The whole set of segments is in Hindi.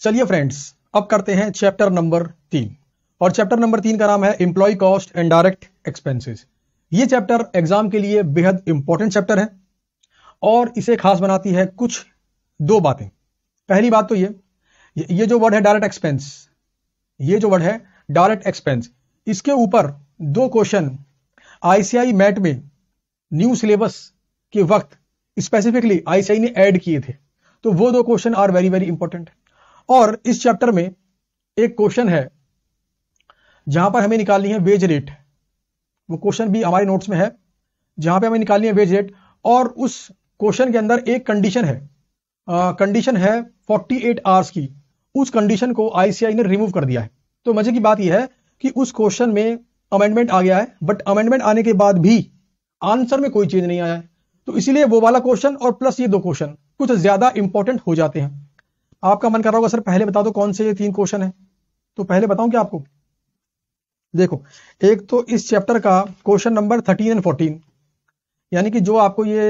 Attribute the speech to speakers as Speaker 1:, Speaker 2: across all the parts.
Speaker 1: चलिए फ्रेंड्स अब करते हैं चैप्टर नंबर तीन और चैप्टर नंबर तीन का नाम है employ cost and direct expenses ये चैप्टर एग्जाम के लिए बेहद इंपॉर्टेंट चैप्टर है और इसे खास बनाती है कुछ दो बातें पहली बात तो ये ये जो वर्ड है डायरेक्ट एक्सपेंस ये जो वर्ड है डायरेक्ट एक्सपेंस इसके ऊपर दो क्वेश्चन आईसीआई मैट में न्यू सिलेबस के वक्त स्पेसिफिकली आईसीआई ने ऐड किए थे तो वो दो question are very very important और इस चैप्टर में एक क्वेश्चन है जहां पर हमें निकालनी है वेज रेट वो क्वेश्चन भी हमारे नोट्स में है जहां पे हमें निकालनी है वेज रेट और उस क्वेश्चन के अंदर एक कंडीशन है कंडीशन है 48 आवर्स की उस कंडीशन को आईसीआई ने रिमूव कर दिया है तो मजे की बात यह है कि उस क्वेश्चन में अमेंडमेंट आ गया है बट अमेंडमेंट आने के बाद भी आंसर में कोई चेंज नहीं आया है तो इसीलिए वो वाला क्वेश्चन और प्लस ये दो क्वेश्चन कुछ ज्यादा इंपॉर्टेंट हो जाते हैं आपका मन कर रहा होगा सर पहले बता दो कौन से ये तीन क्वेश्चन है तो पहले बताऊं क्या आपको देखो एक तो इस चैप्टर का question number thirteen and fourteen यानी कि जो आपको ये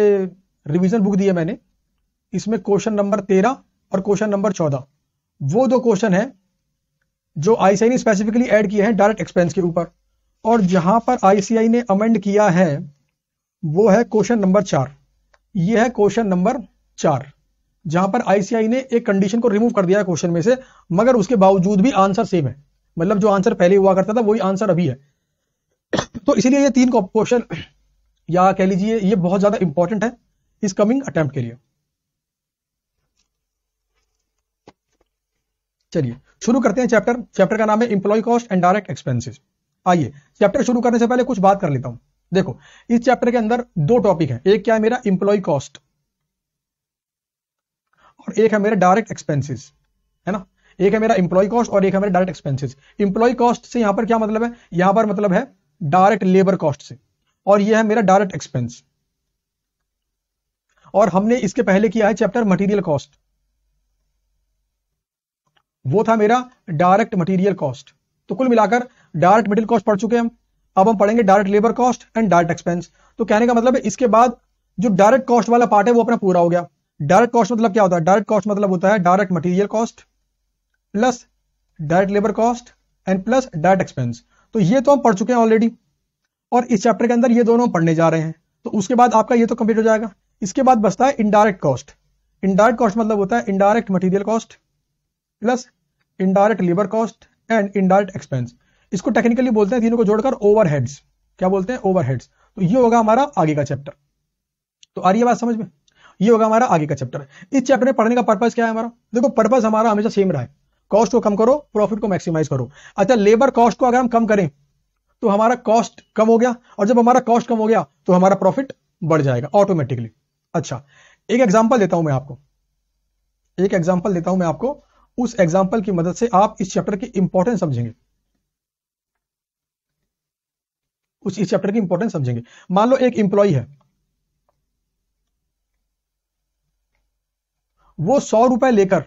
Speaker 1: रिविजन बुक दी है मैंने इसमें क्वेश्चन नंबर तेरह और क्वेश्चन नंबर चौदह वो दो क्वेश्चन है जो आईसीआई ने स्पेसिफिकली ऐड किए हैं डायरेक्ट एक्सपेंस के ऊपर और जहां पर आईसीआई ने अमेंड किया है वो है क्वेश्चन नंबर चार ये है क्वेश्चन नंबर चार जहां पर आईसीआई ने एक कंडीशन को रिमूव कर दिया है क्वेश्चन में से मगर उसके बावजूद भी आंसर सेम है मतलब जो आंसर पहले हुआ करता था वही आंसर अभी है तो इसीलिए ये तीन क्वेश्चन या कह लीजिए ये बहुत ज्यादा इंपॉर्टेंट है इस कमिंग अटेम्प्ट के लिए चलिए शुरू करते हैं चैप्टर चैप्टर का नाम है employ cost and direct expenses आइए चैप्टर शुरू करने से पहले कुछ बात कर लेता हूं देखो इस चैप्टर के अंदर दो टॉपिक है एक क्या है मेरा इंप्लॉय कॉस्ट और एक है मेरे डायरेक्ट एक्सपेंसिस है ना एक है मेरा इंप्लॉय कॉस्ट और एक है मेरे डायरेक्ट एक्सपेंसिस इंप्लॉय कॉस्ट से यहां पर क्या मतलब है यहां पर मतलब है डायरेक्ट लेबर कॉस्ट से और यह है मेरा डायरेक्ट एक्सपेंस और हमने इसके पहले किया है चैप्टर मटीरियल कॉस्ट वो था मेरा डायरेक्ट मटीरियल कॉस्ट तो कुल मिलाकर डायरेक्ट मटेरियल कॉस्ट पढ़ चुके हैं हम अब हम पढ़ेंगे direct labour cost and direct expense तो कहने का मतलब है इसके बाद जो डायरेक्ट कॉस्ट वाला पार्ट है वो अपना पूरा हो गया डायरेक्ट कॉस्ट मतलब क्या होता है डायरेक्ट कॉस्ट मतलब होता है direct material cost plus direct labour cost and plus direct expense तो ये तो हम पढ़ चुके हैं ऑलरेडी और इस चैप्टर के अंदर ये दोनों पढ़ने जा रहे हैं तो उसके बाद आपका ये तो कंप्लीट हो जाएगा इसके बाद बचता है इनडायरेक्ट कॉस्ट इनडायरेक्ट कॉस्ट मतलब होता है indirect material cost plus indirect labour cost and indirect expense इसको टेक्निकली बोलते हैं तीनों को जोड़कर ओवरहेड्स क्या बोलते हैं ओवरहेड्स तो ये होगा हमारा आगे का चैप्टर तो आ रही है बात समझ में ये होगा हमारा आगे का चैप्टर इस चैप्टर में पढ़ने का पर्पज क्या है हमारा देखो पर्पज हमारा हमेशा सेम रहा है कॉस्ट को कम करो प्रॉफिट को मैक्सिमाइज करो अच्छा लेबर कॉस्ट को अगर हम कम करें तो हमारा कॉस्ट कम हो गया और जब हमारा कॉस्ट कम हो गया तो हमारा प्रॉफिट बढ़ जाएगा ऑटोमेटिकली अच्छा एक एग्जाम्पल देता हूं मैं आपको एक एग्जाम्पल देता हूं मैं आपको उस एग्जाम्पल की मदद से आप इस चैप्टर की इंपॉर्टेंस समझेंगे उस इस चैप्टर की इंपॉर्टेंस समझेंगे मान लो एक इंप्लॉय है वो सौ रुपए लेकर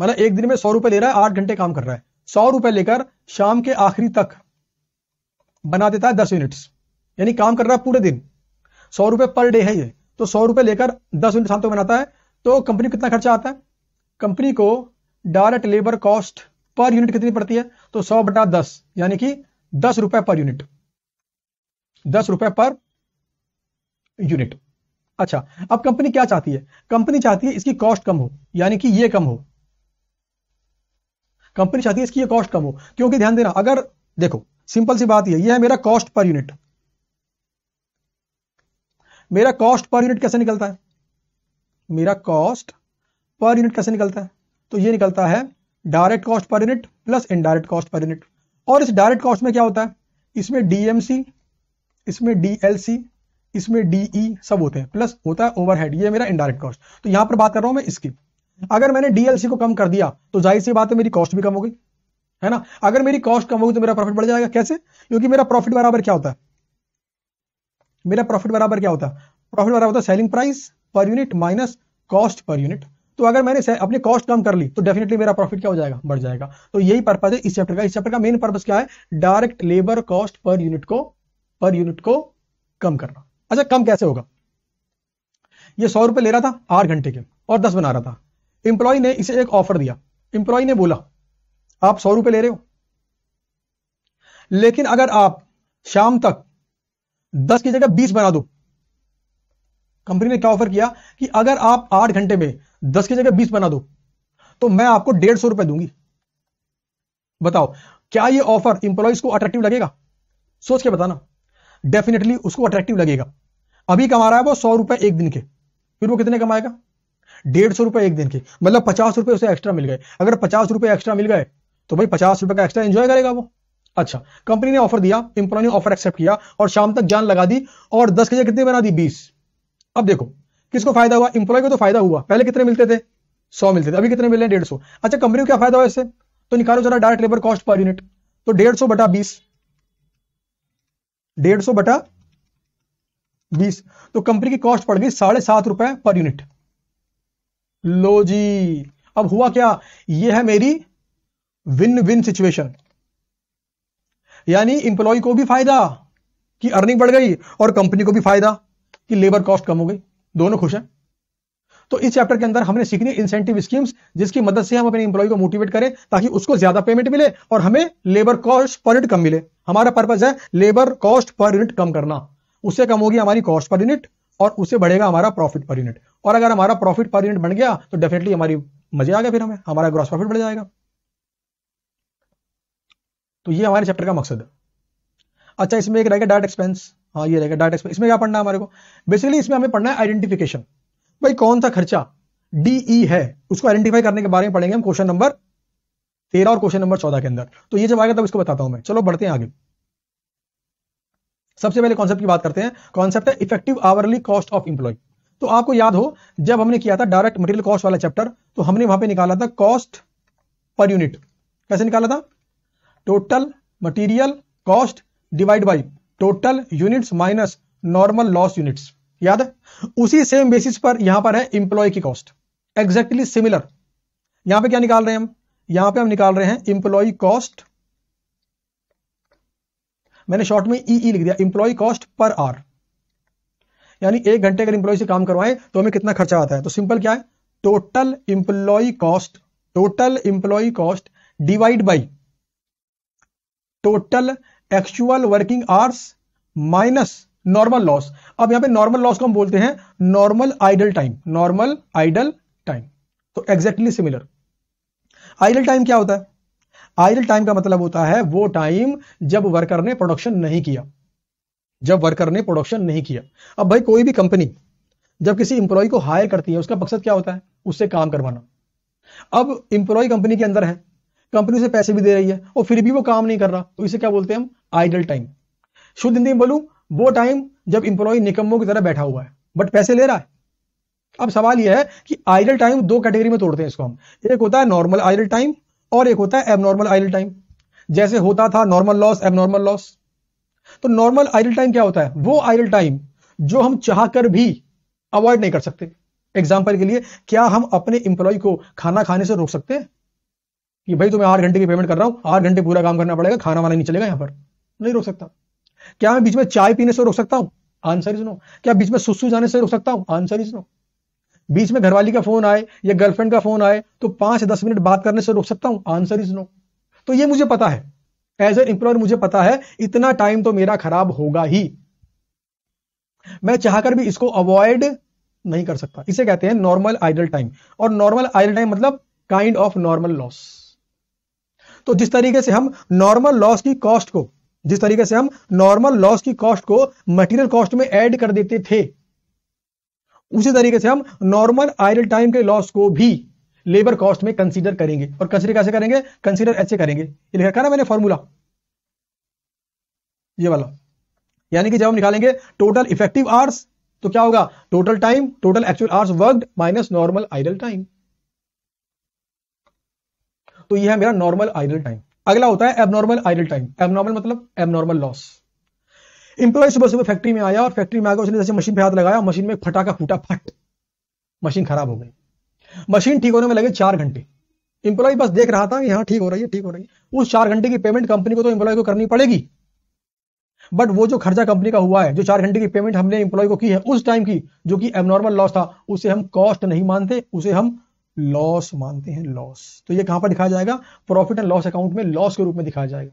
Speaker 1: मतलब एक दिन में सौ रुपए ले रहा है आठ घंटे काम कर रहा है सौ रुपए लेकर शाम के आखिरी तक बना देता है दस यूनिट्स यानी काम कर रहा है पूरे दिन सौ रुपए पर डे है ये तो सौ रुपए लेकर दस यूनिट शाम तक बनाता है तो कंपनी कितना खर्चा आता है कंपनी को direct labour cost per unit कितनी पड़ती है तो सौ बटा दस यानी कि दस रुपए पर यूनिट दस रुपए पर यूनिट अच्छा अब कंपनी क्या चाहती है कंपनी चाहती है इसकी कॉस्ट कम हो यानी कि ये कम हो कंपनी चाहती है इसकी ये कॉस्ट कम हो क्योंकि ध्यान देना अगर देखो सिंपल सी बात यह है मेरा कॉस्ट पर यूनिट मेरा कॉस्ट पर यूनिट कैसे निकलता है मेरा कॉस्ट पर यूनिट कैसे निकलता है तो ये निकलता है direct cost per unit plus indirect cost per unit और इस डायरेक्ट कॉस्ट में क्या होता है इसमें डीएमसी इसमें डीएलसी इसमें डीई e सब होते हैं प्लस होता है ओवरहेड ये मेरा इनडायरेक्ट कॉस्ट तो यहां पर बात कर रहा हूं मैं इसकी अगर मैंने डीएलसी को कम कर दिया तो जाहिर सी बात है मेरी कॉस्ट भी कम हो गई है ना अगर मेरी कॉस्ट कम होगी तो मेरा प्रॉफिट बढ़ जाएगा कैसे क्योंकि मेरा प्रॉफिट बराबर क्या होता है मेरा प्रॉफिट बराबर क्या होता है प्रॉफिट बराबर होता है selling price per unit minus cost per unit तो अगर मैंने अपने कॉस्ट कम कर ली तो डेफिनेटली मेरा प्रॉफिट क्या हो जाएगा बढ़ जाएगा तो यही पर्पज है इस चैप्टर का इस चैप्टर का मेन पर्पज क्या है direct labour cost per unit को पर यूनिट को कम करना अच्छा कम कैसे होगा ये सौ रुपए ले रहा था आठ घंटे के और दस बना रहा था इंप्लॉय ने इसे एक ऑफर दिया इंप्लॉय ने बोला आप सौ रुपए ले रहे हो लेकिन अगर आप शाम तक दस की जगह बीस बना दो कंपनी ने क्या ऑफर किया कि अगर आप आठ घंटे में दस की जगह बीस बना दो तो मैं आपको डेढ़ सौ रुपए दूंगी बताओ क्या ये ऑफर इंप्लॉयज को अट्रैक्टिव लगेगा सोच के बताना डेफिनेटली उसको अट्रैक्टिव लगेगा अभी कमा रहा है वो सौ रुपए एक दिन के फिर वो कितने कमाएगा डेढ़ सौ रुपए एक दिन के मतलब पचास रुपए उसे एक्स्ट्रा मिल गए अगर पचास रुपए एक्स्ट्रा मिल गए तो भाई पचास रुपए का एक्स्ट्रा एंजॉय करेगा वो अच्छा कंपनी ने ऑफर दिया इंप्लॉय ने ऑफर एक्सेप्ट किया और शाम तक जान लगा दी और दस के कितने कितनी बना दी बीस अब देखो किसको फायदा हुआ इंप्लॉय को तो फायदा हुआ पहले कितने मिलते थे सौ मिलते थे अभी कितने मिले डेढ़ सौ अच्छा कंपनी को क्या फायदा हुआ इससे तो निकालो जरा direct labour cost per unit तो डेढ़ सौ बटा बीस डेढ़ सौ बटा बीस तो कंपनी की कॉस्ट पड़ गई साढ़े सात रुपए पर यूनिट लो जी अब हुआ क्या यह है मेरी विन विन सिचुएशन यानी इंप्लॉय को भी फायदा कि अर्निंग बढ़ गई और कंपनी को भी फायदा कि लेबर कॉस्ट कम हो गई दोनों खुश हैं तो इस चैप्टर के अंदर हमने सीखनी इंसेंटिव स्कीम्स जिसकी मदद से हम अपने इंप्लॉय को मोटिवेट करें ताकि उसको ज्यादा पेमेंट मिले और हमें लेबर कॉस्ट पर यूनिट कम मिले हमारा पर्पज है लेबर कॉस्ट पर यूनिट कम करना उससे कम होगी हमारी कॉस्ट पर यूनिट और उससे बढ़ेगा हमारा प्रॉफिट पर यूनिट और अगर हमारा प्रॉफिट पर यूनिट बढ़ गया तो डेफिनेटली हमारी मजे आ गया फिर हमें हमारा ग्रॉस प्रॉफिट बढ़ जाएगा तो ये हमारे चैप्टर का मकसद है अच्छा इसमें एक रहेगा डायरेक्ट एक्सपेंस हाँ ये रहेगा डायरेक्ट एक्सपेंस इसमें क्या पढ़ना है हमारे को बेसिकली इसमें हमें पढ़ना है आइडेंटिफिकेशन भाई कौन सा खर्चा डीई e है उसको आइडेंटिफाई करने के बारे में पढ़ेंगे हम क्वेश्चन नंबर तेरह और क्वेश्चन नंबर चौदह के अंदर तो ये जब आएगा तब इसको बताता हूं मैं चलो बढ़ते हैं आगे सबसे पहले कॉन्सेप्ट की बात करते हैं कॉन्सेप्ट है effective hourly cost of employee तो आपको याद हो जब हमने किया था डायरेक्ट मटेरियल कॉस्ट वाला चैप्टर तो हमने वहां पे निकाला था कॉस्ट पर यूनिट कैसे निकाला था total material cost divide by total units minus normal loss units याद है उसी सेम बेसिस पर यहां पर है इंप्लॉय की कॉस्ट एग्जैक्टली सिमिलर यहां पे क्या निकाल रहे हैं हम यहां पे हम निकाल रहे हैं इंप्लॉय कॉस्ट मैंने शॉर्ट में ई e e लिख दिया इंप्लॉय कॉस्ट पर आर यानी एक घंटे अगर इंप्लॉय से काम करवाएं तो हमें कितना खर्चा आता है तो सिंपल क्या है total employee cost total employee cost divide by total actual working hours minus normal loss अब यहां पे नॉर्मल लॉस को हम बोलते हैं normal idle time normal idle time तो एग्जैक्टली सिमिलर आइडल टाइम क्या होता है आइडल टाइम का मतलब होता है वो टाइम जब वर्कर ने प्रोडक्शन नहीं किया जब वर्कर ने प्रोडक्शन नहीं किया अब भाई कोई भी कंपनी जब किसी इंप्लॉय को हायर करती है उसका मकसद क्या होता है उससे काम करवाना अब इंप्लॉय कंपनी के अंदर है कंपनी उसे पैसे भी दे रही है और फिर भी वो काम नहीं कर रहा तो इसे क्या बोलते हैं हम आइडल टाइम शुद्ध हिंदी में बोलू वो टाइम जब इंप्लॉय निकम्बों की तरह बैठा हुआ है बट पैसे ले रहा है अब सवाल यह है कि आइडल टाइम दो कैटेगरी में तोड़ते हैं इसको हम एक होता है नॉर्मल आइडल टाइम और एक होता है एबनॉर्मल आइडल टाइम जैसे होता था नॉर्मल लॉस एबनॉर्मल लॉस तो नॉर्मल आइडल टाइम क्या होता है वो आइडल टाइम जो हम चाह कर भी अवॉइड नहीं कर सकते एग्जाम्पल के लिए क्या हम अपने इंप्लॉय को खाना खाने से रोक सकते हैं कि भाई तुम्हें आठ घंटे की पेमेंट कर रहा हूं आठ घंटे पूरा काम करना पड़ेगा खाना वाना नहीं चलेगा यहां पर नहीं रोक सकता क्या मैं बीच में चाय पीने से रोक सकता हूं आंसर इज नो क्या बीच में सुसु जाने से रोक सकता हूं आंसर इज नो बीच में घरवाली का फोन आए या गर्लफ्रेंड का फोन आए तो पांच दस मिनट बात करने से रोक सकता हूं आंसर इज नो तो ये मुझे पता है एज एन इंप्लॉयर मुझे पता है इतना टाइम तो मेरा खराब होगा ही मैं चाहकर भी इसको अवॉइड नहीं कर सकता इसे कहते हैं नॉर्मल आइडल टाइम और नॉर्मल आइडल टाइम मतलब काइंड ऑफ नॉर्मल लॉस तो जिस तरीके से हम नॉर्मल लॉस की कॉस्ट को जिस तरीके से हम नॉर्मल लॉस की कॉस्ट को मटेरियल कॉस्ट में ऐड कर देते थे उसी तरीके से हम नॉर्मल आइडल टाइम के लॉस को भी लेबर कॉस्ट में कंसीडर करेंगे और कंसीडर कैसे करेंगे कंसीडर ऐसे करेंगे ये लिखा ना मैंने फॉर्मूला ये वाला यानी कि जब हम निकालेंगे टोटल इफेक्टिव आर्स तो क्या होगा total time total actual hours worked minus normal idle time तो यह है मेरा नॉर्मल आइडल टाइम अगला होता है एबनॉर्मल आइडल टाइम एबनॉर्मल मतलब एबनॉर्मल लॉस इंप्लॉय सुबह सुबह फैक्ट्री में आया और फैक्ट्री में आकर उसने जैसे मशीन पे हाथ लगाया मशीन में फटाका फूटा फट मशीन खराब हो गई मशीन ठीक होने में लगे चार घंटे इंप्लॉय बस देख रहा था कि हाँ ठीक हो रही है ठीक हो रही है उस चार घंटे की पेमेंट कंपनी को तो इंप्लॉय को करनी पड़ेगी बट वो जो खर्चा कंपनी का हुआ है जो चार घंटे की पेमेंट हमने इंप्लॉय को की है उस टाइम की जो कि एबनॉर्मल लॉस था उसे हम कॉस्ट नहीं मानते उसे हम लॉस मानते हैं लॉस तो ये कहां पर दिखाया जाएगा प्रॉफिट एंड लॉस अकाउंट में लॉस के रूप में दिखाया जाएगा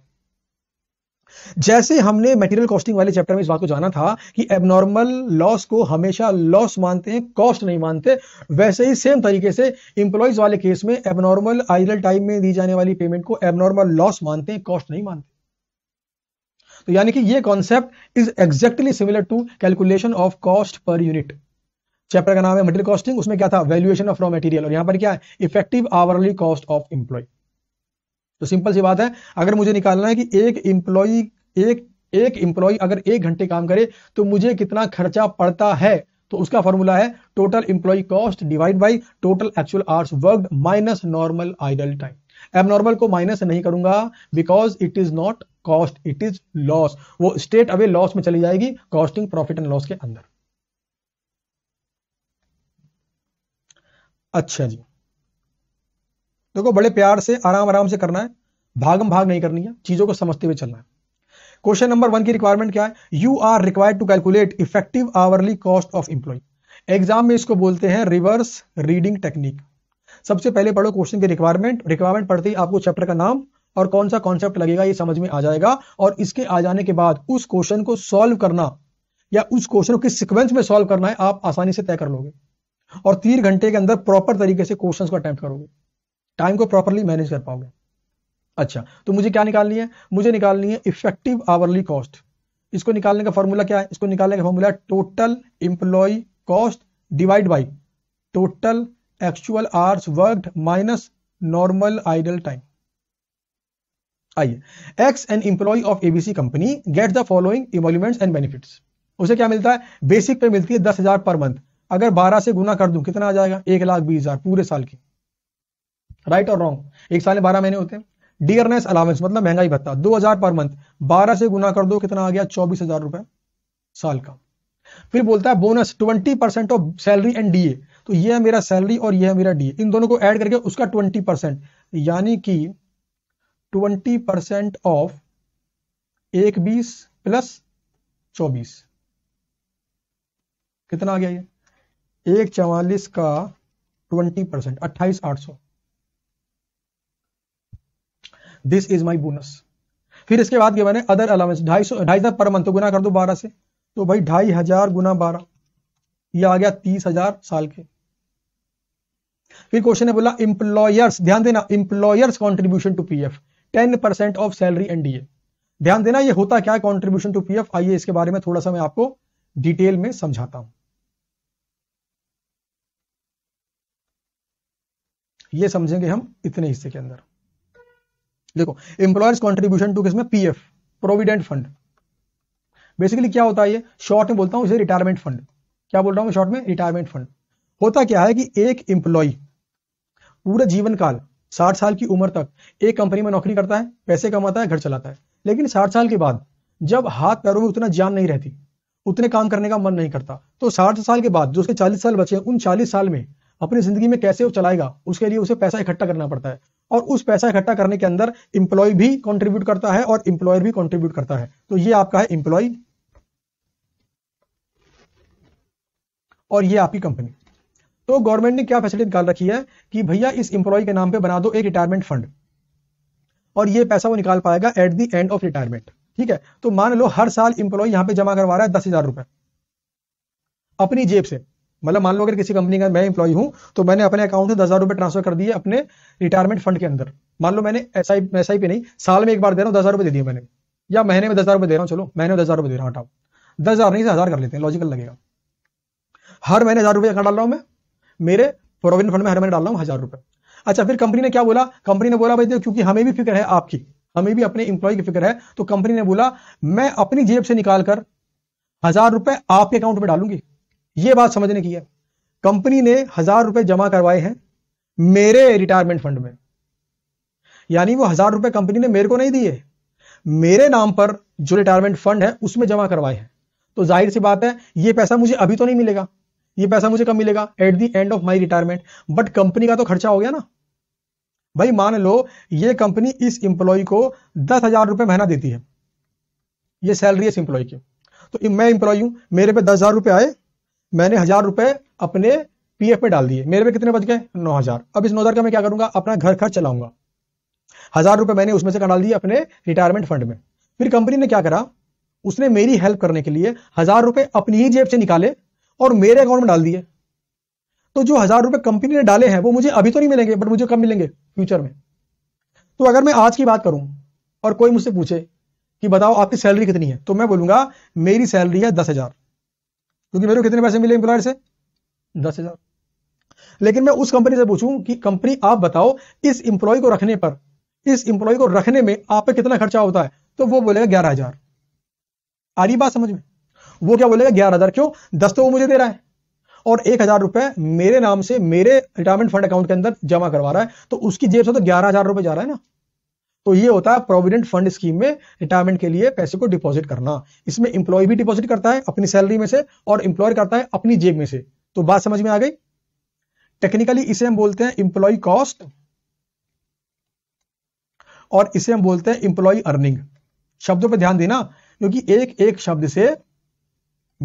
Speaker 1: जैसे हमने मटेरियल कॉस्टिंग वाले चैप्टर में इस बात को जाना था कि एबनॉर्मल लॉस को हमेशा लॉस मानते हैं कॉस्ट नहीं मानते वैसे ही सेम तरीके से इंप्लॉइज वाले केस में एबनॉर्मल आइडल टाइम में दी जाने वाली पेमेंट को एबनॉर्मल लॉस मानते हैं कॉस्ट नहीं मानते तो यानी कि ये concept is exactly similar to calculation of cost per unit chapter का नाम है मटेरियल कॉस्टिंग उसमें क्या था वैल्यूएशन ऑफ रॉ मटेरियल और यहां पर क्या है effective hourly cost of employee तो सिंपल सी बात है अगर मुझे निकालना है कि एक इंप्लॉई एक एक इंप्लॉई अगर एक घंटे काम करे तो मुझे कितना खर्चा पड़ता है तो उसका फॉर्मूला है total employee cost divide by total actual hours work minus normal idle time abnormal को माइनस नहीं करूंगा because it is not cost it is loss वो स्टेट अवे लॉस में चली जाएगी कॉस्टिंग प्रॉफिट एंड लॉस के अंदर अच्छा जी देखो बड़े प्यार से आराम आराम से करना है भागम भाग नहीं करनी है चीज़ों को समझते हुए चलना है क्वेश्चन नंबर वन की रिक्वायरमेंट क्या है you are required to calculate effective hourly cost of employee exam में इसको बोलते हैं रिवर्स रीडिंग टेक्निक सबसे पहले पढ़ो क्वेश्चन की रिक्वायरमेंट रिक्वायरमेंट पढ़ते ही आपको चैप्टर का नाम और कौन सा कॉन्सेप्ट लगेगा ये समझ में आ जाएगा और इसके आ जाने के बाद उस क्वेश्चन को सॉल्व करना या उस क्वेश्चन को किस सिक्वेंस में सॉल्व करना है आप आसानी से तय कर लोगे और तीन घंटे के अंदर प्रॉपर तरीके से क्वेश्चन को अटेम्प्ट करोगे टाइम को प्रॉपरली मैनेज कर पाओगे अच्छा तो मुझे क्या निकालनी है मुझे निकालनी है इफेक्टिव आवरली कॉस्ट इसको निकालने का फॉर्मूला क्या है इसको निकालने का formula total employee cost divide by total actual hours worked minus normal idle time आइए X an employee of ABC company get the following emoluments and benefits उसे क्या मिलता है बेसिक पे मिलती है दस हजार पर मंथ अगर बारह से गुना कर दूं कितना आ जाएगा एक लाख बीस हजार पूरे साल की राइट और रॉन्ग एक साल में बारह महीने होते हैं डियरनेस अलावेंस मतलब महंगाई भत्ता 2000 पर मंथ 12 से गुना कर दो कितना आ गया चौबीस हजार रुपए साल का फिर बोलता है bonus 20 percent of salary and DA तो यह है मेरा सैलरी और यह है मेरा डीए इन दोनों को ऐड करके उसका 20 परसेंट यानी कि 20 परसेंट ऑफ एक बीस प्लस चौबीस कितना आ गया ये एक चवालीस का ट्वेंटी परसेंट अट्ठाईस आठ सौ दिस इज माई बोनस फिर इसके बाद मैंने अदर अलाउंस ढाई सौ ढाई हजार पर मंथ तो गुना कर दो बारह से तो भाई ढाई हजार गुना बारह यह आ गया तीस हजार साल के फिर क्वेश्चन ने बोला इंप्लॉयर्स ध्यान देना employers contribution to F ten percent of salary and ध्यान देना यह होता क्या है कॉन्ट्रीब्यूशन टू पी एफ आइए इसके बारे में थोड़ा सा मैं आपको डिटेल में समझाता हूं ये समझेंगे हम इतने हिस्से के अंदर देखो एम्प्लॉयर्स कॉन्ट्रीब्यूशन टू किसमें P F provident fund basically क्या होता है ये शॉर्ट में बोलता हूँ इसे रिटायरमेंट फंड क्या बोल रहा हूँ शॉर्ट में रिटायरमेंट फंड होता क्या है कि एक एम्प्लॉय पूरे जीवन काल साठ साल की उम्र तक एक कंपनी में नौकरी करता है पैसे कमाता है घर चलाता है लेकिन साठ साल के बाद जब हाथ पैरों में उतना जान नहीं रहती उतने काम करने का मन नहीं करता तो साठ साल के बाद जो उसके चालीस साल बचे उन चालीस साल में अपनी जिंदगी में कैसे वो चलाएगा उसके लिए उसे पैसा इकट्ठा करना पड़ता है और उस पैसा इकट्ठा करने के अंदर इंप्लॉय भी कंट्रीब्यूट करता है और इंप्लॉयर भी कंट्रीब्यूट करता है तो ये आपका है इंप्लॉय और ये आपकी कंपनी तो गवर्नमेंट ने क्या फैसिलिटी निकाल रखी है कि भैया इस इंप्लॉय के नाम पे बना दो एक रिटायरमेंट फंड और ये पैसा वो निकाल पाएगा at the end of retirement ठीक है तो मान लो हर साल इंप्लॉय यहां पे जमा करवा रहा है दस हजार रुपए अपनी जेब से मतलब मान लो अगर किसी कंपनी का मैं इंप्लॉय हूं तो मैंने अपने अकाउंट से दस हजार रुपए ट्रांसफर कर दिए अपने रिटायरमेंट फंड के अंदर मान लो मैंने एस आई एस आई नहीं साल में एक बार दे रहा हूँ दस हजार दे दिए मैंने या महीने में दस हजार दे रहा हूँ चलो महीने में दस हजार दे रहा हूँ हटाओ दस हजार नहीं से हजार कर लेते हैं लॉजिकल लगेगा हर महीने हजार रुपये डाल रहा हूं मैं मेरे प्रोविडेंट फंड में हर महीने डाल रहा हूँ हजार रुपये अच्छा फिर कंपनी ने क्या बोला कंपनी ने बोला भाई देखो क्योंकि हमें भी फिक्र है आपकी हमें भी अपने इंप्लॉय की फिक्र है तो कंपनी ने बोला मैं अपनी जेब से निकालकर हजार रुपए आपके अकाउंट में डालूंगी ये बात समझने की है कंपनी ने हजार रुपए जमा करवाए हैं मेरे रिटायरमेंट फंड में यानी वो हजार रुपए कंपनी ने मेरे को नहीं दिए मेरे नाम पर जो रिटायरमेंट फंड है उसमें जमा करवाए हैं तो जाहिर सी बात है ये पैसा मुझे अभी तो नहीं मिलेगा ये पैसा मुझे कब मिलेगा at the end of my retirement but company का तो खर्चा हो गया ना भाई मान लो ये कंपनी इस इंप्लॉय को दस हजार रुपए महीना देती है ये सैलरी है इस इंप्लॉय की तो मैं इंप्लॉय हूं मेरे पे दस हजार रुपए आए मैंने हजार रुपए अपने पीएफ में डाल दिए मेरे में कितने बच गए नौ हजार अब इस नौ हजार का मैं क्या करूंगा अपना घर खर्च चलाऊंगा हजार रुपए मैंने उसमें से डाल दिए अपने रिटायरमेंट फंड में फिर कंपनी ने क्या करा उसने मेरी हेल्प करने के लिए हजार रुपए अपनी ही जेब से निकाले और मेरे अकाउंट में डाल दिए तो जो हजार रुपए कंपनी ने डाले हैं वो मुझे अभी तो नहीं मिलेंगे बट मुझे कब मिलेंगे फ्यूचर में तो अगर मैं आज की बात करूं और कोई मुझसे पूछे कि बताओ आपकी सैलरी कितनी है तो मैं बोलूंगा मेरी सैलरी है दस हजार क्योंकि मेरे को कितने पैसे मिले इंप्लॉयर से दस हजार लेकिन मैं उस कंपनी से पूछूं कि कंपनी आप बताओ इस इंप्लॉय को रखने पर इस इंप्लॉय को रखने में आप पे कितना खर्चा होता है तो वो बोलेगा ग्यारह हजार आ रही बात समझ में वो क्या बोलेगा ग्यारह हजार क्यों दस तो वो मुझे दे रहा है और एक हजार रुपए मेरे नाम से मेरे रिटायरमेंट फंड अकाउंट के अंदर जमा करवा रहा है तो उसकी जेब से तो ग्यारह हजार रुपए जा रहा है ना तो ये होता है प्रोविडेंट फंड स्कीम में रिटायरमेंट के लिए पैसे को डिपॉजिट करना इसमें इंप्लॉय भी डिपॉजिट करता है अपनी सैलरी में से और इंप्लॉय करता है अपनी जेब में से तो बात समझ में आ गई टेक्निकली इसे हम बोलते हैं इंप्लॉय कॉस्ट और इसे हम बोलते हैं इंप्लॉय अर्निंग शब्दों पर ध्यान देना क्योंकि एक एक शब्द से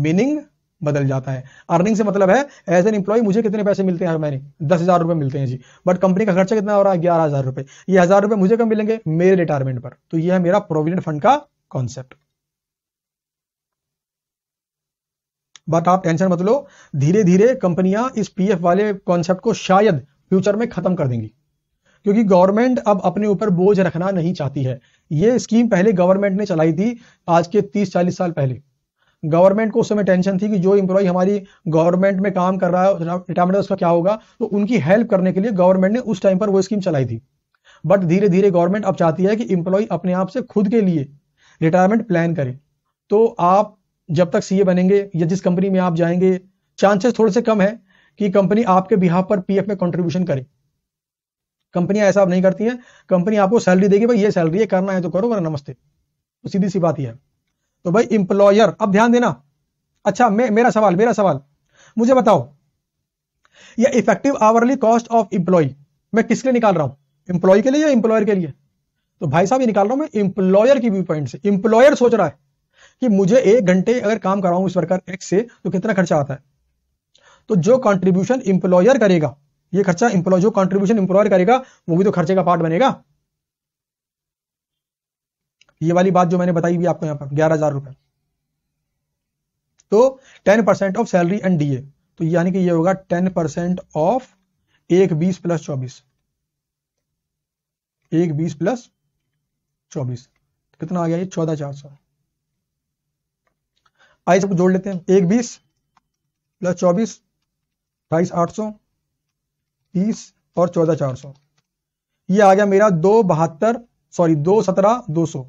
Speaker 1: मीनिंग बदल जाता है अर्निंग से मतलब है एज एन एम्प्लॉय मुझे कितने पैसे मिलते हैं मैंने दस हज़ार रुपए मिलते हैं जी बट कंपनी का खर्चा कितना हो रहा है ग्यारह हज़ार रुपए ये हज़ार रुपए मुझे कब मिलेंगे मेरे रिटायरमेंट पर तो यह है मेरा प्रोविडेंट फंड का कॉन्सेप्ट बट आप टेंशन मत लो धीरे धीरे कंपनियां इस पीएफ वाले कॉन्सेप्ट को शायद फ्यूचर में खत्म कर देंगी क्योंकि गवर्नमेंट अब अपने ऊपर बोझ रखना नहीं चाहती है ये स्कीम पहले गवर्नमेंट ने चलाई थी आज के 30-40 साल पहले गवर्नमेंट को उस समय टेंशन थी कि जो इंप्लॉई हमारी गवर्नमेंट में काम कर रहा है रिटायरमेंट उसका क्या होगा तो उनकी हेल्प करने के लिए गवर्नमेंट ने उस टाइम पर वो स्कीम चलाई थी बट धीरे धीरे गवर्नमेंट अब चाहती है कि इंप्लॉय अपने आप से खुद के लिए रिटायरमेंट प्लान करें तो आप जब तक सीए बनेंगे या जिस कंपनी में आप जाएंगे चांसेस थोड़े से कम है कि कंपनी आपके बिहाफ पर पीएफ में कंट्रीब्यूशन करे कंपनियां ऐसा नहीं करती है कंपनी आपको सैलरी देगी भाई ये सैलरी है करना है तो करो वरना नमस्ते तो सीधी सी बात यह है तो भाई इंप्लॉयर अब ध्यान देना अच्छा मे, मेरा सवाल मेरा सवाल मुझे बताओ ये effective hourly cost of employee मैं किसके लिए निकाल रहा हूं इंप्लॉय के लिए या इंप्लॉयर के लिए तो भाई साहब ये निकाल रहा हूं मैं इंप्लॉयर की व्यू पॉइंट से इंप्लॉयर सोच रहा है कि मुझे एक घंटे अगर काम कराऊं इस वर्कर एक्स से तो कितना खर्चा आता है तो जो कॉन्ट्रीब्यूशन इंप्लॉयर करेगा ये खर्चा इंप्लॉय जो कॉन्ट्रीब्यूशन इंप्लॉयर करेगा वो भी तो खर्चे का पार्ट बनेगा ये वाली बात जो मैंने बताई भी आपको यहां पर ग्यारह हजार रुपए तो ten percent of salary and DA तो यानी कि ये होगा टेन परसेंट ऑफ एक बीस प्लस चौबीस एक बीस प्लस चौबीस तो कितना आ गया ये चौदह चार सौ आइए सबको जोड़ लेते हैं एक बीस प्लस चौबीस अट्ठाईस आठ सौ तीस और चौदह चार सौ ये आ गया मेरा दो बहत्तर सॉरी दो सत्रह दो सौ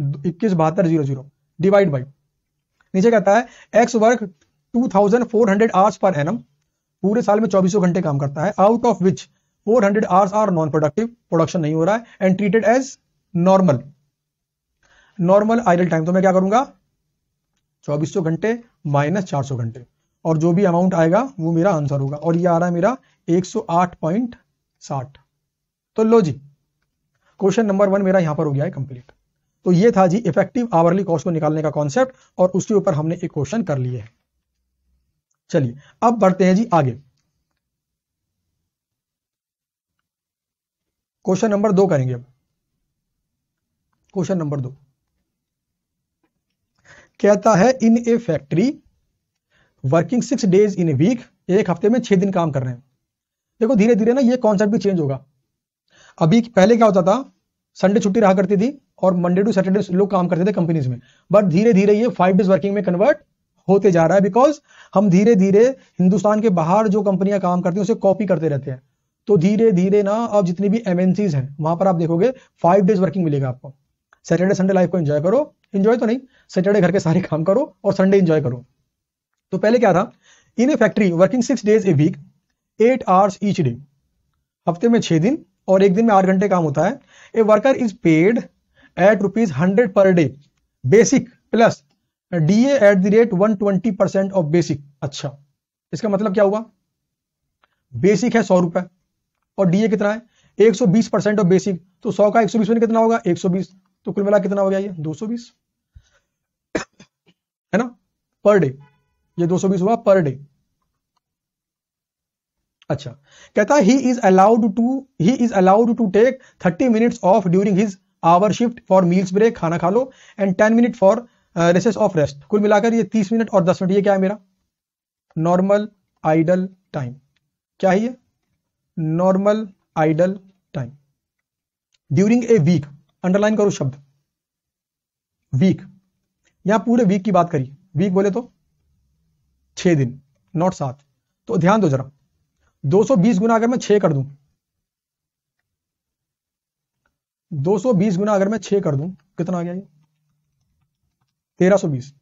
Speaker 1: इक्कीस बहत्तर जीरो जीरो डिवाइड बाई नीचे कहता है X work 2400 hours per annum पूरे साल में 2400 घंटे काम करता है out of which 400 hours are non productive production नहीं हो रहा है and treated as normal normal idle time तो मैं क्या करूंगा 2400 घंटे माइनस 400 घंटे और जो भी अमाउंट आएगा वो मेरा आंसर होगा और ये आ रहा है मेरा 108.60 तो लो जी क्वेश्चन नंबर वन मेरा यहां पर हो गया है कंप्लीट तो ये था जी इफेक्टिव आवरली कॉस्ट को निकालने का कॉन्सेप्ट और उसके ऊपर हमने एक क्वेश्चन कर लिए चलिए अब बढ़ते हैं जी आगे क्वेश्चन नंबर दो करेंगे अब क्वेश्चन नंबर दो कहता है in a factory working six days in a week एक हफ्ते में छह दिन काम कर रहे हैं देखो धीरे धीरे ना ये कॉन्सेप्ट भी चेंज होगा अभी पहले क्या होता था संडे छुट्टी रहा करती थी और मंडे टू सैटरडे लोग काम करते थे कंपनीज में बट धीरे धीरे ये फाइव डेज वर्किंग में कन्वर्ट होते जा रहा है बिकॉज हम धीरे धीरे हिंदुस्तान के बाहर जो कंपनियां काम करती हैं उसे कॉपी करते रहते हैं तो धीरे धीरे ना अब जितनी भी एमएनसीज हैं वहां पर आप देखोगे फाइव डेज वर्किंग मिलेगा आपको सैटरडे संडे लाइफ को एंजॉय करो एंजॉय तो नहीं सैटरडे घर के सारे काम करो और संडे एंजॉय करो तो पहले क्या था in a factory working six days a week eight hours each day हफ्ते में छह दिन और एक दिन में आठ घंटे काम होता है a worker is paid at rupees hundred per day basic plus DA at the rate one twenty percent of basic अच्छा इसका मतलब क्या हुआ बेसिक है सौ रुपए और डीए कितना है एक सौ बीस परसेंट ऑफ बेसिक तो सौ का एक सौ बीस में कितना होगा एक सौ बीस तो कुल मिला कितना हो गया ये दो सौ बीस है ना पर डे ये दो सौ बीस हुआ पर डे अच्छा कहता he is allowed to he is allowed to take thirty minutes off during his hour shift for meals break खाना खा लो and ten minute for recess of rest कुल मिलाकर ये तीस मिनट और दस मिनट ये क्या है मेरा नॉर्मल आइडल टाइम क्या है ये normal idle time during a week underline करो शब्द वीक यहां पूरे वीक की बात करिए वीक बोले तो छह दिन नॉट सात तो ध्यान दो जरा 220 गुना अगर मैं छह कर दूं 220 गुना अगर मैं 6 कर दूं कितना आ गया ये 1320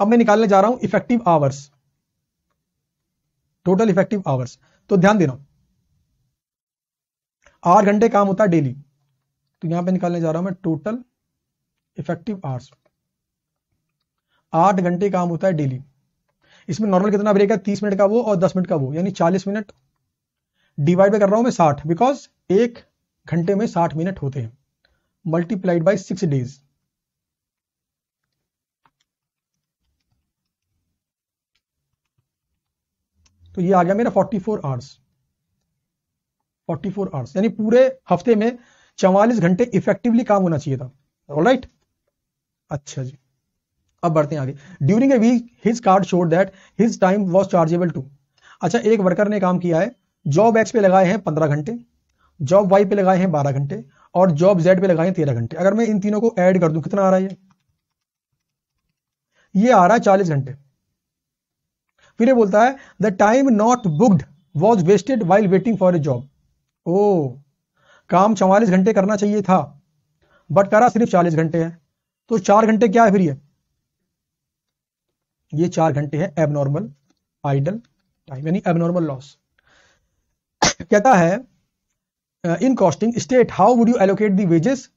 Speaker 1: अब मैं निकालने जा रहा हूं effective hours total effective hours तो ध्यान देना आठ घंटे काम होता है डेली तो यहां पे निकालने जा रहा हूं मैं टोटल इफेक्टिव आवर्स आठ घंटे काम होता है डेली इसमें नॉर्मल कितना ब्रेक है तीस मिनट का वो और दस मिनट का वो यानी चालीस मिनट डिवाइड बाई कर रहा हूं मैं साठ बिकॉज एक घंटे में साठ मिनट होते हैं मल्टीप्लाइड बाई सिक्स डेज तो ये आ गया मेरा 44 फोर आवर्स 44 फोर आवर्स यानी पूरे हफ्ते में 44 घंटे इफेक्टिवली काम होना चाहिए था राइट right? अच्छा जी अब बढ़ते हैं आगे during a week his card showed that his time was chargeable to अच्छा एक वर्कर ने काम किया है जॉब एक्स पे लगाए हैं पंद्रह घंटे जॉब वाई पे लगाए हैं बारह घंटे और जॉब जेड पे लगाए हैं तेरह घंटे अगर मैं इन तीनों को ऐड कर दूं कितना आ रहा है ये आ रहा है चालीस घंटे फिर ये बोलता है the time not booked was wasted while waiting for a job ओ काम चवालीस घंटे करना चाहिए था बट करा सिर्फ चालीस घंटे है तो चार घंटे क्या है फिर ये ये चार घंटे है एबनॉर्मल आइडल टाइम यानी एबनॉर्मल लॉस कहता है in costing state how would you allocate the wages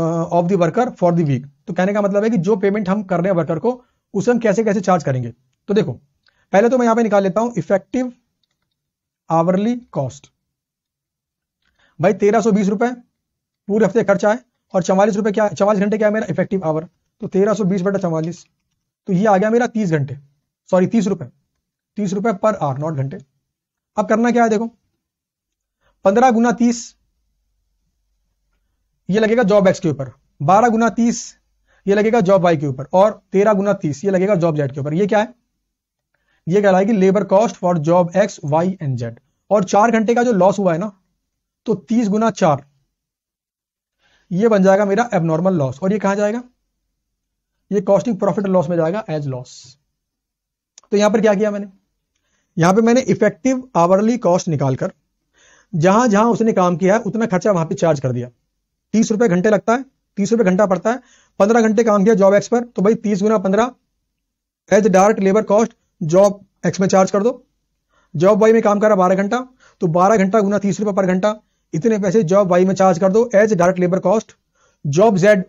Speaker 1: of the worker for the week तो कहने का मतलब है कि जो पेमेंट हम कर रहे हैं वर्कर को उसे हम कैसे कैसे चार्ज करेंगे तो देखो पहले तो मैं यहां पे निकाल लेता हूं इफेक्टिव आवरली कॉस्ट भाई तेरह सौ बीस रुपए पूरे हफ्ते खर्चा है और चवालीस रुपए क्या चवालीस घंटे क्या है मेरा इफेक्टिव आवर तो तेरह सौ बीस बटा चवालीस तो ये आ गया मेरा तीस घंटे सॉरी तीस रुपए तीस रुपए पर आवर नॉट घंटे अब करना क्या है देखो पंद्रह गुना तीस ये लगेगा जॉब एक्स के ऊपर बारह गुना तीस ये लगेगा जॉब वाई के ऊपर और तेरह गुना तीस ये लगेगा जॉब जेड के ऊपर ये क्या है ये कह रहा है कि labour cost for job X Y and Z और चार घंटे का जो लॉस हुआ है ना तो तीस गुना चार ये बन जाएगा मेरा एबनॉर्मल लॉस और ये कहा जाएगा ये कॉस्टिंग प्रॉफिट लॉस में जाएगा एज लॉस तो यहां पर क्या किया मैंने यहां पे मैंने इफेक्टिव आवरली कॉस्ट निकालकर जहां जहां उसने काम किया है उतना खर्चा वहां पे चार्ज कर दिया तीस रुपए घंटे लगता है तीस रुपए घंटा पड़ता है पंद्रह घंटे काम किया जॉब एक्स पर तो भाई तीस गुना पंद्रह as direct labour cost job X में चार्ज कर दो जॉब वाई में काम करा बारह घंटा तो बारह घंटा गुना तीस रुपए पर घंटा इतने पैसे जॉब वाई में चार्ज कर दो as direct labour cost job Z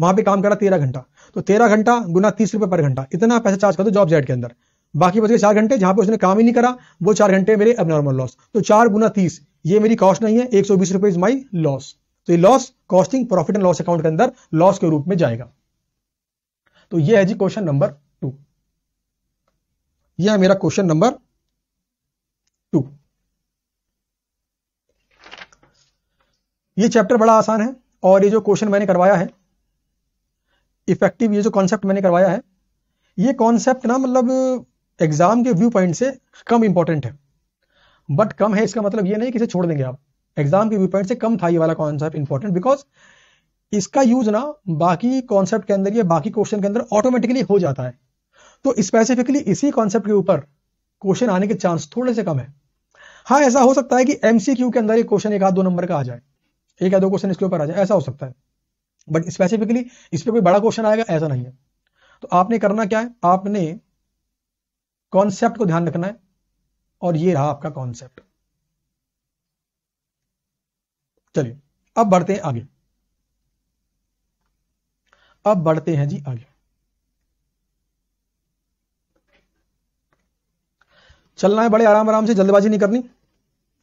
Speaker 1: वहां पे काम करा तेरह घंटा तो तेरह घंटा गुना तीस रुपए पर घंटा इतना पैसा चार्ज कर दो जॉब जेड के अंदर बाकी बच गए चार घंटे जहां पे उसने काम ही नहीं करा वो चार घंटे मेरे अब नॉर्मल लॉस तो चार गुना तीस ये मेरी कॉस्ट नहीं है एक सौ बीस रुपए इज माई लॉस तो ये loss costing profit and loss account के अंदर लॉस के रूप में जाएगा तो ये है जी क्वेश्चन नंबर टू यह है मेरा क्वेश्चन नंबर टू ये चैप्टर बड़ा आसान है और ये जो क्वेश्चन मैंने करवाया है इफेक्टिव ये जो कॉन्सेप्ट मैंने करवाया है ये कॉन्सेप्ट ना मतलब एग्जाम के व्यू पॉइंट से कम इंपॉर्टेंट है बट कम है इसका मतलब ये नहीं कि इसे छोड़ देंगे आप एग्जाम के व्यू पॉइंट से कम था ये वाला कॉन्सेप्ट इंपॉर्टेंट बिकॉज इसका यूज ना बाकी कॉन्सेप्ट के अंदर या बाकी क्वेश्चन के अंदर ऑटोमेटिकली हो जाता है तो स्पेसिफिकली इसी कॉन्सेप्ट के ऊपर क्वेश्चन आने के चांस थोड़े से कम है हाँ ऐसा हो सकता है कि एमसीक्यू के अंदर एक क्वेश्चन एक आध दो नंबर का आ जाए एक या दो क्वेश्चन इसके ऊपर आ जाए ऐसा हो सकता है बट स्पेसिफिकली इस पर कोई बड़ा क्वेश्चन आएगा ऐसा नहीं है तो आपने करना क्या है आपने कॉन्सेप्ट को ध्यान रखना है और ये रहा आपका कॉन्सेप्ट चलिए अब बढ़ते हैं आगे अब बढ़ते हैं जी आगे चलना है बड़े आराम आराम से जल्दबाजी नहीं करनी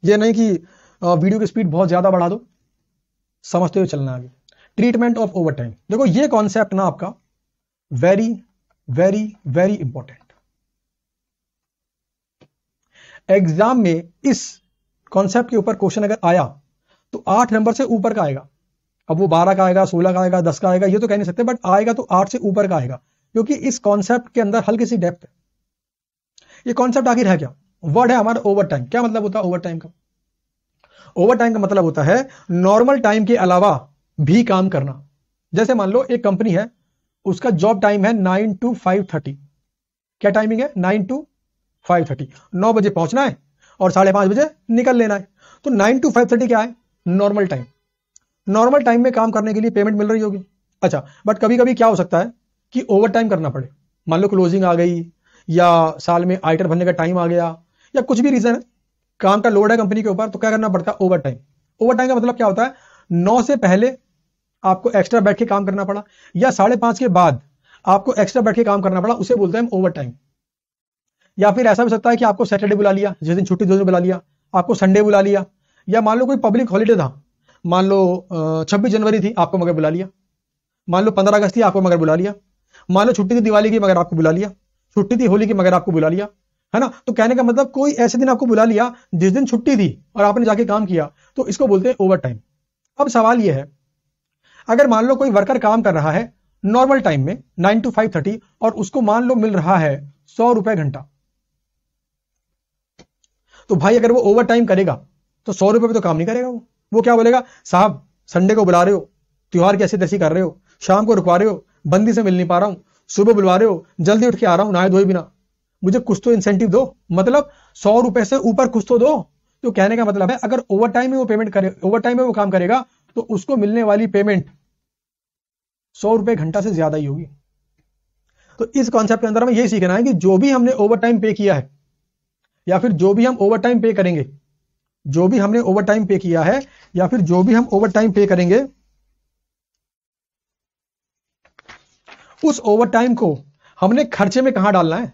Speaker 1: ये नहीं कि वीडियो की स्पीड बहुत ज्यादा बढ़ा दो समझते हुए चलना आगे ट्रीटमेंट ऑफ ओवर टाइम देखो ये कॉन्सेप्ट ना आपका very very very important exam में इस कॉन्सेप्ट के ऊपर क्वेश्चन अगर आया तो आठ नंबर से ऊपर का आएगा अब वो बारह का आएगा सोलह का आएगा दस का आएगा ये तो कह नहीं सकते बट आएगा तो आठ से ऊपर का आएगा क्योंकि इस कॉन्सेप्ट के अंदर हल्की सी डेप्थ है ये कॉन्सेप्ट आखिर है क्या वर्ड है हमारा ओवर टाइम क्या मतलब होता है ओवर टाइम का ओवर टाइम का मतलब होता है नॉर्मल टाइम के अलावा भी काम करना जैसे मान लो एक कंपनी है उसका जॉब टाइम है नाइन टू फाइव थर्टी क्या टाइमिंग है नाइन टू फाइव थर्टी नौ बजे पहुंचना है और साढ़े पांच बजे निकल लेना है तो नाइन टू फाइव थर्टी क्या है नॉर्मल टाइम नॉर्मल टाइम में काम करने के लिए पेमेंट मिल रही होगी अच्छा बट कभी कभी क्या हो सकता है कि ओवर टाइम करना पड़े मान लो क्लोजिंग आ गई या साल में आइटर भरने का टाइम आ गया या कुछ भी रीज़न है काम का लोड है कंपनी के ऊपर तो क्या करना पड़ता है ओवर टाइम ओवर टाइम का मतलब क्या होता है नौ से पहले आपको एक्स्ट्रा बैठ के काम करना पड़ा या साढ़े पांच के बाद आपको एक्स्ट्रा बैठ के काम करना पड़ा उसे बोलते हैं ओवर टाइम या फिर ऐसा भी सकता है कि आपको सैटरडे बुला लिया जिस दिन छुट्टी दिन बुला लिया आपको संडे बुला लिया या मान लो कोई पब्लिक हॉलीडे था मान लो छब्बीस जनवरी थी आपको मगर बुला लिया मान लो पंद्रह अगस्त थी आपको मगर बुला लिया मान लो छुट्टी थी दिवाली की मगर आपको बुला लिया छुट्टी थी होली की मगर आपको बुला लिया है ना तो कहने का मतलब कोई ऐसे दिन आपको बुला लिया जिस दिन छुट्टी थी और आपने जाके काम किया तो इसको बोलते हैं ओवर टाइम अब सवाल यह है अगर मान लो कोई वर्कर काम कर रहा है नॉर्मल टाइम में नाइन टू फाइव थर्टी और उसको मान लो मिल रहा है सौ रुपए घंटा तो भाई अगर वो ओवर टाइम करेगा तो सौ रुपए तो काम नहीं करेगा वो वो क्या बोलेगा साहब संडे को बुला रहे हो त्यौहार की ऐसी तैसी कर रहे हो शाम को रुकवा रहे हो बंदी से मिल नहीं पा रहा हूं सुबह बुलवा रहे हो जल्दी उठ के आ रहा हूं नहाए धोए बिना मुझे कुछ तो इंसेंटिव दो मतलब सौ रुपए से ऊपर कुछ तो दो तो कहने का मतलब है अगर ओवर टाइम में वो पेमेंट करे ओवर टाइम में वो काम करेगा तो उसको मिलने वाली पेमेंट सौ रुपए घंटा से ज्यादा ही होगी तो इस कॉन्सेप्ट के अंदर हमें यही सीखना है कि जो भी हमने ओवर टाइम पे किया है या फिर जो भी हम ओवर टाइम पे करेंगे जो भी हमने ओवर टाइम पे किया है या फिर जो भी हम ओवर टाइम पे करेंगे उस ओवर टाइम को हमने खर्चे में कहां डालना है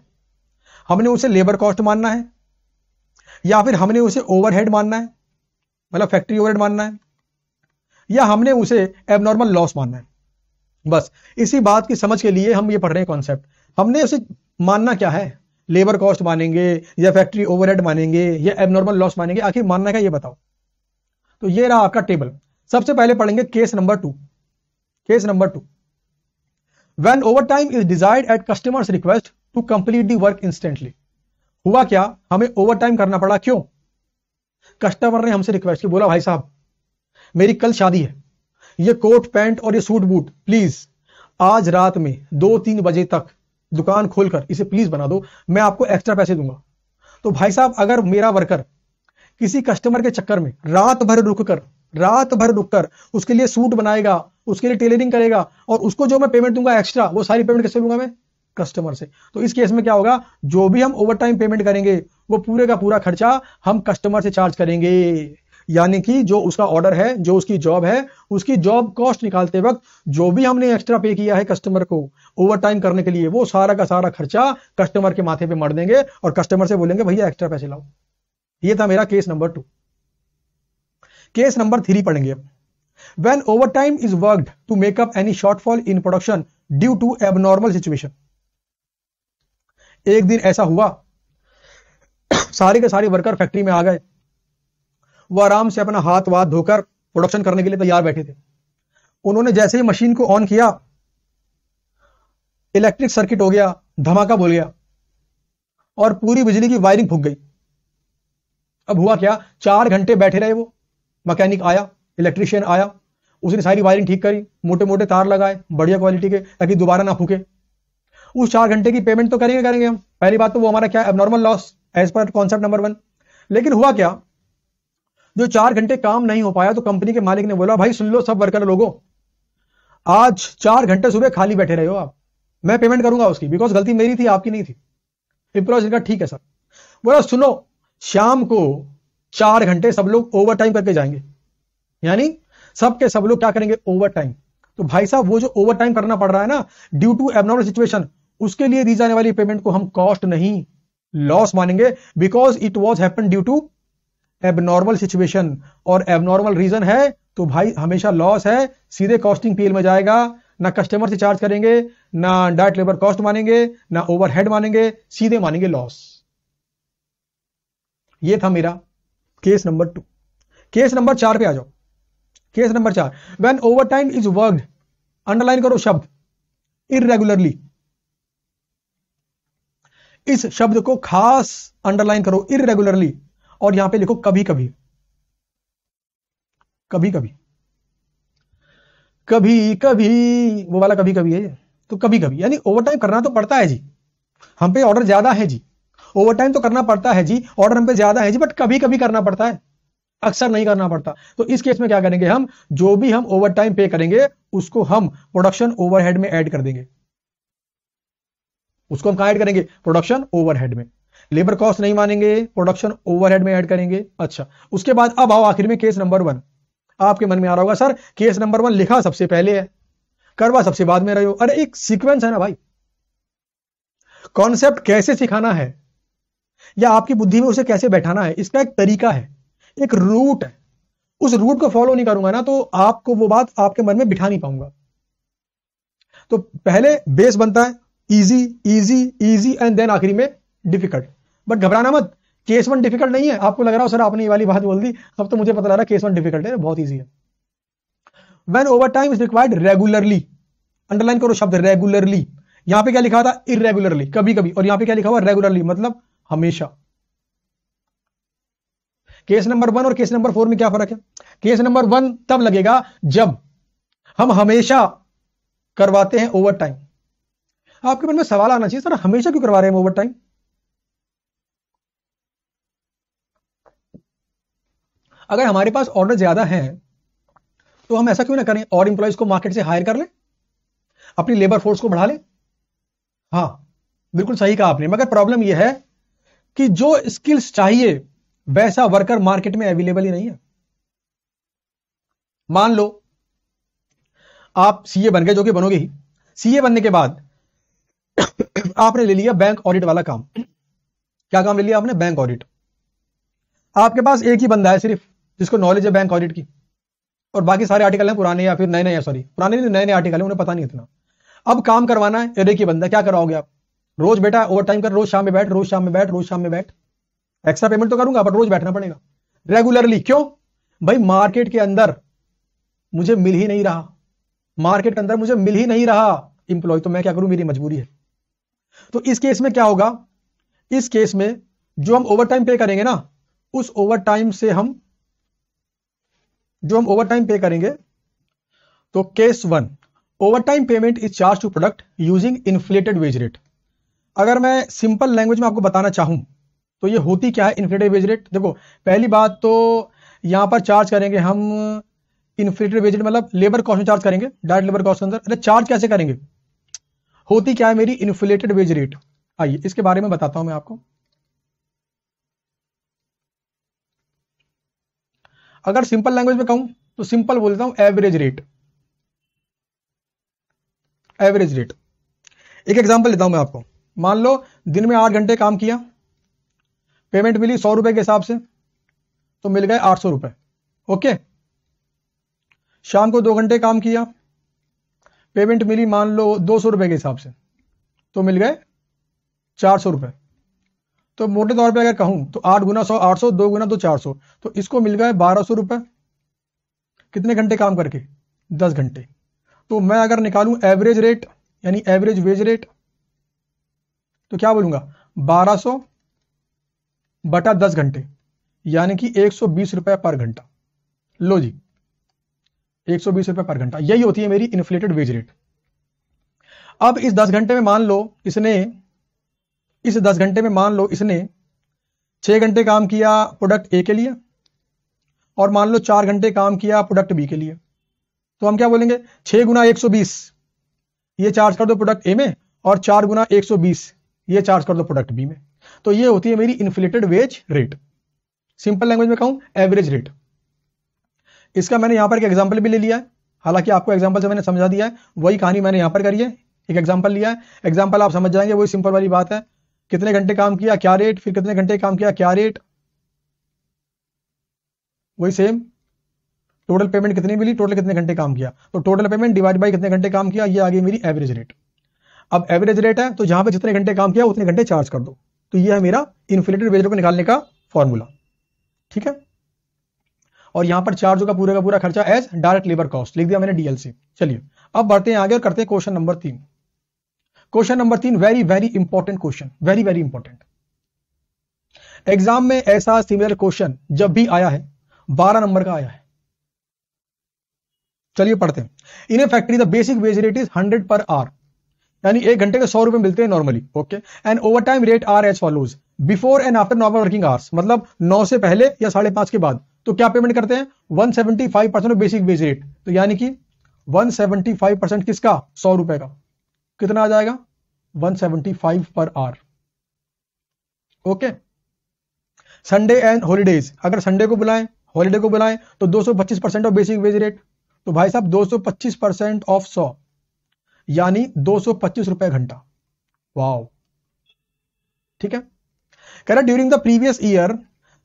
Speaker 1: हमने उसे लेबर कॉस्ट मानना है या फिर हमने उसे ओवरहेड मानना है मतलब फैक्ट्री ओवरहेड मानना है या हमने उसे एबनॉर्मल लॉस मानना है बस इसी बात की समझ के लिए हम ये पढ़ रहे हैं कॉन्सेप्ट हमने उसे मानना क्या है लेबर कॉस्ट मानेंगे या फैक्ट्री ओवरहेड मानेंगे या एबनॉर्मल लॉस मानेंगे आखिर मानना क्या ये बताओ तो ये रहा आपका टेबल सबसे पहले पढ़ेंगे case number two case number two when overtime is decided at customer's request to complete the work instantly हुआ क्या हमें ओवर टाइम करना पड़ा क्यों कस्टमर ने हमसे रिक्वेस्ट की बोला भाई साहब मेरी कल शादी है ये कोट पैंट और ये सूट बूट प्लीज आज रात में दो तीन बजे तक दुकान खोलकर इसे प्लीज बना दो मैं आपको एक्स्ट्रा पैसे दूंगा तो भाई साहब अगर मेरा वर्कर किसी कस्टमर के चक्कर में रात भर रुक कर रात भर रुक कर उसके लिए सूट बनाएगा उसके लिए टेलरिंग करेगा और उसको जो मैं पेमेंट दूंगा एक्स्ट्रा वो सारी पेमेंट कैसे लूंगा मैं कस्टमर से तो इस केस में क्या होगा जो भी हम ओवर टाइम पेमेंट करेंगे वो पूरे का पूरा खर्चा हम कस्टमर से चार्ज करेंगे यानी कि जो उसका ऑर्डर है जो उसकी जॉब है उसकी जॉब कॉस्ट निकालते वक्त जो भी हमने एक्स्ट्रा पे किया है कस्टमर को ओवर टाइम करने के लिए वो सारा का सारा खर्चा कस्टमर के माथे पे मर देंगे और कस्टमर से बोलेंगे भैया एक्स्ट्रा पैसे लाओ ये था मेरा case number two case number three पढ़ेंगे अब when overtime is worked to make up any shortfall in production due to abnormal situation एक दिन ऐसा हुआ सारे के सारे वर्कर फैक्ट्री में आ गए वो आराम से अपना हाथ वाथ धोकर प्रोडक्शन करने के लिए तैयार बैठे थे उन्होंने जैसे ही मशीन को ऑन किया इलेक्ट्रिक सर्किट हो गया धमाका बोल गया और पूरी बिजली की वायरिंग फूक गई अब हुआ क्या चार घंटे बैठे रहे वो मैकेनिक आया इलेक्ट्रिशियन आया उसने सारी वायरिंग ठीक करी मोटे मोटे तार लगाए बढ़िया क्वालिटी के ताकि दोबारा ना फूके उस चार घंटे की पेमेंट तो करेंगे करेंगे हम पहली बात तो वो हमारा क्या abnormal loss as per concept number one लेकिन हुआ क्या जो चार घंटे काम नहीं हो पाया तो कंपनी के मालिक ने बोला भाई सुन लो सब वर्कर लोगों आज चार घंटे सुबह खाली बैठे रहे हो आप मैं पेमेंट करूंगा उसकी बिकॉज गलती मेरी थी आपकी नहीं थी इम्प्लॉयज का ठीक है सर बोला सुनो शाम को चार घंटे सब लोग ओवर टाइम करके जाएंगे यानी सब के सब लोग क्या करेंगे ओवर टाइम तो भाई साहब वो जो ओवर टाइम करना पड़ रहा है ना ड्यू टू एबनॉर्मल सिचुएशन उसके लिए दी जाने वाली पेमेंट को हम कॉस्ट नहीं लॉस मानेंगे because it was happen due to abnormal situation और एबनॉर्मल रीजन है तो भाई हमेशा लॉस है सीधे कॉस्टिंग पीएल में जाएगा ना कस्टमर से चार्ज करेंगे ना डायरेक्ट लेबर कॉस्ट मानेंगे ना ओवरहेड मानेंगे सीधे मानेंगे लॉस ये था मेरा case number two case number चार पे आ जाओ केस नंबर चार when overtime is work underline करो शब्द इरेगुलरली इस शब्द को खास अंडरलाइन करो इरेगुलरली और यहां पे लिखो कभी कभी कभी कभी कभी कभी वो वाला कभी कभी है तो कभी कभी यानी ओवर टाइम करना तो पड़ता है जी हम पे ऑर्डर ज्यादा है जी ओवर टाइम तो करना पड़ता है जी ऑर्डर हम पे ज्यादा है जी बट कभी कभी करना पड़ता है अक्सर नहीं करना पड़ता तो इस केस में क्या करेंगे हम जो भी हम ओवर टाइम पे करेंगे उसको हम प्रोडक्शन ओवरहेड में ऐड कर देंगे उसको हम कहा ऐड करेंगे प्रोडक्शन ओवरहेड में लेबर कॉस्ट नहीं मानेंगे प्रोडक्शन ओवरहेड में ऐड करेंगे अच्छा उसके बाद अब आओ आखिर में केस नंबर वन आपके मन में आ रहा होगा सर केस नंबर वन लिखा सबसे पहले है करवा सबसे बाद में रहे हो अरे एक सीक्वेंस है ना भाई कॉन्सेप्ट कैसे सिखाना है या आपकी बुद्धि में उसे कैसे बैठाना है इसका एक तरीका है एक रूट है उस रूट को फॉलो नहीं करूंगा ना तो आपको वो बात आपके मन में बिठा नहीं पाऊंगा तो पहले बेस बनता है easy easy easy and then आखिरी में डिफिकल्ट बट घबराना मत केस वन डिफिकल्ट नहीं है आपको लग रहा हो सर आपने ये वाली बात बोल दी अब तो मुझे पता लग रहा केस वन डिफिकल्ट है बहुत ईजी है when overtime is required regularly underline करो शब्द रेगुलरली यहां पे क्या लिखा था इरेगुलरली कभी कभी और यहां पे क्या लिखा हुआ रेगुलरली मतलब हमेशा केस नंबर वन और केस नंबर फोर में क्या फर्क है केस नंबर वन तब लगेगा जब हम हमेशा करवाते हैं ओवर टाइम आपके मन में सवाल आना चाहिए सर हमेशा क्यों करवा रहे हैं ओवर टाइम अगर हमारे पास ऑर्डर ज़्यादा है तो हम ऐसा क्यों ना करें और इंप्लॉयज़ को मार्केट से हायर कर लें अपनी लेबर फोर्स को बढ़ा लें हाँ बिल्कुल सही कहा आपने मगर प्रॉब्लम यह है कि जो स्किल्स चाहिए वैसा वर्कर मार्केट में अवेलेबल ही नहीं है मान लो आप सीए बन गए जो कि बनोगे ही सीए बनने के बाद आपने ले लिया बैंक ऑडिट वाला काम क्या काम ले लिया आपने बैंक ऑडिट आपके पास एक ही बंदा है सिर्फ जिसको नॉलेज है बैंक ऑडिट की और बाकी सारे आर्टिकल हैं पुराने या फिर नए नए सॉरी पुराने नहीं नए नए आर्टिकल हैं उन्हें पता नहीं इतना अब काम करवाना है अरे की बंदा क्या कराओगे आप रोज बेटा ओवर टाइम कर रोज शाम में बैठ रोज शाम में बैठ रोज शाम में बैठ एक्स्ट्रा पेमेंट तो करूंगा बट रोज बैठना पड़ेगा रेगुलरली क्यों भाई मार्केट के अंदर मुझे मिल ही नहीं रहा मार्केट के अंदर मुझे मिल ही नहीं रहा इंप्लॉय तो मैं क्या करूं मेरी मजबूरी है तो इस केस में क्या होगा इस केस में जो हम ओवर टाइम पे करेंगे ना उस ओवर टाइम से हम जो हम ओवर टाइम पे करेंगे तो case one overtime payment is charge to product using inflated wage rate अगर मैं सिंपल लैंग्वेज में आपको बताना चाहूं तो ये होती क्या है इन्फ्लेटेड वेज रेट देखो पहली बात तो यहां पर चार्ज करेंगे हम इन्फ्लेटेड वेज रेट मतलब लेबर कॉस्ट में चार्ज करेंगे डायरेक्ट लेबर कॉस्ट के अंदर अरे चार्ज कैसे करेंगे होती क्या है मेरी इन्फ्लेटेड वेज रेट आइए इसके बारे में बताता हूं मैं आपको अगर सिंपल लैंग्वेज में कहूं तो सिंपल बोल देता हूं एवरेज रेट एवरेज रेट एक एग्जाम्पल देता हूं मैं आपको मान लो दिन में आठ घंटे काम किया पेमेंट मिली सौ रुपए के हिसाब से तो मिल गए आठ सौ रुपए ओके शाम को दो घंटे काम किया पेमेंट मिली मान लो दो सौ रुपए के हिसाब से तो मिल गए चार सौ रुपए तो मोटे तौर पे अगर कहूं तो आठ गुना सौ आठ सौ दो गुना दो तो चार सौ तो इसको मिल है बारह सौ रुपए कितने घंटे काम करके दस घंटे तो मैं अगर निकालू एवरेज रेट यानी एवरेज वेज रेट तो क्या बोलूंगा बारह सौ बटा दस घंटे यानी कि एक सौ बीस रुपए पर घंटा लो जी एक सौ बीस रुपए पर घंटा यही होती है मेरी इन्फ्लेटेड वेज रेट अब इस दस घंटे में मान लो इसने इस दस घंटे में मान लो इसने छह घंटे काम किया प्रोडक्ट ए के लिए और मान लो चार घंटे काम किया प्रोडक्ट बी के लिए तो हम क्या बोलेंगे छह गुना एक सौ बीस ये चार्ज कर दो प्रोडक्ट ए में और चार गुना एक सौ बीस ये चार्ज कर दो प्रोडक्ट बी में तो ये होती है मेरी inflated wage rate simple language में कहूं एवरेज रेट इसका मैंने यहां पर एक एग्जाम्पल भी ले लिया है हालांकि आपको एग्जाम्पल से मैंने समझा दिया है वही कहानी मैंने यहां पर करी है एक एग्जाम्पल लिया है एग्जाम्पल आप समझ जाएंगे वही सिंपल वाली बात है कितने घंटे काम किया क्या रेट फिर कितने घंटे काम किया क्या रेट वही सेम टोटल पेमेंट कितनी मिली टोटल कितने घंटे काम किया तो टोटल पेमेंट डिवाइड बाई कितने घंटे काम किया ये आगे मेरी एवरेज रेट अब एवरेज रेट है तो जहां पे जितने घंटे काम किया उतने घंटे चार्ज कर दो तो ये है मेरा इन्फ्लेटेड वेज को निकालने का फॉर्मूला ठीक है और यहां पर चार्जों का पूरा का पूरा खर्चा एज डायरेक्ट लेबर कॉस्ट लिख दिया मैंने डीएलसी चलिए अब बढ़ते हैं आगे और करते हैं क्वेश्चन नंबर तीन क्वेश्चन नंबर तीन very very important question very very important exam में ऐसा सिमिलर क्वेश्चन जब भी आया है बारह नंबर का आया है चलिए पढ़ते हैं in a factory the basic wage rate is hundred per hour यानी एक घंटे के सौ रुपए मिलते हैं normally okay and overtime rate are as follows before and after normal working hours मतलब नौ से पहले या साढ़े पांच के बाद तो क्या पेमेंट करते हैं one seventy five percent basic wage rate तो यानी कि वन सेवेंटी फाइव परसेंट किसका सौ रुपए का कितना आ जाएगा 175 per hour okay Sunday and holidays अगर संडे को बुलाएं हॉलीडे को बुलाएं तो 225 percent of basic wage rate तो भाई साहब 225 परसेंट ऑफ 100 यानी दो रुपए घंटा वाओ ठीक है कह रहा during the previous year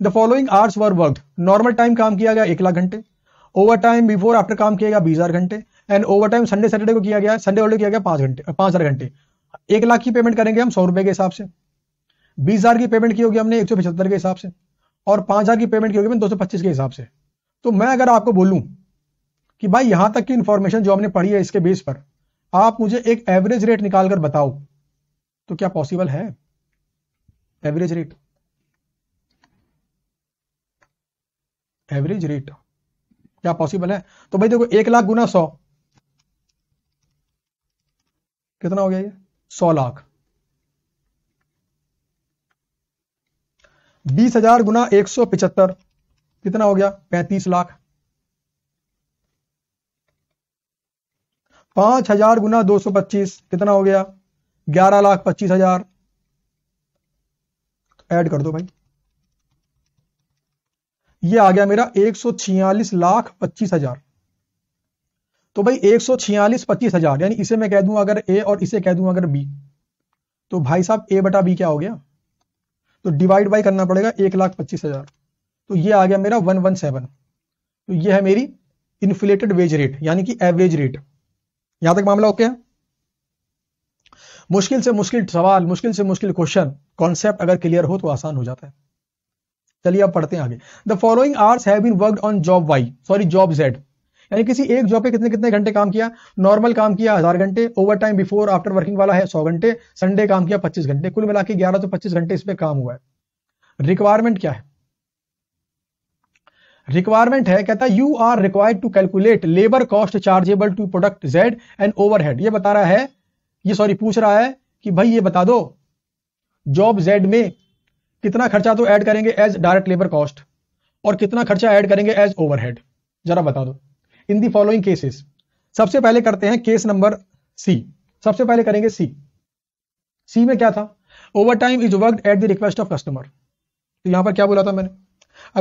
Speaker 1: the following hours were work normal time काम किया गया एक लाख घंटे ओवर टाइम बिफोर आफ्टर काम किया गया बीस घंटे and overtime Sunday Saturday को किया गया संडे ऑलडे किया गया पांच घंटे पांच हजार घंटे एक लाख की पेमेंट करेंगे हम सौ रुपए के हिसाब से बीस हजार की पेमेंट की होगी हमने एक सौ पचहत्तर के हिसाब से और पांच हजार की पेमेंट की होगी हमने दो सौ पच्चीस के हिसाब से तो मैं अगर आपको बोलूं कि भाई यहां तक की इंफॉर्मेशन जो हमने पढ़ी है इसके बेस पर आप मुझे एक एवरेज रेट निकालकर बताओ तो क्या पॉसिबल है एवरेज रेट एवरेज रेट क्या पॉसिबल है तो भाई देखो एक लाख गुना सौ कितना हो गया ये सौ लाख बीस हजार गुना एक सौ पिचहत्तर कितना हो गया पैंतीस लाख पांच हजार गुना दो सौ पच्चीस कितना हो गया ग्यारह लाख पच्चीस हजार ऐड कर दो भाई ये आ गया मेरा एक सौ छियालीस लाख पच्चीस हजार तो भाई एक सौ छियालीस पच्चीस हजार यानी इसे मैं कह दूं अगर ए और इसे कह दूं अगर बी तो भाई साहब ए बटा बी क्या हो गया तो डिवाइड बाई करना पड़ेगा एक लाख पच्चीस हजार तो ये आ गया मेरा वन वन सेवन तो ये है मेरी इन्फ्लेटेड वेज रेट यानी कि एवरेज रेट यहां तक मामला ओके है मुश्किल से मुश्किल सवाल मुश्किल से मुश्किल क्वेश्चन कॉन्सेप्ट अगर क्लियर हो तो आसान हो जाता है चलिए अब पढ़ते हैं आगे the following hours have been on job Y sorry job Z यानी किसी एक जॉब पे कितने कितने घंटे काम किया नॉर्मल काम किया हजार घंटे overtime before after working वाला है सौ घंटे संडे काम किया पच्चीस घंटे कुल मिला के ग्यारह तो पच्चीस घंटे इस पर काम हुआ है रिक्वायरमेंट क्या है रिक्वायरमेंट है कहता है you are required to calculate labour cost chargeable to product Z and overhead ये बता रहा है ये सॉरी पूछ रहा है कि भाई ये बता दो जॉब जेड में कितना खर्चा तो ऐड करेंगे एज डायरेक्ट लेबर कॉस्ट और कितना खर्चा ऐड करेंगे एज ओवरहेड जरा बता दो इन दी फॉलोइंग केसेस सबसे पहले करते हैं केस नंबर सी सबसे पहले करेंगे सी सी में क्या था overtime is work at the request of customer तो यहां पर क्या बोला था मैंने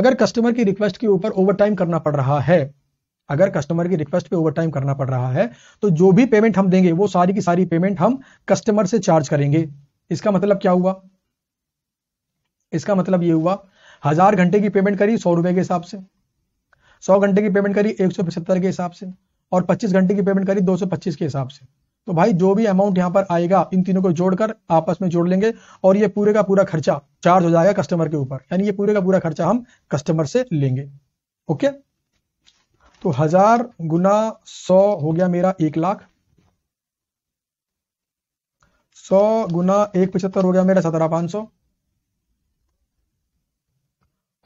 Speaker 1: अगर कस्टमर की रिक्वेस्ट के ऊपर ओवर टाइम करना पड़ रहा है अगर कस्टमर की रिक्वेस्ट पे ओवर टाइम करना पड़ रहा है तो जो भी पेमेंट हम देंगे वो सारी की सारी पेमेंट हम कस्टमर से चार्ज करेंगे इसका मतलब क्या हुआ इसका मतलब ये हुआ हजार घंटे की पेमेंट करी सौ रुपए के हिसाब से सौ घंटे की पेमेंट करी एक के हिसाब से और पच्चीस घंटे की पेमेंट करी 225 के हिसाब से तो भाई जो भी अमाउंट यहाँ पर आएगा इन तीनों को जोड़कर आपस में जोड़ लेंगे और ये पूरे का पूरा खर्चा चार्ज हो जाएगा कस्टमर के ऊपर यानी ये पूरे का पूरा खर्चा हम कस्टमर से लेंगे ओके तो हजार गुना सौ हो गया मेरा एक लाख सौ गुना एक पचहत्तर हो गया मेरा सत्रह पांच सौ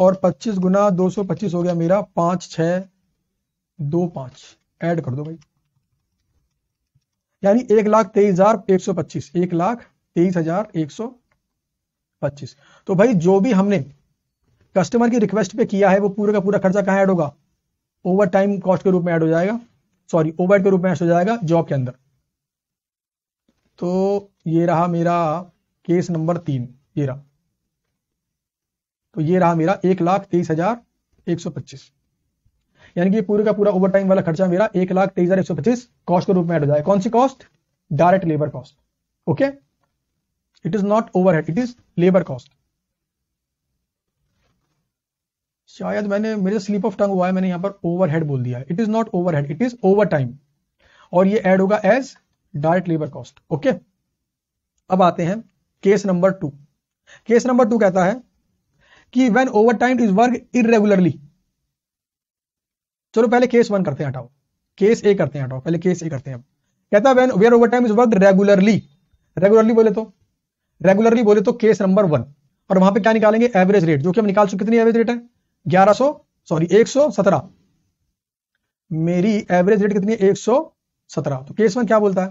Speaker 1: और 25 गुना 225 हो गया मेरा पांच छ दो पांच ऐड कर दो भाई यानी एक लाख तेईस हजार एक सौ पच्चीस एक लाख तेईस हजार एक सौ पच्चीस तो भाई जो भी हमने कस्टमर की रिक्वेस्ट पे किया है वो पूरे का पूरा खर्चा कहाँ ऐड होगा ओवर टाइम कॉस्ट के रूप में ऐड हो जाएगा सॉरी ओवर के रूप में ऐड हो जाएगा जॉब के अंदर तो ये रहा मेरा केस नंबर तीन ये रहा तो ये रहा मेरा एक लाख तेईस हजार एक सौ पच्चीस यानी कि पूरे का पूरा ओवर टाइम वाला खर्चा मेरा एक लाख तेईस हजार एक सौ पच्चीस कॉस्ट के रूप में एड हो जाए कौन सी cost direct labour cost okay it is not over it is labour cost शायद मैंने मेरे स्लिप ऑफ टंग हुआ है मैंने यहां पर ओवर हेड बोल दिया it is not overhead it is overtime और ये ऐड होगा as direct labour cost okay अब आते हैं case number two case number two कहता है कि when overtime is work irregularly चलो पहले केस वन करते हैं हटाओ केस ए करते हैं हटाओ पहले केस ए करते हैं कहता है when overtime is work regularly regularly बोले तो रेगुलरली बोले तो केस नंबर वन और वहां पे क्या निकालेंगे एवरेज रेट जो कि हम निकाल चुके कितनी एवरेज रेट है 1100 सॉरी 117 मेरी एवरेज रेट कितनी है 117 तो केस वन क्या बोलता है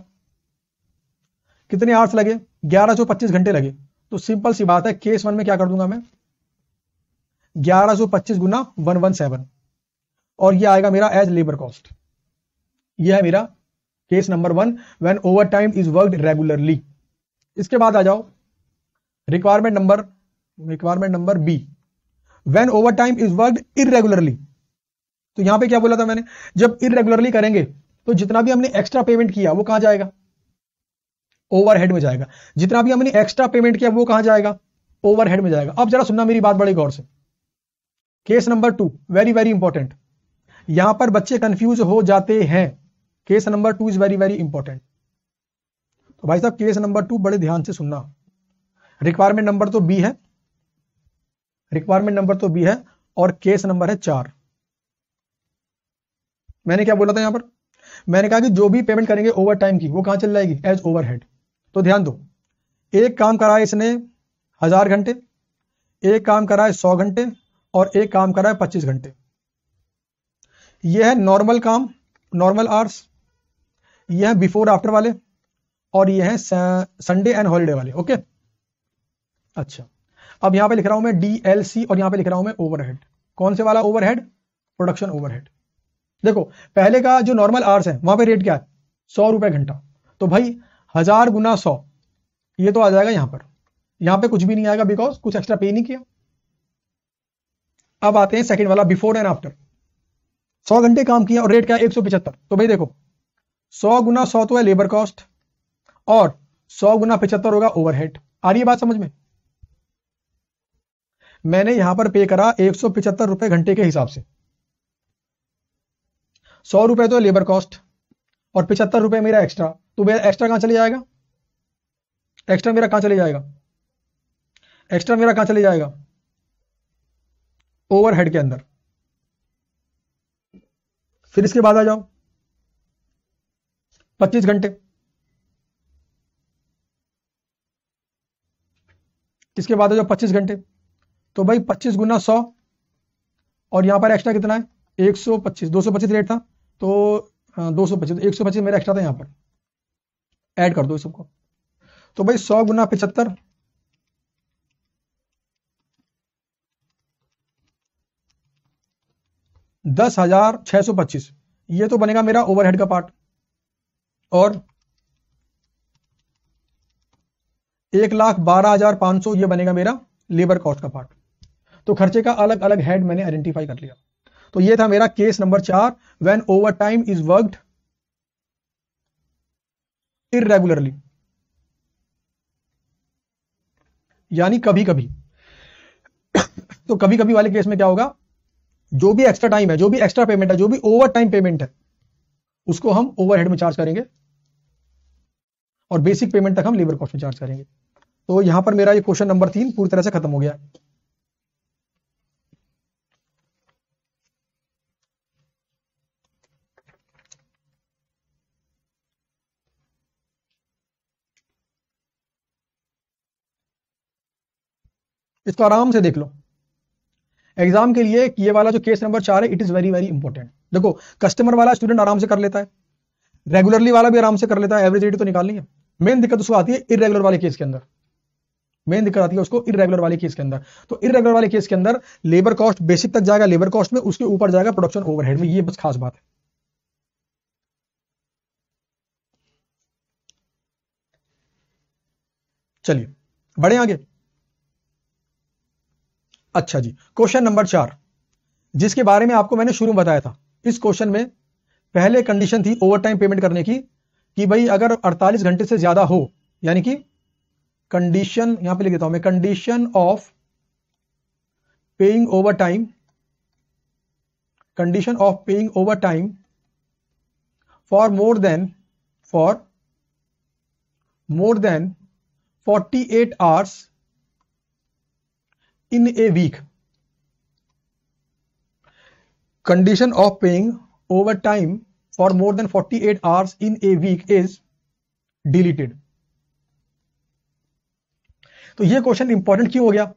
Speaker 1: कितने आवर्स लगे ग्यारह सौ घंटे लगे तो सिंपल सी बात है केस वन में क्या कर दूंगा मैं ग्यारह सौ पच्चीस गुना वन वन सेवन और ये आएगा मेरा एज लेबर कॉस्ट ये है मेरा case number one when overtime is worked regularly इसके बाद आ जाओ requirement number requirement number B when overtime is worked irregularly तो यहां पे क्या बोला था मैंने जब इरेगुलरली करेंगे तो जितना भी हमने एक्स्ट्रा पेमेंट किया वो कहां जाएगा ओवरहेड में जाएगा जितना भी हमने एक्स्ट्रा पेमेंट किया वो कहां जाएगा ओवरहेड में जाएगा अब जरा सुनना मेरी बात बड़े गौर से case number two very very important यहां पर बच्चे कंफ्यूज हो जाते हैं case number two is very very important तो भाई साहब केस नंबर टू बड़े ध्यान से सुनना रिक्वायरमेंट नंबर तो बी है रिक्वायरमेंट नंबर तो बी है और केस नंबर है चार मैंने क्या बोला था यहां पर मैंने कहा कि जो भी पेमेंट करेंगे ओवर टाइम की वो कहां चल जाएगी एज ओवर तो ध्यान दो एक काम कराया इसने हजार घंटे एक काम है सौ घंटे और एक काम कर रहा है पच्चीस घंटे यह है नॉर्मल काम नॉर्मल आवर्स यह है बिफोर आफ्टर वाले और यह है संडे एंड हॉलीडे वाले ओके अच्छा अब यहां पे लिख रहा हूं मैं डी एल सी और यहां पे लिख रहा हूं मैं ओवरहेड कौन से वाला ओवरहेड प्रोडक्शन ओवरहेड देखो पहले का जो नॉर्मल आवर्स है वहां पे रेट क्या है सौ रुपए घंटा तो भाई हजार गुना सौ ये तो आ जाएगा यहां पर यहां पे कुछ भी नहीं आएगा बिकॉज कुछ एक्स्ट्रा पे नहीं किया अब आते हैं सेकंड वाला बिफोर एंड आफ्टर सौ घंटे काम किया और रेट क्या एक सौ पिछहत्तर तो भाई देखो 100 गुना सौ तो है लेबर कॉस्ट और सौ गुना पिछहत्तर होगा ओवरहेड आ रही है बात समझ में मैंने यहां पर पे करा एक सौ पिछहत्तर रुपए घंटे के हिसाब से सौ रुपए तो लेबर कॉस्ट और पिछहत्तर रुपए मेरा एक्स्ट्रा तो भैया एक्स्ट्रा कहां चले जाएगा एक्स्ट्रा मेरा कहां चले जाएगा एक्स्ट्रा मेरा कहां चले जाएगा ओवरहेड के अंदर फिर इसके बाद आ जाओ 25 घंटे इसके बाद आ जाओ 25 घंटे तो भाई 25 गुना 100 और यहां पर एक्स्ट्रा कितना है 125 225 रेट था तो हाँ, दो सौ पच्चीस एक सौ पच्चीस मेरा एक्स्ट्रा था यहां पर ऐड कर दो सबको तो भाई सौ गुना पिछहत्तर दस हजार छह सौ पच्चीस ये तो बनेगा मेरा ओवरहेड का पार्ट और एक लाख बारह हजार पांच सौ यह बनेगा मेरा लेबर कॉस्ट का पार्ट तो खर्चे का अलग अलग हेड मैंने आइडेंटिफाई कर लिया तो यह था मेरा केस नंबर चार when overtime is worked irregularly यानी कभी कभी तो कभी कभी वाले केस में क्या होगा जो भी एक्स्ट्रा टाइम है जो भी एक्स्ट्रा पेमेंट है जो भी ओवर टाइम पेमेंट है उसको हम ओवरहेड में चार्ज करेंगे और बेसिक पेमेंट तक हम लेबर कॉस्ट में चार्ज करेंगे तो यहां पर मेरा ये क्वेश्चन नंबर तीन पूरी तरह से खत्म हो गया इसको आराम से देख लो एग्जाम के लिए ये वाला जो केस नंबर चार है it is very very important देखो कस्टमर वाला स्टूडेंट आराम से कर लेता है रेगुलरली वाला भी आराम से कर लेता है एवरेज रेट तो निकालनी है मेन दिक्कत उसको आती है इरेगुलर वाले केस के अंदर मेन दिक्कत आती है उसको इरेगुलर वाले केस के अंदर तो इरेगुलर वाले केस के अंदर लेबर कॉस्ट बेसिक तक जाएगा लेबर कॉस्ट में उसके ऊपर जाएगा प्रोडक्शन ओवरहेड में ये बस खास बात है चलिए बढ़े आगे अच्छा जी क्वेश्चन नंबर चार जिसके बारे में आपको मैंने शुरू में बताया था इस क्वेश्चन में पहले कंडीशन थी ओवरटाइम पेमेंट करने की कि भाई अगर 48 घंटे से ज़्यादा हो यानी कि कंडीशन यहां पे लिख देता हूं मैं condition of paying overtime condition of paying overtime for more than for more than 48 hours in week condition of paying overtime for more than forty 48 hours in a week is deleted तो ये क्वेश्चन इंपॉर्टेंट क्यों हो गया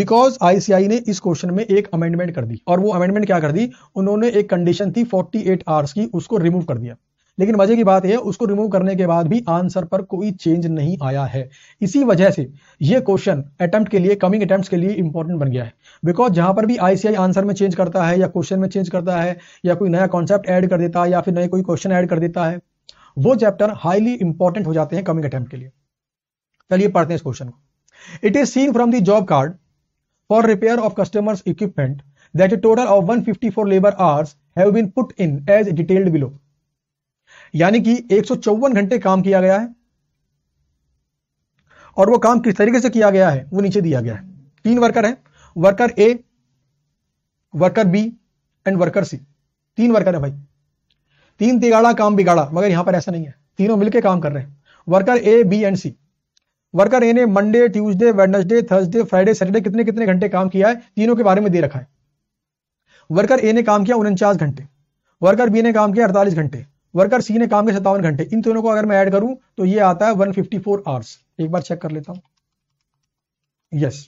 Speaker 1: बिकॉज आईसीआई ने इस क्वेश्चन में एक अमेंडमेंट कर दी और वो अमेंडमेंट क्या कर दी उन्होंने एक कंडीशन थी 48 आवर्स की उसको रिमूव कर दिया लेकिन मजे की बात यह उसको रिमूव करने के बाद भी आंसर पर कोई चेंज नहीं आया है इसी वजह से ये क्वेश्चन अटेम्प्ट के लिए कमिंग अटेम्प्ट के लिए इंपॉर्टेंट बन गया है बिकॉज जहां पर भी आईसीआई आंसर में चेंज करता है या क्वेश्चन में चेंज करता है या कोई नया कॉन्सेप्ट एड कर देता है या फिर नए कोई क्वेश्चन एड कर देता है वो चैप्टर हाईली इंपॉर्टेंट हो जाते हैं कमिंग अटेम्प्ट के लिए चलिए पढ़ते हैं इस क्वेश्चन को it is seen from the job card for repair of customers equipment that a total of 154 labor hours have been put यानी कि एक घंटे काम किया गया है और वो काम किस तरीके से किया गया है वो नीचे दिया गया है तीन वर्कर हैं worker A worker B and worker C तीन वर्कर है भाई तीन तिगाड़ा काम बिगाड़ा मगर यहां पर ऐसा नहीं है तीनों मिलकर काम कर रहे हैं worker A B and C worker A ने Monday Tuesday Wednesday Thursday Friday Saturday कितने कितने घंटे काम किया है तीनों के बारे में दे रखा है वर्कर ए ने काम किया उनचास घंटे वर्कर बी ने काम किया अड़तालीस घंटे वर्कर सी ने काम के सत्तावन घंटे इन दोनों को अगर मैं ऐड करूं तो ये आता है 154 आवर्स एक बार चेक कर लेता हूं यस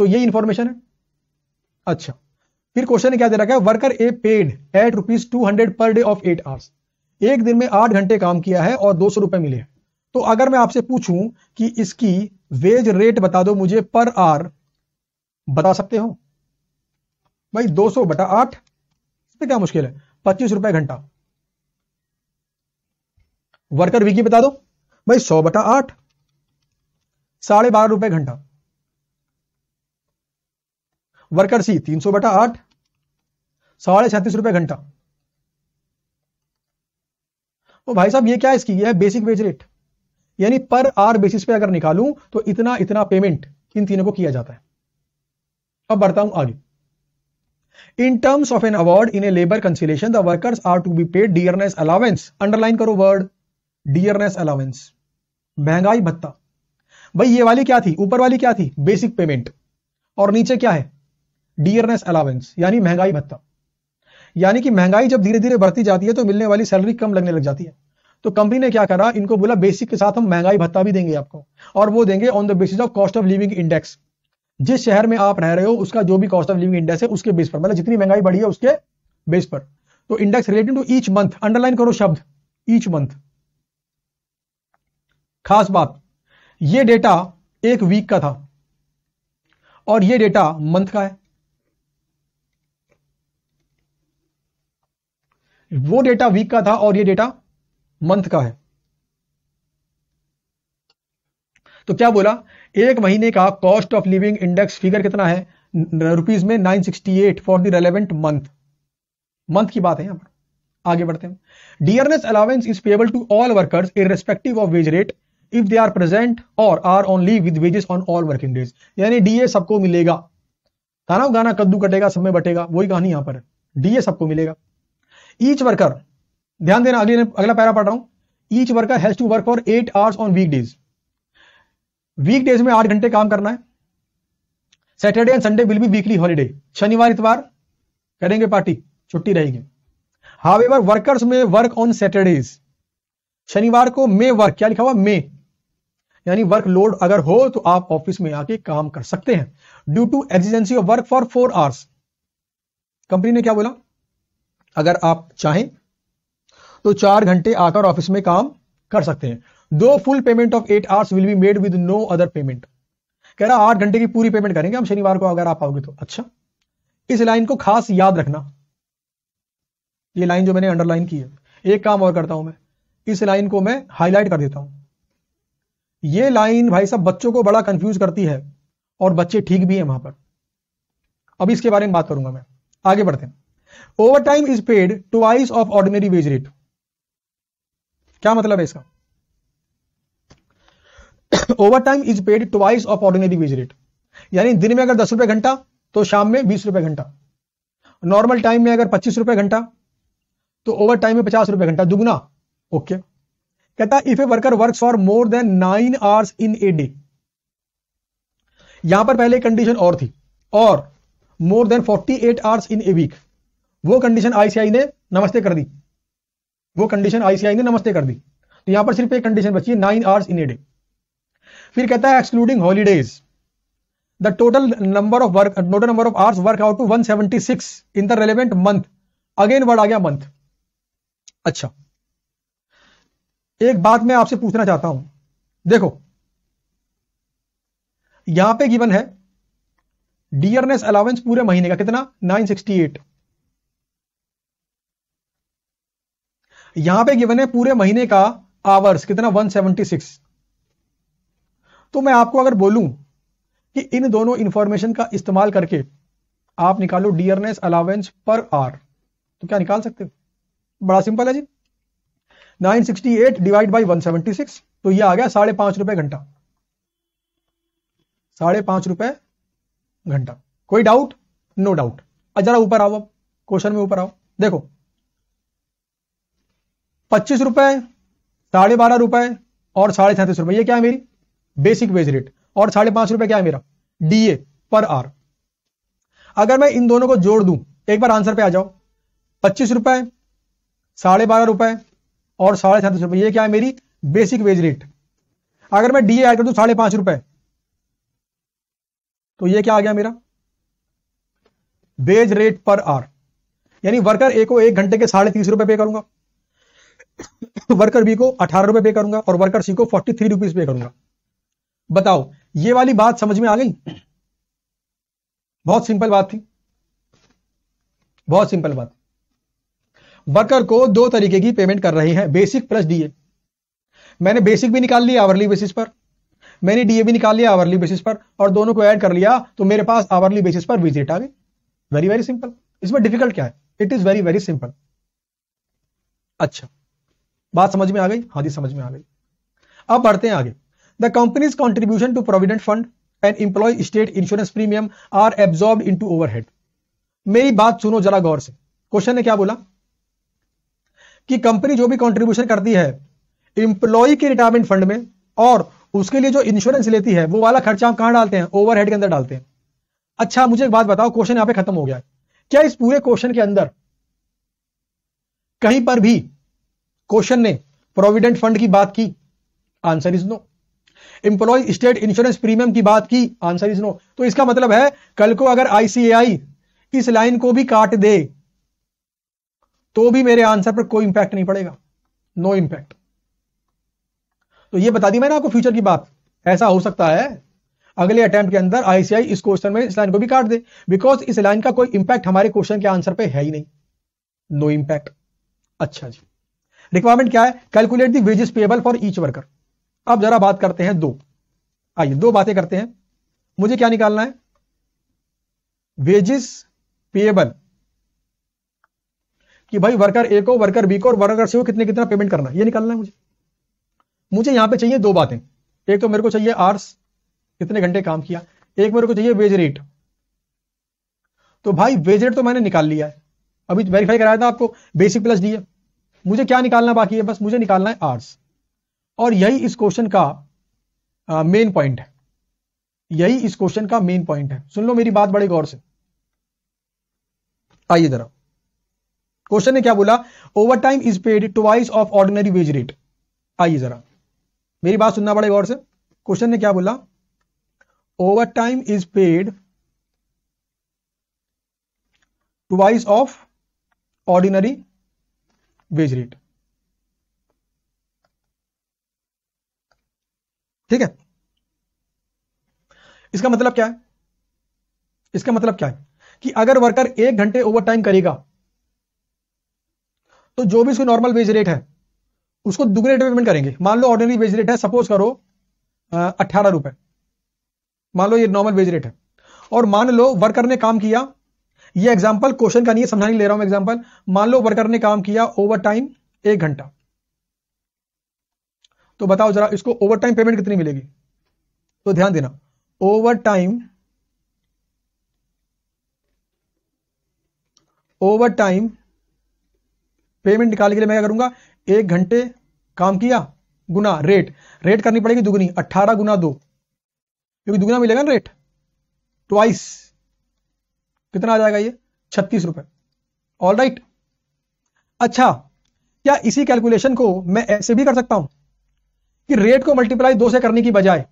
Speaker 1: तो ये इंफॉर्मेशन है अच्छा फिर क्वेश्चन क्या दे रखा है worker A paid at rupees two hundred per day of eight hours एक दिन में आठ घंटे काम किया है और दो सौ रुपए मिले हैं तो अगर मैं आपसे पूछूं कि इसकी वेज रेट बता दो मुझे पर आर बता सकते हो भाई 200 बटा आठ इसमें क्या मुश्किल है पच्चीस रुपए घंटा वर्कर वीकी बता दो भाई सौ बटा आठ साढ़े बारह रुपए घंटा वर्कर सी तीन सौ बटा आठ साढ़े सैंतीस रुपए घंटा तो भाई साहब ये क्या इसकी ये है बेसिक वेज रेट यानी पर आर बेसिस पे अगर निकालूं तो इतना इतना पेमेंट इन तीनों को किया जाता है अब बढ़ता हूं आगे in terms of an award in a labour conciliation the workers are to be paid dearness allowance underline करो वर्ड डियरनेस अलाउेंस महंगाई भत्ता भाई ये वाली क्या थी ऊपर वाली क्या थी बेसिक पेमेंट और नीचे क्या है डियरनेस अलावेंस यानी महंगाई भत्ता यानी कि महंगाई जब धीरे धीरे बढ़ती जाती है तो मिलने वाली सैलरी कम लगने लग जाती है तो कंपनी ने क्या करा इनको बोला बेसिक के साथ हम महंगाई भत्ता भी देंगे आपको और वो देंगे on the basis of cost of living index जिस शहर में आप रह रहे हो उसका जो भी कॉस्ट ऑफ लिविंग इंडेक्स है उसके बेस पर मतलब जितनी महंगाई बढ़ी है उसके बेस पर तो index related to each month underline करो शब्द ईच मंथ खास बात ये डेटा एक वीक का था और ये डेटा मंथ का है वो डेटा वीक का था और ये डेटा मंथ का है तो क्या बोला एक महीने का cost of living index figure कितना है रुपीज में 968 for the relevant month month की बात है यहां पर आगे बढ़ते हैं dearness allowance is payable to all workers in respective of wage rate if they are present or are only with wages on all working days यानी डीए सबको मिलेगा गाना गाना कद्दू कटेगा सब में बटेगा वही कहानी यहां पर है डीए सबको मिलेगा ईच वर्कर ध्यान देना अगले अगला पैरा पढ़ रहा हूं each worker has to work for eight hours on week days week days में आठ घंटे काम करना है Saturday and Sunday will be weekly holiday शनिवार इतवार करेंगे पार्टी छुट्टी रहेगी however workers may work on Saturdays शनिवार को मे वर्क क्या लिखा हुआ मे यानी वर्कलोड अगर हो तो आप ऑफिस में आके काम कर सकते हैं due to exigency of work for four hours company ने क्या बोला अगर आप चाहें तो चार घंटे आकर ऑफिस में काम कर सकते हैं दो full payment of eight hours will be made with no other payment कह रहा आठ घंटे की पूरी पेमेंट करेंगे हम शनिवार को अगर आप आओगे तो अच्छा इस लाइन को खास याद रखना ये लाइन जो मैंने अंडरलाइन की है एक काम और करता हूं मैं इस लाइन को मैं हाईलाइट कर देता हूं ये लाइन भाई साहब बच्चों को बड़ा कंफ्यूज करती है और बच्चे ठीक भी है वहां पर अब इसके बारे में बात करूंगा मैं आगे बढ़ते overtime is paid twice of ordinary wage rate क्या मतलब है इसका overtime is paid twice of ordinary wage rate यानी दिन में अगर दस रुपए घंटा तो शाम में बीस रुपए घंटा नॉर्मल टाइम में अगर पच्चीस रुपए घंटा तो ओवर टाइम में पचास रुपए घंटा दुगना ओके okay. कहता if a worker work for more than nine hours in a day यहां पर पहले कंडीशन और थी और more than forty eight hours in a week वो कंडीशन आईसीआई ने नमस्ते कर दी वो कंडीशन आईसीआई ने नमस्ते कर दी तो यहां पर सिर्फ एक कंडीशन बची है nine hours in a day फिर कहता है excluding holidays the total number of work total number of hours work out to 176 in the relevant month again word आ गया मंथ अच्छा एक बात मैं आपसे पूछना चाहता हूं देखो यहां पे गिवन है डियरनेस अलावेंस पूरे महीने का कितना 968 यहां पे गिवन है पूरे महीने का आवर्स कितना 176 तो मैं आपको अगर बोलूं कि इन दोनों इंफॉर्मेशन का इस्तेमाल करके आप निकालो डियरनेस अलावेंस पर आर तो क्या निकाल सकते हो बड़ा सिंपल है जी 968 डिवाइड बाई 176 तो ये आ गया साढ़े पांच रुपए घंटा साढ़े पांच रुपए घंटा कोई डाउट नो डाउट जरा ऊपर आओ अब क्वेश्चन में ऊपर आओ देखो पच्चीस रुपए साढ़े बारह रुपए और साढ़े सैंतीस रुपए ये क्या है मेरी बेसिक वेज रेट और साढ़े पांच रुपए क्या है मेरा डीए पर आर अगर मैं इन दोनों को जोड़ दूं एक बार आंसर पे आ जाओ पच्चीस रुपए साढ़े बारह रुपए और साढ़े सैंतीस रुपए ये क्या है मेरी बेसिक वेज रेट अगर मैं डी ऐड कर दू साढ़े पांच रुपए तो ये क्या आ गया मेरा वेज रेट पर आर यानी वर्कर ए को एक घंटे के साढ़े तीस रुपए पे करूंगा वर्कर बी को अठारह रुपए पे करूंगा और वर्कर सी को फोर्टी थ्री रुपीज पे करूंगा बताओ ये वाली बात समझ में आ गई बहुत सिंपल बात थी बहुत सिंपल बात वर्कर को दो तरीके की पेमेंट कर रही है बेसिक प्लस डीए मैंने बेसिक भी निकाल लिया आवरली बेसिस पर मैंने डीए भी निकाल लिया आवरली बेसिस पर और दोनों को ऐड कर लिया तो मेरे पास आवरली बेसिस पर विजिट आ गई वेरी वेरी सिंपल इसमें डिफिकल्ट क्या है it is very very simple अच्छा बात समझ में आ गई हाँ जी समझ में आ गई अब बढ़ते हैं आगे the company's contribution to provident fund and employee state insurance premium are absorb into overhead मेरी बात सुनो जरा गौर से क्वेश्चन ने क्या बोला कि कंपनी जो भी कंट्रीब्यूशन करती है इंप्लॉई के रिटायरमेंट फंड में और उसके लिए जो इंश्योरेंस लेती है वो वाला खर्चा हम कहां डालते हैं ओवरहेड के अंदर डालते हैं अच्छा मुझे एक बात बताओ क्वेश्चन यहां पे खत्म हो गया है क्या इस पूरे क्वेश्चन के अंदर कहीं पर भी क्वेश्चन ने प्रोविडेंट फंड की बात की answer is no employee state insurance premium की बात की आंसर इज नो तो इसका मतलब है कल को अगर आईसीएआई इस लाइन को भी काट दे तो भी मेरे आंसर पर कोई इंपैक्ट नहीं पड़ेगा नो no इंपैक्ट तो ये बता दी मैंने आपको फ्यूचर की बात ऐसा हो सकता है अगले अटेम्प्ट के अंदर आईसीआई इस क्वेश्चन में इस लाइन को भी काट दे बिकॉज इस लाइन का कोई इंपैक्ट हमारे क्वेश्चन के आंसर पे है ही नहीं नो no इंपैक्ट अच्छा जी रिक्वायरमेंट क्या है calculate the wages payable for each worker अब जरा बात करते हैं दो आइए दो बातें करते हैं मुझे क्या निकालना है वेजिस पेबल कि भाई वर्कर ए को वर्कर बी को और वर्कर सी को कितने कितना पेमेंट करना है ये निकालना है मुझे मुझे यहाँ पे चाहिए दो बातें एक तो मेरे को चाहिए आर्स कितने घंटे काम किया एक मेरे को चाहिए वेज रेट तो भाई वेज रेट तो मैंने निकाल लिया है अभी वेरीफाई कराया था आपको बेसिक प्लस डी मुझे क्या निकालना बाकी है बस मुझे निकालना है आर्स और यही इस क्वेश्चन का मेन पॉइंट है यही इस क्वेश्चन का मेन पॉइंट है सुन लो मेरी बात बड़े गौर से आइए जरा क्वेश्चन ने क्या बोला overtime is paid twice of ordinary wage rate आइए जरा मेरी बात सुनना पड़ेगा गौर से क्वेश्चन ने क्या बोला overtime is paid twice of ordinary wage rate ठीक है इसका मतलब क्या है इसका मतलब क्या है कि अगर वर्कर एक घंटे ओवर टाइम करेगा तो जो भी उसकी नॉर्मल वेज रेट है उसको दुगने रेट में पेमेंट करेंगे मान लो ऑर्डिनरी वेज रेट है सपोज करो अट्ठारह रुपए मान लो ये नॉर्मल वेज रेट है और मान लो वर्कर ने काम किया ये एग्जाम्पल क्वेश्चन का नहीं है समझाने ले रहा हूं एग्जाम्पल मान लो वर्कर ने काम किया ओवर टाइम एक घंटा तो बताओ जरा इसको ओवर टाइम पेमेंट कितनी मिलेगी तो ध्यान देना overtime overtime payment निकालने के लिए मैं क्या करूंगा एक घंटे काम किया गुना रेट रेट करनी पड़ेगी दुगनी अट्ठारह गुना दो क्योंकि दुगना मिलेगा ना रेट ट्वाइस कितना आ जाएगा ये छत्तीस रुपए ऑल राइट अच्छा क्या इसी कैलकुलेशन को मैं ऐसे भी कर सकता हूं कि रेट को मल्टीप्लाई दो से करने की बजाय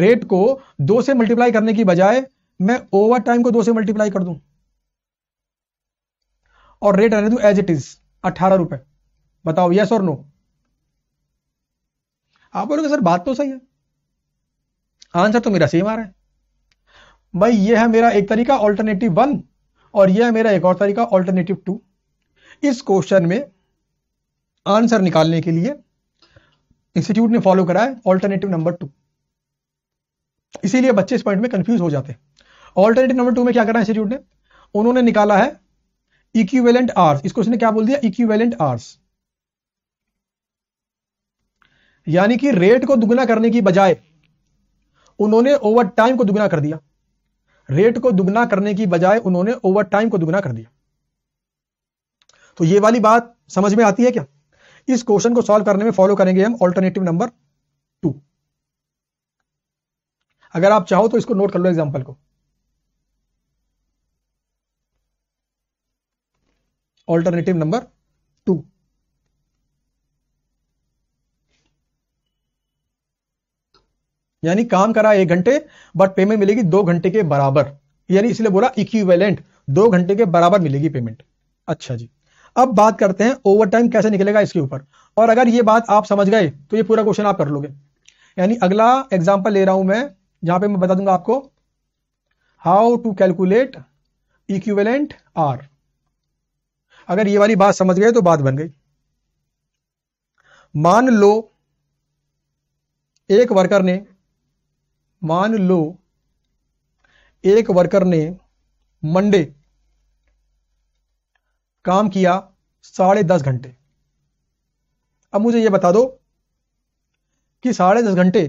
Speaker 1: रेट को दो से मल्टीप्लाई करने की बजाय मैं ओवर टाइम को दो से मल्टीप्लाई कर दूं और रेट रहने दूं एज इट इज अठारह रुपए बताओ यस और नो आप बोलोगे सर बात तो सही है आंसर तो मेरा सेम आ रहा है भाई ये है मेरा एक तरीका ऑल्टरनेटिव वन और यह है मेरा एक और तरीका ऑल्टरनेटिव टू इस क्वेश्चन में आंसर निकालने के लिए इंस्टीट्यूट ने फॉलो करा है ऑल्टरनेटिव नंबर टू इसीलिए बच्चे इस पॉइंट में कंफ्यूज हो जाते हैं ऑल्टरनेटिव नंबर टू में क्या करा इंस्टीट्यूट ने उन्होंने निकाला है इक्विवेलेंट आर्स इस क्वेश्चन ने क्या बोल दिया इक्विवेलेंट आर्स यानी कि रेट को दुगना करने की बजाय उन्होंने ओवर टाइम को दुगना कर दिया रेट को दुगना करने की बजाय उन्होंने ओवर टाइम को दुगना कर दिया तो ये वाली बात समझ में आती है क्या इस क्वेश्चन को सॉल्व करने में फॉलो करेंगे हम ऑल्टरनेटिव नंबर टू अगर आप चाहो तो इसको नोट कर लो एग्जाम्पल को ऑल्टरनेटिव नंबर टू यानी काम करा एक घंटे बट पेमेंट मिलेगी दो घंटे के बराबर यानी इसलिए बोला इक्विवेलेंट दो घंटे के बराबर मिलेगी पेमेंट अच्छा जी अब बात करते हैं ओवर टाइम कैसे निकलेगा इसके ऊपर और अगर ये बात आप समझ गए तो ये पूरा क्वेश्चन आप कर लोगे यानी अगला एग्जाम्पल ले रहा हूं मैं जहां पे मैं बता दूंगा आपको how to calculate equivalent hour अगर ये वाली बात समझ गए तो बात बन गई मान लो एक वर्कर ने मान लो एक वर्कर ने मंडे काम किया साढ़े दस घंटे अब मुझे यह बता दो कि साढ़े दस घंटे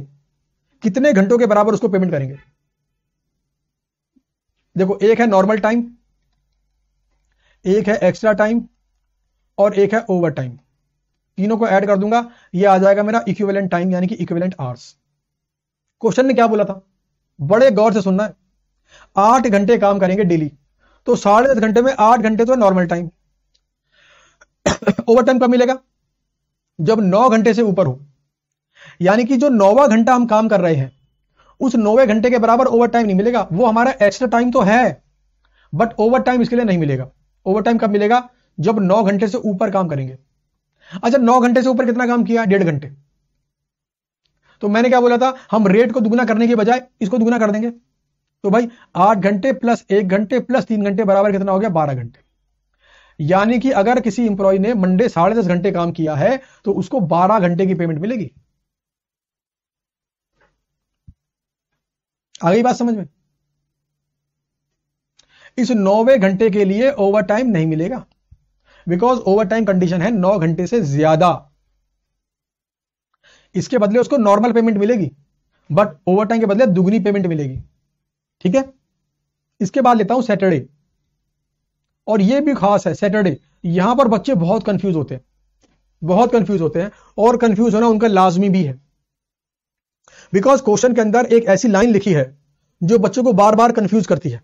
Speaker 1: कितने घंटों के बराबर उसको पेमेंट करेंगे देखो एक है नॉर्मल टाइम एक है एक्स्ट्रा टाइम और एक है ओवर टाइम तीनों को ऐड कर दूंगा ये आ जाएगा मेरा इक्विवेलेंट टाइम यानी कि इक्विवेलेंट आवर्स क्वेश्चन ने क्या बोला था बड़े गौर से सुनना है आठ घंटे काम करेंगे डेली तो साढ़े दस घंटे में आठ घंटे तो नॉर्मल टाइम ओवर टाइम कब मिलेगा जब नौ घंटे से ऊपर हो यानी कि जो नौवा घंटा हम काम कर रहे हैं उस नौवे घंटे के बराबर ओवर टाइम नहीं मिलेगा वो हमारा एक्स्ट्रा टाइम तो है बट ओवर टाइम इसके लिए नहीं मिलेगा ओवर टाइम कब मिलेगा जब नौ घंटे से ऊपर काम करेंगे अच्छा नौ घंटे से ऊपर कितना काम किया डेढ़ घंटे तो मैंने क्या बोला था हम रेट को दुगना करने के बजाय इसको दुगना कर देंगे तो भाई आठ घंटे प्लस एक घंटे प्लस तीन घंटे बराबर कितना हो गया बारह घंटे यानी कि अगर किसी इंप्लॉय ने मंडे साढ़े दस घंटे काम किया है तो उसको बारह घंटे की पेमेंट मिलेगी आ गई बात समझ में इस नौवे घंटे के लिए ओवर टाइम नहीं मिलेगा बिकॉज ओवर टाइम कंडीशन है नौ घंटे से ज्यादा इसके बदले उसको नॉर्मल पेमेंट मिलेगी बट ओवर टाइम के बदले दुगनी पेमेंट मिलेगी ठीक है इसके बाद लेता हूं सैटरडे और ये भी खास है सैटरडे यहां पर बच्चे बहुत कंफ्यूज होते हैं बहुत कंफ्यूज होते हैं और कंफ्यूज होना उनका लाजमी भी है बिकॉज क्वेश्चन के अंदर एक ऐसी लाइन लिखी है जो बच्चों को बार बार कंफ्यूज करती है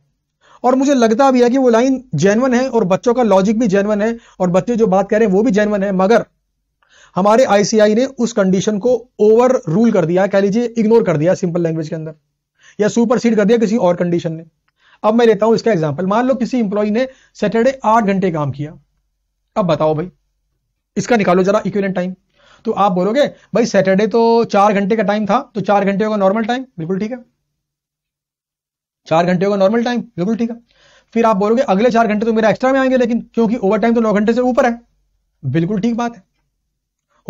Speaker 1: और मुझे लगता भी है कि वो लाइन जेनवन है और बच्चों का लॉजिक भी जेनवन है और बच्चे जो बात कह रहे हैं वो भी जेनवन है मगर हमारे आईसीआई ने उस कंडीशन को ओवर रूल कर दिया कह लीजिए इग्नोर कर दिया सिंपल लैंग्वेज के अंदर या सुपर सीड कर दिया किसी और कंडीशन ने अब मैं लेता हूं इसका एग्जाम्पल मान लो किसी इंप्लॉय ने सैटरडे आठ घंटे काम किया अब बताओ भाई इसका निकालो जरा इक्विलेंट टाइम तो आप बोलोगे भाई सैटरडे तो चार घंटे का टाइम था तो चार घंटे होगा नॉर्मल टाइम बिल्कुल ठीक है चार घंटे होगा नॉर्मल टाइम बिल्कुल ठीक है फिर आप बोलोगे अगले चार घंटे तो मेरा एक्स्ट्रा में आएंगे लेकिन क्योंकि ओवर टाइम तो नौ घंटे से ऊपर है बिल्कुल ठीक बात है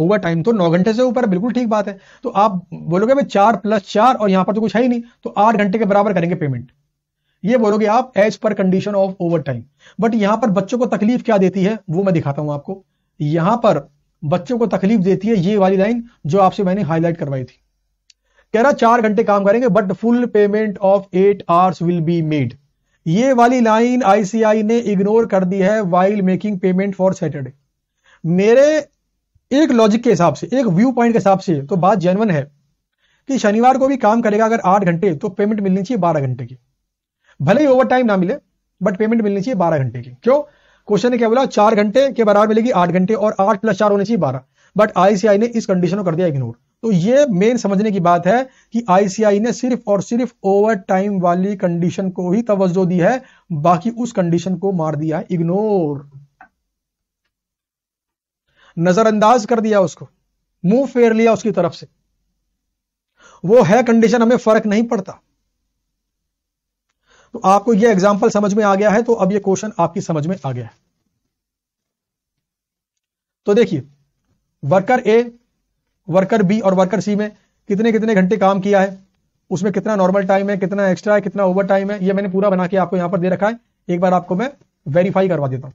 Speaker 1: ओवर टाइम तो नौ घंटे से ऊपर बिल्कुल ठीक बात है तो आप बोलोगे भाई चार प्लस चार और यहां पर तो कुछ है ही नहीं तो आठ घंटे के बराबर करेंगे पेमेंट ये बोलोगे आप as per condition of overtime but यहां पर बच्चों को तकलीफ क्या देती है वो मैं दिखाता हूं आपको यहां पर बच्चों को तकलीफ देती है ये वाली लाइन जो आपसे मैंने हाईलाइट करवाई थी कह रहा चार घंटे काम करेंगे but full payment of eight hours will be made ये वाली लाइन आईसीआई ने इग्नोर कर दी है while making payment for Saturday मेरे एक लॉजिक के हिसाब से एक व्यू पॉइंट के हिसाब से तो बात जेनवन है कि शनिवार को भी काम करेगा अगर आठ घंटे तो पेमेंट मिलनी चाहिए बारह घंटे की भले ही ओवर टाइम ना मिले बट पेमेंट मिलनी चाहिए बारह घंटे की क्यों क्वेश्चन ने क्या बोला चार घंटे के बराबर मिलेगी आठ घंटे और आठ प्लस चार होने चाहिए बारह बट आईसीआई ने इस कंडीशन को कर दिया इग्नोर तो ये मेन समझने की बात है कि आईसीआई ने सिर्फ और सिर्फ ओवर टाइम वाली कंडीशन को ही तवज्जो दी है बाकी उस कंडीशन को मार दिया है इग्नोर नजरअंदाज कर दिया उसको मुंह फेर लिया उसकी तरफ से वो है कंडीशन हमें फर्क नहीं पड़ता तो आपको यह एग्जाम्पल समझ में आ गया है तो अब यह क्वेश्चन आपकी समझ में आ गया है तो देखिए वर्कर ए वर्कर बी और वर्कर सी में कितने कितने घंटे काम किया है उसमें कितना नॉर्मल टाइम है कितना एक्स्ट्रा है कितना ओवर टाइम है यह मैंने पूरा बना के आपको यहाँ पर दे रखा है एक बार आपको मैं वेरीफाई करवा देता हूं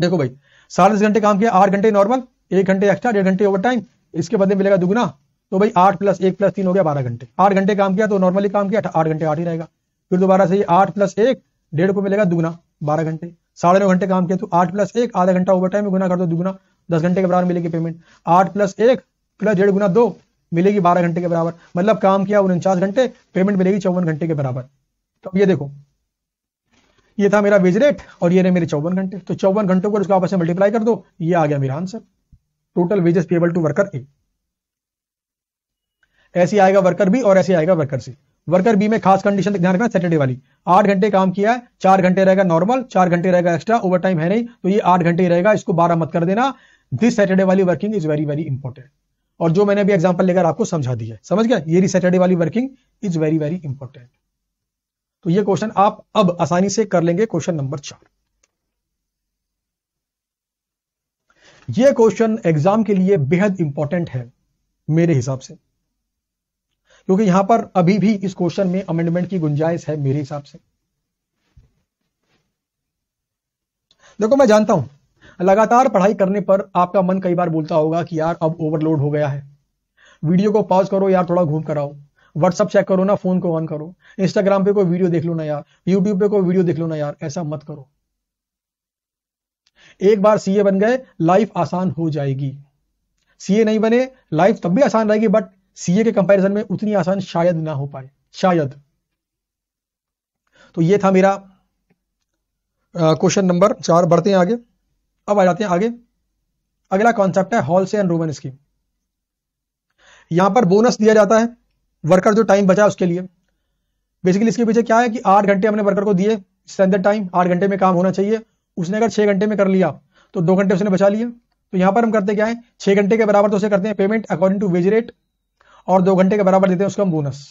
Speaker 1: देखो भाई साढ़े घंटे काम किया आठ घंटे नॉर्मल एक घंटे एक्स्ट्रा डेढ़ घंटे ओवर टाइम इसके बदले मिलेगा दुगुना तो भाई आठ प्लस एक प्लस तीन हो गया बारह घंटे आठ घंटे काम किया तो नॉर्मली काम किया आठ घंटे आठ ही रहेगा फिर दोबारा से आठ प्लस एक डेढ़ को मिलेगा दुगुना बारह घंटे साढ़े नौ घंटे काम किया तो आठ प्लस एक आधा घंटा ओवर टाइम में गुना कर दो दुगुना दस घंटे के बराबर मिलेगी पेमेंट आठ प्लस एक प्लस डेढ़ गुना दो मिलेगी बारह घंटे के बराबर मतलब काम किया उनचास घंटे पेमेंट मिलेगी चौवन घंटे के बराबर तो ये देखो ये था मेरा वेज रेट और ये रहे मेरे चौवन घंटे तो चौवन घंटों को इसको आपस में मल्टीप्लाई कर दो ये आ गया मेरा answer total wages payable to worker A ऐसे आएगा वर्कर बी और ऐसे आएगा वर्कर सी वर्कर बी में खास कंडीशन ध्यान रखना सैटरडे वाली आठ घंटे काम किया है चार घंटे रहेगा नॉर्मल चार घंटे रहेगा एक्स्ट्रा ओवर टाइम है नहीं तो ये आठ घंटे रहेगा इसको बारह मत कर देना दिस सैटरडे वाली working is very very important और जो मैंने अभी एग्जाम्पल लेकर आपको समझा दिया है समझ गया ये सैटरडे वाली working is very very important तो ये क्वेश्चन आप अब आसानी से कर लेंगे क्वेश्चन नंबर चार ये क्वेश्चन एग्जाम के लिए बेहद इंपॉर्टेंट है मेरे हिसाब से क्योंकि यहां पर अभी भी इस क्वेश्चन में अमेंडमेंट की गुंजाइश है मेरे हिसाब से देखो मैं जानता हूं लगातार पढ़ाई करने पर आपका मन कई बार बोलता होगा कि यार अब ओवरलोड हो गया है वीडियो को पॉज करो यार थोड़ा घूम कर आओ व्हाट्सअप चेक करो ना फोन को ऑन करो इंस्टाग्राम पे कोई वीडियो देख लो ना यार यूट्यूब पे कोई वीडियो देख लो ना यार ऐसा मत करो एक बार सीए बन गए लाइफ आसान हो जाएगी सीए नहीं बने लाइफ तब भी आसान रहेगी बट सीए के कंपैरिजन में उतनी आसान शायद ना हो पाए शायद तो ये था मेरा क्वेश्चन नंबर चार बढ़ते हैं आगे अब आ जाते हैं आगे अगला कॉन्सेप्ट है हॉल से एनरोलमेंट स्कीम यहां पर बोनस दिया जाता है वर्कर जो टाइम बचा उसके लिए बेसिकली इसके पीछे क्या है कि आठ घंटे हमने वर्कर को दिए स्टैंडर्ड टाइम आठ घंटे में काम होना चाहिए उसने अगर छह घंटे में कर लिया तो दो घंटे उसने बचा लिए तो यहां पर हम करते क्या है छह घंटे के बराबर तो उसे करते हैं payment according to wage rate और दो घंटे के बराबर देते हैं उसको हम बोनस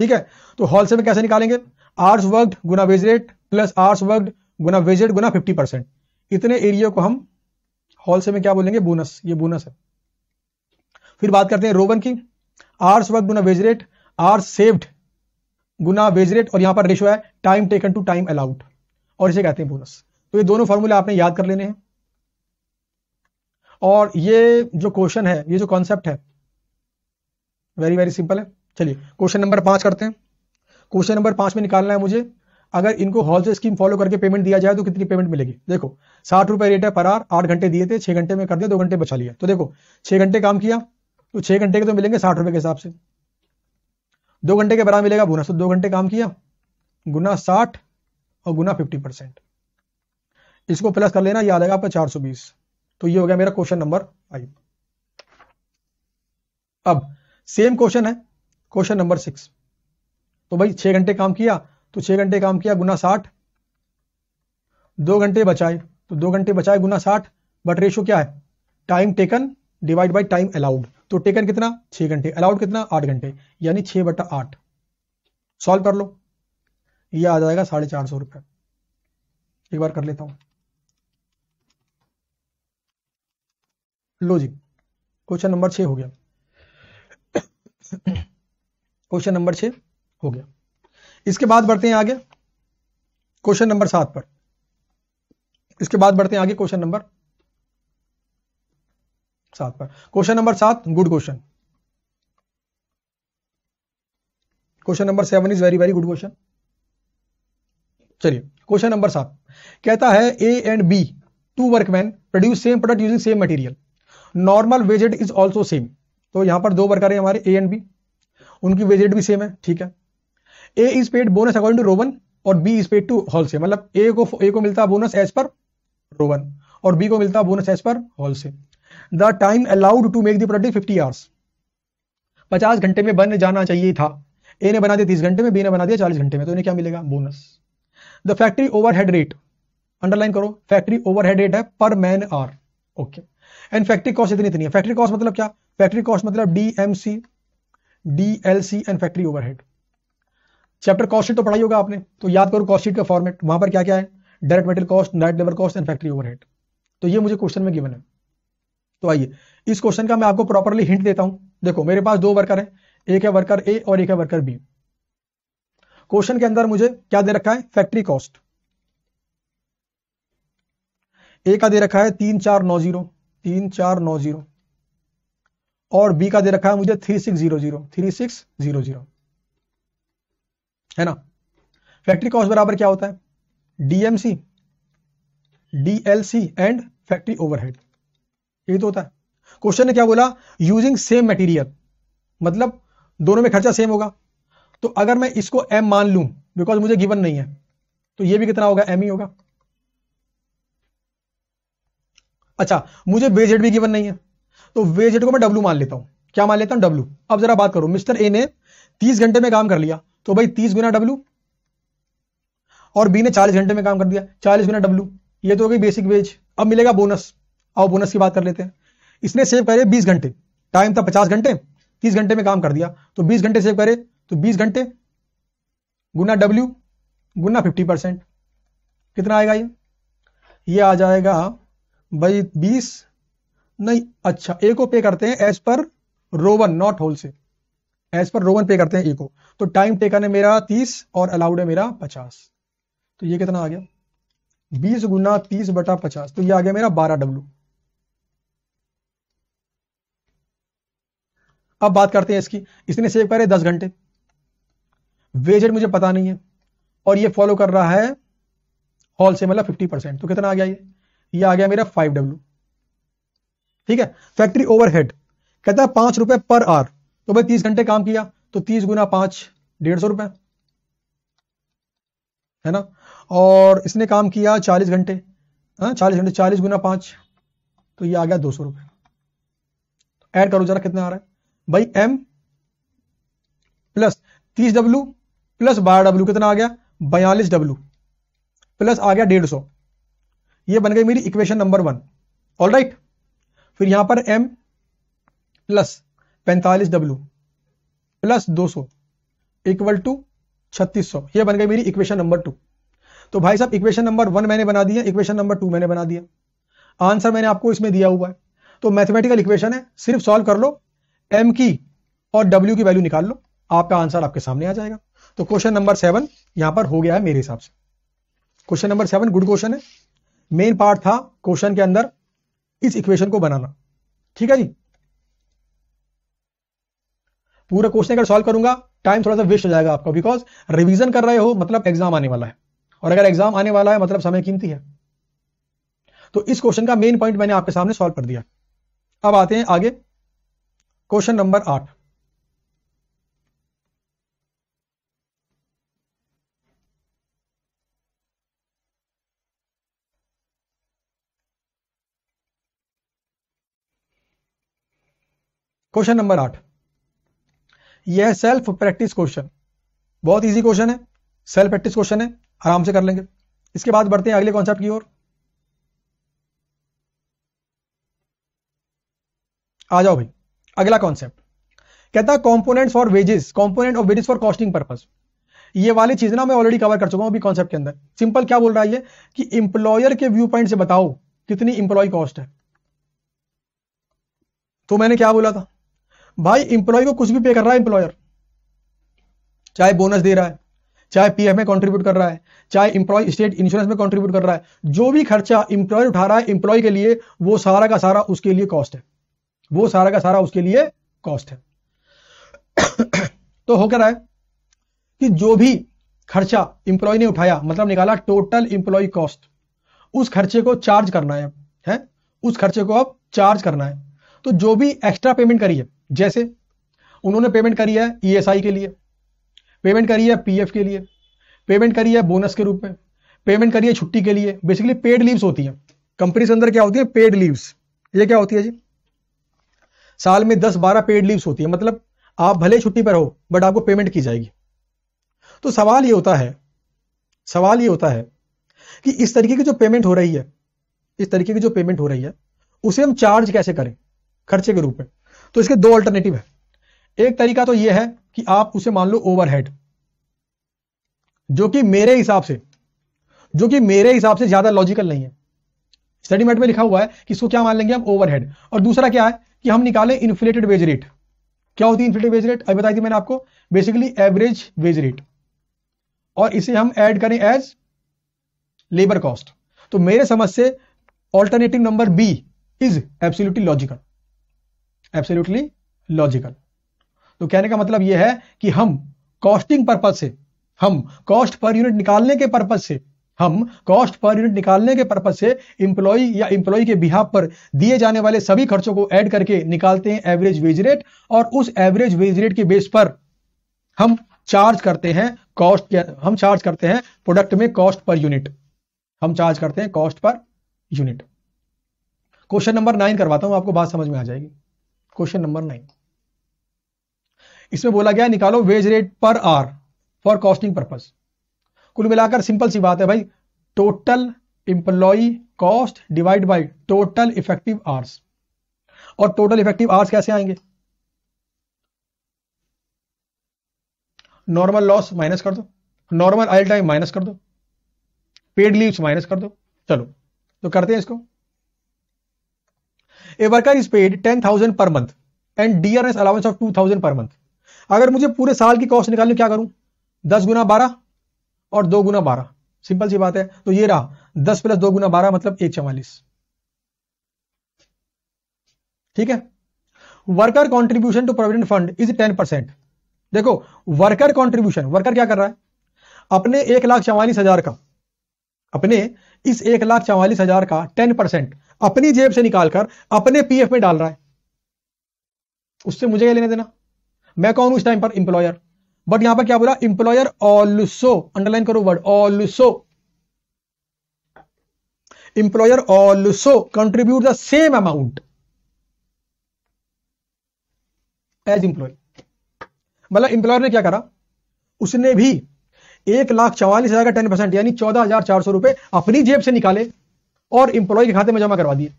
Speaker 1: ठीक है तो हॉल से में कैसे निकालेंगे आर्स वर्क गुना wage rate plus hours work गुना वेज रेट गुना फिफ्टी परसेंट इतने एरिया को हम हॉल से में क्या बोलेंगे बोनस ये बोनस है फिर बात करते हैं रोवन की आर्स वर्क गुना वेज रेट आर सेव्ड गुना वेज रेट और यहां पर रेशो है time taken to time allowed और इसे कहते हैं बोनस तो ये दोनों फॉर्मूले आपने याद कर लेने हैं और ये जो क्वेश्चन है ये जो कॉन्सेप्ट है वेरी वेरी सिंपल है चलिए क्वेश्चन नंबर पांच करते हैं क्वेश्चन नंबर पांच में निकालना है मुझे अगर इनको होलसेल स्कीम फॉलो करके पेमेंट दिया जाए तो कितनी पेमेंट मिलेगी देखो साठ रुपए रेट है पर आर आठ घंटे दिए थे छह घंटे में कर दिया दो घंटे बचा लिया तो देखो छह घंटे काम किया तो छह घंटे के तो मिलेंगे साठ रुपए के हिसाब से दो घंटे के बराबर मिलेगा बोनस तो दो घंटे काम किया गुना साठ और गुना फिफ्टी परसेंट इसको प्लस कर लेना यह आ जाएगा आपका चार सौ बीस तो ये हो गया मेरा क्वेश्चन नंबर फाइव अब सेम क्वेश्चन है क्वेश्चन नंबर सिक्स तो भाई छह घंटे काम किया तो छह घंटे काम किया गुना साठ दो घंटे बचाए तो दो घंटे बचाए गुना साठ बट रेशो क्या है time taken divide by time allowed तो टेकन कितना छह घंटे अलाउड कितना आठ घंटे यानी छह बटा आठ सॉल्व कर लो ये आ जाएगा साढ़े चार सौ रुपये एक बार कर लेता हूं लो जी क्वेश्चन नंबर छ हो गया क्वेश्चन नंबर छ हो गया इसके बाद बढ़ते हैं आगे क्वेश्चन नंबर सात पर इसके बाद बढ़ते हैं आगे क्वेश्चन नंबर सात पर क्वेश्चन नंबर सात good question question number seven is very very good question चलिए क्वेश्चन नंबर सात कहता है A and B two workman produce same product using same material normal wages is also same तो यहां पर दो वर्कर हैं हमारे ए एंड बी उनकी वेजेट भी सेम है ठीक है A is paid bonus according to Rowan और बी इज पेड टू से मतलब ए को ए को मिलता बोनस एज पर रोवन और बी को मिलता बोनस एज पर से the time allowed to make the product fifty hours पचास घंटे में बन जाना चाहिए था ए ने बना दिया तीस घंटे में बी ने बना दिया चालीस घंटे में तो इन्हें क्या मिलेगा bonus the factory overhead rate underline करो फैक्ट्री ओवरहेड रेट है per man hour okay and factory cost इतनी इतनी है फैक्ट्री कॉस्ट मतलब क्या फैक्ट्री कॉस्ट मतलब D M C D L C and factory overhead chapter cost तो पढ़ाई होगा आपने तो याद करो कॉस्ट का फॉर्मेट वहां पर क्या क्या है direct material cost direct labour cost and factory overhead तो ये मुझे क्वेश्चन में गिवन है तो आइए इस क्वेश्चन का मैं आपको प्रॉपरली हिंट देता हूं देखो मेरे पास दो वर्कर है एक है वर्कर ए और एक है वर्कर बी क्वेश्चन के अंदर मुझे क्या दे रखा है फैक्ट्री कॉस्ट ए का दे रखा है तीन चार नौ जीरो तीन चार नौ जीरो और बी का दे रखा है मुझे three six zero zero three six zero zero है ना फैक्ट्री कॉस्ट बराबर क्या होता है DMC DLC and factory overhead यही तो होता है क्वेश्चन ने क्या बोला यूजिंग सेम मटेरियल मतलब दोनों में खर्चा सेम होगा तो अगर मैं इसको एम मान लू बिकॉज मुझे गिवन नहीं है तो ये भी कितना होगा एम ही होगा अच्छा मुझे वेजेड भी गिवन नहीं है तो वेजेड को मैं डब्ल्यू मान लेता हूं क्या मान लेता हूं डब्ल्यू अब जरा बात करो मिस्टर ए ने तीस घंटे में काम कर लिया तो भाई तीस गुना डब्ल्यू और बी ने चालीस घंटे में काम कर दिया चालीस गुना डब्ल्यू ये तो हो गई बेसिक वेज अब मिलेगा बोनस आओ बोनस की बात कर लेते हैं इसने सेव करे बीस घंटे टाइम था पचास घंटे तीस घंटे में काम कर दिया तो बीस घंटे सेव करे तो बीस घंटे गुना डब्ल्यू गुना फिफ्टी परसेंट कितना आएगा ये ये आ जाएगा भाई बीस नहीं अच्छा ए को पे करते हैं as per Rowan not Halsey as per Rowan pay करते हैं ए को तो टाइम टेकन है मेरा तीस और अलाउड है मेरा पचास तो ये कितना आ गया बीस गुना तीस बटा पचास तो ये आ गया मेरा बारह डब्लू अब बात करते हैं इसकी इसने सेव करे दस घंटे वेजेड मुझे पता नहीं है और ये फॉलो कर रहा है हॉल से मतलब फिफ्टी परसेंट तो कितना आ गया ये ये आ गया मेरा फाइव डब्ल्यू ठीक है फैक्ट्री ओवरहेड कहता है पांच रुपए पर आर तो भाई तीस घंटे काम किया तो तीस गुना पांच डेढ़ सौ रुपए है ना और इसने काम किया चालीस घंटे हाँ, चालीस घंटे चालीस गुना पांच तो ये आ गया दो सौ रुपए एड तो करो जरा कितना आ रहा है भाई एम प्लस तीस डब्लू प्लस बारह डब्लू कितना आ गया बयालीस डब्लू प्लस आ गया डेढ़ सौ यह बन गई मेरी equation number one all right फिर यहां पर एम प्लस पैंतालीस डब्ल्यू प्लस दो सौ इक्वल टू छत्तीस सौ यह बन गई मेरी इक्वेशन नंबर टू तो भाई साहब इक्वेशन नंबर वन मैंने बना दिया इक्वेशन नंबर टू मैंने बना दिया आंसर मैंने आपको इसमें दिया हुआ है तो मैथमेटिकल इक्वेशन है सिर्फ सॉल्व कर लो एम की और डब्ल्यू की वैल्यू निकाल लो आपका आंसर आपके सामने आ जाएगा तो क्वेश्चन नंबर सेवन यहां पर हो गया है मेरे हिसाब से question number seven good question है मेन पार्ट था क्वेश्चन के अंदर इस इक्वेशन को बनाना ठीक है जी पूरा क्वेश्चन अगर सॉल्व करूंगा टाइम थोड़ा सा वेस्ट हो जाएगा आपका बिकॉज रिविजन कर रहे हो मतलब एग्जाम आने वाला है और अगर एग्जाम आने वाला है मतलब समय कीमती है तो इस क्वेश्चन का मेन पॉइंट मैंने आपके सामने सॉल्व कर दिया अब आते हैं आगे क्वेश्चन नंबर आठ क्वेश्चन नंबर आठ यह है सेल्फ प्रैक्टिस क्वेश्चन बहुत ईजी क्वेश्चन है सेल्फ प्रैक्टिस क्वेश्चन है आराम से कर लेंगे इसके बाद बढ़ते हैं अगले कॉन्सेप्ट की ओर आ जाओ भाई अगला कॉन्सेप्ट कहता है component for wages component of wages for costing purpose ये वाली चीज ना मैं ऑलरेडी कवर कर चुका हूं अभी कॉन्सेप्ट के अंदर सिंपल क्या बोल रहा है ये कि इंप्लॉयर के व्यू पॉइंट से बताओ कितनी इंप्लॉय कॉस्ट है तो मैंने क्या बोला था भाई इंप्लॉय को कुछ भी पे कर रहा है इंप्लॉयर चाहे बोनस दे रहा है चाहे पीएफ में कंट्रीब्यूट कर रहा है चाहे इंप्लॉय स्टेट इंश्योरेंस में कंट्रीब्यूट कर रहा है जो भी खर्चा इंप्लॉयर उठा रहा है इंप्लॉय के लिए वो सारा का सारा उसके लिए कॉस्ट है वो सारा का सारा उसके लिए कॉस्ट है तो हो क्या रहा है कि जो भी खर्चा इंप्लॉय ने उठाया मतलब निकाला टोटल इंप्लॉय कॉस्ट उस खर्चे को चार्ज करना है है उस खर्चे को अब चार्ज करना है तो जो भी एक्स्ट्रा पेमेंट करिए जैसे उन्होंने पेमेंट करी है ईएसआई e के लिए पेमेंट करी है पीएफ के लिए पेमेंट करी है बोनस के रूप में पेमेंट करी है छुट्टी के लिए बेसिकली पेड लीव्स होती है कंपनी के अंदर क्या होती है पेड लीव्स ये क्या होती है जी साल में दस बारह पेड लीव्स होती है मतलब आप भले छुट्टी पर हो बट आपको पेमेंट की जाएगी तो सवाल ये होता है सवाल ये होता है कि इस तरीके की जो पेमेंट हो रही है इस तरीके की जो पेमेंट हो रही है उसे हम चार्ज कैसे करें खर्चे के रूप में तो इसके दो अल्टरनेटिव है एक तरीका तो यह है कि आप उसे मान लो ओवरहेड जो कि मेरे हिसाब से जो कि मेरे हिसाब से ज्यादा लॉजिकल नहीं है स्टडी मेट में लिखा हुआ है कि इसको क्या मान लेंगे हम ओवरहेड और दूसरा क्या है कि हम निकालें इन्फ्लेटेड वेज रेट क्या होती है इन्फ्लेटेड वेज रेट अभी बताई थी मैंने आपको बेसिकली एवरेज वेज रेट और इसे हम ऐड करें एज लेबर कॉस्ट तो मेरे समझ से alternative number B is absolutely logical absolutely logical तो कहने का मतलब यह है कि हम कॉस्टिंग पर्पज से हम कॉस्ट पर यूनिट निकालने के पर्पज से हम कॉस्ट पर यूनिट निकालने के पर्पज से इंप्लॉय या इंप्लॉय के बिहा पर दिए जाने वाले सभी खर्चों को ऐड करके निकालते हैं एवरेज वेज रेट और उस एवरेज वेज रेट के बेस पर हम चार्ज करते हैं कॉस्ट हम चार्ज करते हैं प्रोडक्ट में कॉस्ट पर यूनिट हम चार्ज करते हैं cost per unit question number nine करवाता हूं आपको बात समझ में आ जाएगी क्वेश्चन नंबर नाइन इसमें बोला गया निकालो wage rate per hour for costing purpose कुल मिलाकर सिंपल सी बात है भाई total employee cost divide by total effective hours और टोटल इफेक्टिव आर्स कैसे आएंगे नॉर्मल लॉस माइनस कर दो नॉर्मल आयल टाइम माइनस कर दो पेड लीव्स माइनस कर दो चलो तो करते हैं इसको A worker is paid ten thousand per month and dearness allowance of two thousand per month अगर मुझे पूरे साल की कॉस्ट निकालने क्या करूं दस गुना बारह और दो गुना बारह सिंपल सी बात है तो ये रहा दस प्लस दो गुना बारह मतलब एक चवालीस ठीक है worker contribution to provident fund is ten percent देखो वर्कर कॉन्ट्रीब्यूशन वर्कर क्या कर रहा है अपने एक लाख चवालीस हजार का अपने इस एक लाख चवालीस हजार का टेन परसेंट अपनी जेब से निकालकर अपने पीएफ में डाल रहा है उससे मुझे क्या लेने देना मैं कौन हूं इस टाइम पर इंप्लॉयर बट यहां पर क्या बोला इंप्लॉयर ऑल्सो अंडरलाइन करो word also employer also contribute the same amount as employee मतलब इंप्लॉयर ने क्या करा उसने भी एक लाख चौवालीस हजार का टेन परसेंट यानी चौदह हजार चार सौ रुपए अपनी जेब से निकाले और इंप्लॉय के खाते में जमा करवा दिए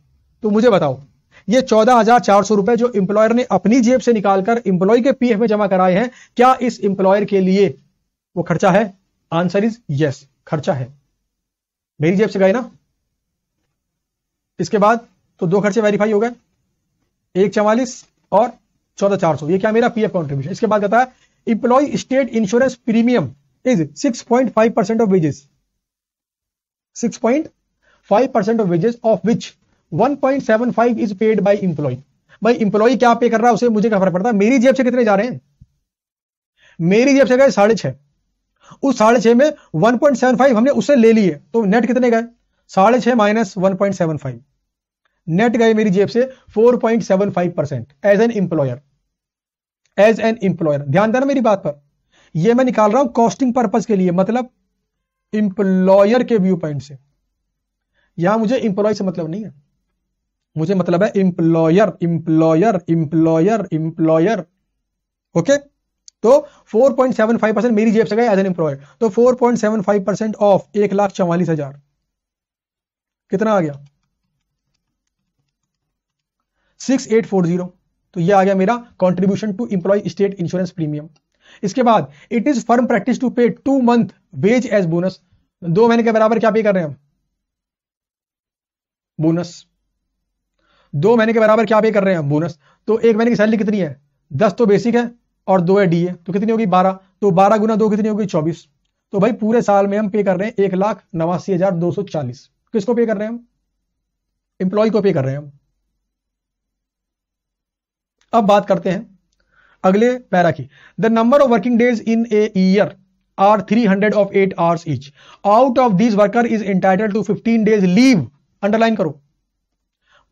Speaker 1: तो मुझे बताओ ये चौदह हजार चार सौ रुपए जो इंप्लॉयर ने अपनी जेब से निकालकर इंप्लॉय के पीएफ में जमा कराए हैं क्या इस इंप्लॉयर के लिए वो खर्चा है आंसर इज यस खर्चा है मेरी जेब से गए ना इसके बाद तो दो खर्चे वेरीफाई हो गए एक चवालीस और चौदह चार सौ ये क्या मेरा पीएफ कॉन्ट्रीब्यूशन इसके बाद कहता है employee state insurance premium is six point five percent of wages six point 5% of wages of which 1.75 is paid by employee भाई इंप्लॉय क्या पे कर रहा है उसे मुझे क्या फर्क पड़ता है मेरी जेब से कितने जा रहे हैं मेरी जेब से गए साढ़े छह उस साढ़े छह में 1.75 हमने उससे ले लिए तो नेट कितने गए साढ़े छह माइनस वन नेट गए मेरी जेब से 4.75 percent as an employer as an employer ध्यान देना मेरी बात पर यह मैं निकाल रहा हूं कॉस्टिंग पर्पज के लिए मतलब इंप्लॉयर के व्यू पॉइंट से यहां मुझे इंप्लॉय से मतलब नहीं है मुझे मतलब है employer employer employer employer okay तो 4.75 परसेंट मेरी जेब से गए एज एन एम्प्लॉय तो 4.75 परसेंट ऑफ एक लाख चौवालीस हजार कितना आ गया 6840 तो ये आ गया मेरा contribution to employee state insurance premium इसके बाद it is firm practice to pay two month wage as bonus दो महीने के बराबर क्या पे कर रहे हैं हम बोनस दो महीने के बराबर क्या पे कर रहे हैं हम बोनस तो एक महीने की सैलरी कितनी है दस तो बेसिक है और दो है डी ए तो कितनी होगी बारह तो बारह गुना दो कितनी होगी चौबीस तो भाई पूरे साल में हम पे कर रहे हैं एक लाख नवासी हजार दो सौ चालीस किसको पे कर रहे हैं हम एम्प्लॉय को पे कर रहे हैं हम अब बात करते हैं अगले पैरा की the number of working days in a year are three hundred of eight hours each out of this worker is entitle to fifteen days leave underline करो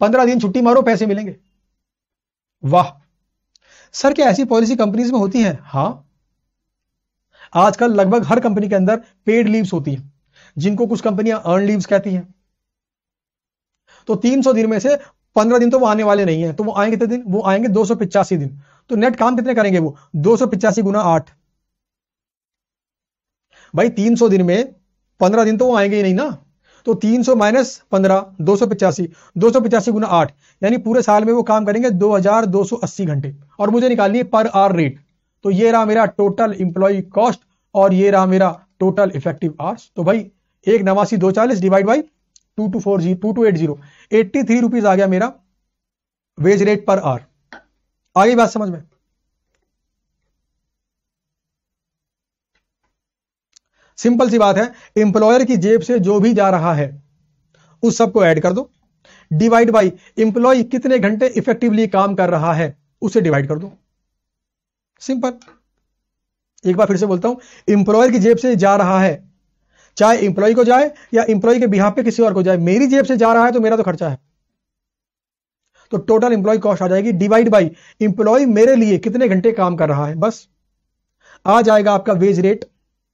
Speaker 1: पंद्रह दिन छुट्टी मारो पैसे मिलेंगे वाह सर क्या ऐसी पॉलिसी कंपनीज में होती है हाँ आजकल लगभग हर कंपनी के अंदर पेड लीव्स होती है जिनको कुछ कंपनियां अर्न लीव्स कहती हैं तो 300 दिन में से 15 दिन तो वो आने वाले नहीं है तो वो आएंगे कितने दिन वो आएंगे दो दिन तो नेट काम कितने करेंगे वो दो गुना आठ भाई 300 दिन में 15 दिन तो वो आएंगे ही नहीं ना तो 300 माइनस पंद्रह दो सौ पिचासी दो सौ पिचासी गुना आठ यानी पूरे साल में वो काम करेंगे 2280 घंटे और मुझे निकालनी है पर आर रेट तो ये रहा मेरा टोटल इंप्लॉय कॉस्ट और ये रहा मेरा टोटल इफेक्टिव आर्स तो भाई एक नवासी दो चालीस divide by two two four zero two two eight zero eighty three rupees आ गया मेरा वेज रेट पर आर आगे बात समझ में सिंपल सी बात है एम्प्लॉयर की जेब से जो भी जा रहा है उस सबको ऐड कर दो डिवाइड बाई एम्प्लॉय कितने घंटे इफेक्टिवली काम कर रहा है उसे डिवाइड कर दो सिंपल एक बार फिर से बोलता हूं एम्प्लॉयर की जेब से जा रहा है चाहे इंप्लॉय को जाए या इंप्लॉय के बिहार पे किसी और को जाए मेरी जेब से जा रहा है तो मेरा तो खर्चा है तो टोटल इंप्लॉय कॉस्ट आ जाएगी डिवाइड बाई इंप्लॉय मेरे लिए कितने घंटे काम कर रहा है बस आ जाएगा आपका वेज रेट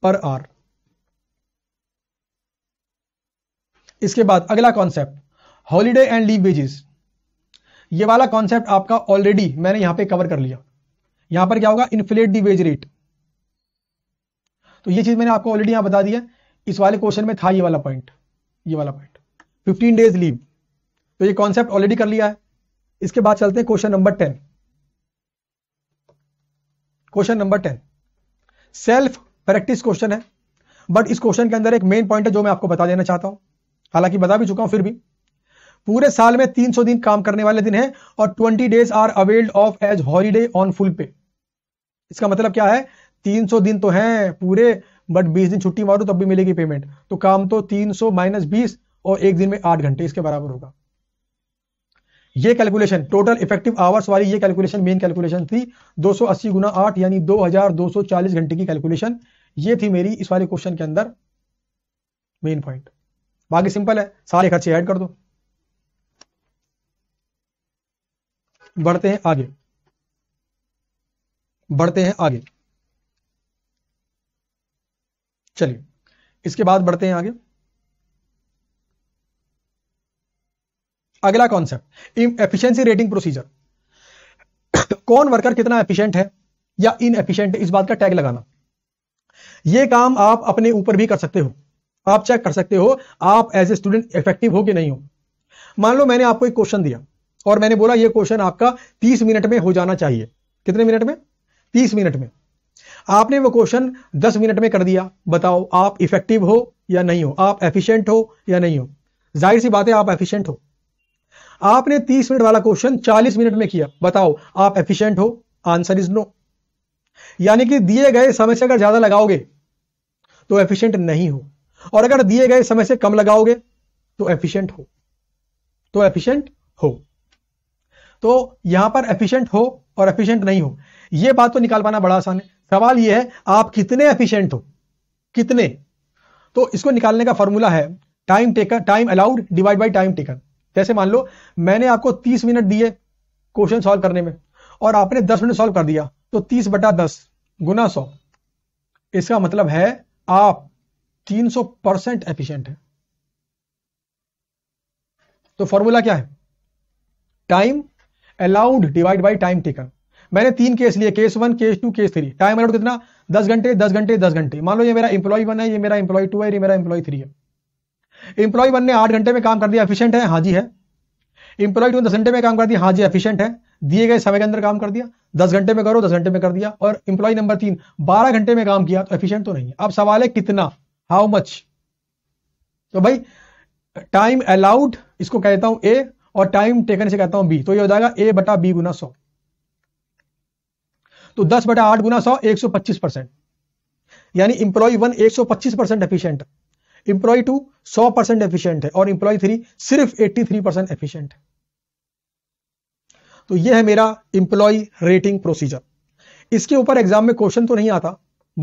Speaker 1: पर आर इसके बाद अगला concept holiday and leave wages ये वाला कॉन्सेप्ट आपका ऑलरेडी मैंने यहां पे कवर कर लिया यहां पर क्या होगा इन्फ्लेट दी वेज रेट तो ये चीज मैंने आपको ऑलरेडी यहां बता दिया इस वाले क्वेश्चन में था ये वाला पॉइंट ये वाला पॉइंट 15 डेज लीव तो ये कॉन्सेप्ट ऑलरेडी कर लिया है इसके बाद चलते हैं question number ten question number ten self practice question है बट इस क्वेश्चन के अंदर एक मेन पॉइंट है जो मैं आपको बता देना चाहता हूं हालांकि बता भी चुका हूं फिर भी पूरे साल में 300 दिन काम करने वाले दिन है और 20 days are availed of as holiday on full pay इसका मतलब क्या है 300 दिन तो है पूरे बट 20 दिन छुट्टी मारो तब भी मिलेगी पेमेंट तो काम तो 300 सौ माइनस बीस और एक दिन में आठ घंटे इसके बराबर होगा ये कैलकुलेशन टोटल इफेक्टिव आवर्स वाली ये कैलकुलेशन मेन कैलकुलेशन थी 280 गुना आठ यानी 2240 घंटे की कैलकुलेशन ये थी मेरी इस वाले क्वेश्चन के अंदर मेन पॉइंट बाकी सिंपल है सारे खर्चे ऐड कर दो बढ़ते हैं आगे बढ़ते हैं आगे चलिए इसके बाद बढ़ते हैं आगे अगला कॉन्सेप्ट एफिशिएंसी रेटिंग प्रोसीजर कौन वर्कर कितना एफिशिएंट है या इन एफिशिएंट है इस बात का टैग लगाना यह काम आप अपने ऊपर भी कर सकते हो आप चेक कर सकते हो आप एज ए स्टूडेंट इफेक्टिव हो कि नहीं हो मान लो मैंने आपको एक क्वेश्चन दिया और मैंने बोला ये क्वेश्चन आपका तीस मिनट में हो जाना चाहिए कितने मिनट में तीस मिनट में आपने वो क्वेश्चन दस मिनट में कर दिया बताओ आप इफेक्टिव हो या नहीं हो आप एफिशिएंट हो या नहीं हो जाहिर सी बात है आप एफिशिएंट हो आपने तीस मिनट वाला क्वेश्चन चालीस मिनट में किया बताओ आप एफिशिएंट हो आंसर इज नो यानी कि दिए गए समय से अगर ज्यादा लगाओगे तो एफिशिएंट नहीं हो और अगर दिए गए समय से कम लगाओगे तो एफिशिएंट हो तो एफिशिएंट हो तो यहां पर एफिशिएंट हो और एफिशिएंट नहीं हो यह बात तो निकाल पाना बड़ा आसान है सवाल यह है आप कितने एफिशिएंट हो कितने तो इसको निकालने का फॉर्मूला है time taken time allowed divide by time taken जैसे मान लो मैंने आपको तीस मिनट दिए क्वेश्चन सॉल्व करने में और आपने दस मिनट सॉल्व कर दिया तो तीस बटा दस गुना सौ इसका मतलब है आप 300 परसेंट एफिशिएंट है तो फॉर्मूला क्या है time allowed divide by time taken मैंने तीन केस लिए case one case two case three time allowed कितना दस घंटे दस घंटे दस घंटे मान लो ये मेरा इंप्लॉय वन है ये मेरा इंप्लॉय टू है ये मेरा इंप्लॉय थ्री है इंप्लॉय वन ने आठ घंटे में काम कर दिया एफिशियंट है हाजी है इंप्लॉय टू ने दस घंटे में काम कर दिया हाजी एफिशियंट है दिए गए समय के अंदर काम कर दिया दस घंटे में करो दस घंटे में कर दिया और इंप्लॉय नंबर तीन बारह घंटे में काम किया तो एफिशिएंट तो नहीं है अब सवाल है कितना हाउ मच तो भाई टाइम अलाउड इसको कहता हूं ए और टाइम टेकन से कहता हूं बी तो ये हो जाएगा ए बटा बी गुना सौ तो दस बटा आठ गुना सौ एक सौ पच्चीस परसेंट यानी इंप्लॉय वन एक सौ पच्चीस परसेंट एफिशियंट इंप्लॉय टू सौ परसेंट एफिशियंट है और इंप्लॉय थ्री सिर्फ एट्टी थ्री परसेंट एफिशियंट है तो ये है मेरा इंप्लॉय रेटिंग प्रोसीजर इसके ऊपर एग्जाम में क्वेश्चन तो नहीं आता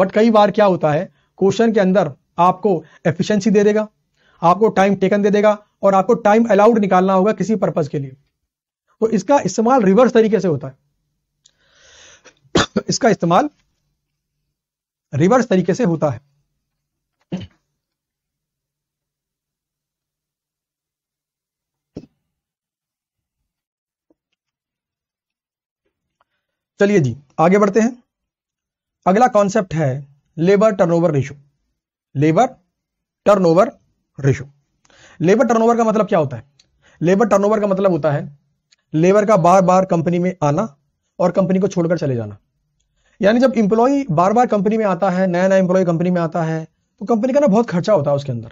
Speaker 1: बट कई बार क्या होता है क्वेश्चन के अंदर आपको एफिशिएंसी दे देगा आपको टाइम टेकन दे देगा और आपको टाइम अलाउड निकालना होगा किसी पर्पज के लिए तो इसका इस्तेमाल रिवर्स तरीके से होता है इसका इस्तेमाल रिवर्स तरीके से होता है चलिए जी आगे बढ़ते हैं अगला कॉन्सेप्ट है labour turnover ratio labour turnover ratio labour turnover का मतलब क्या होता है लेबर टर्नओवर का मतलब होता है लेबर का बार बार कंपनी में आना और कंपनी को छोड़कर चले जाना यानी जब इंप्लॉय बार बार कंपनी में आता है नया नया इंप्लॉय कंपनी में आता है तो कंपनी का ना बहुत खर्चा होता है उसके अंदर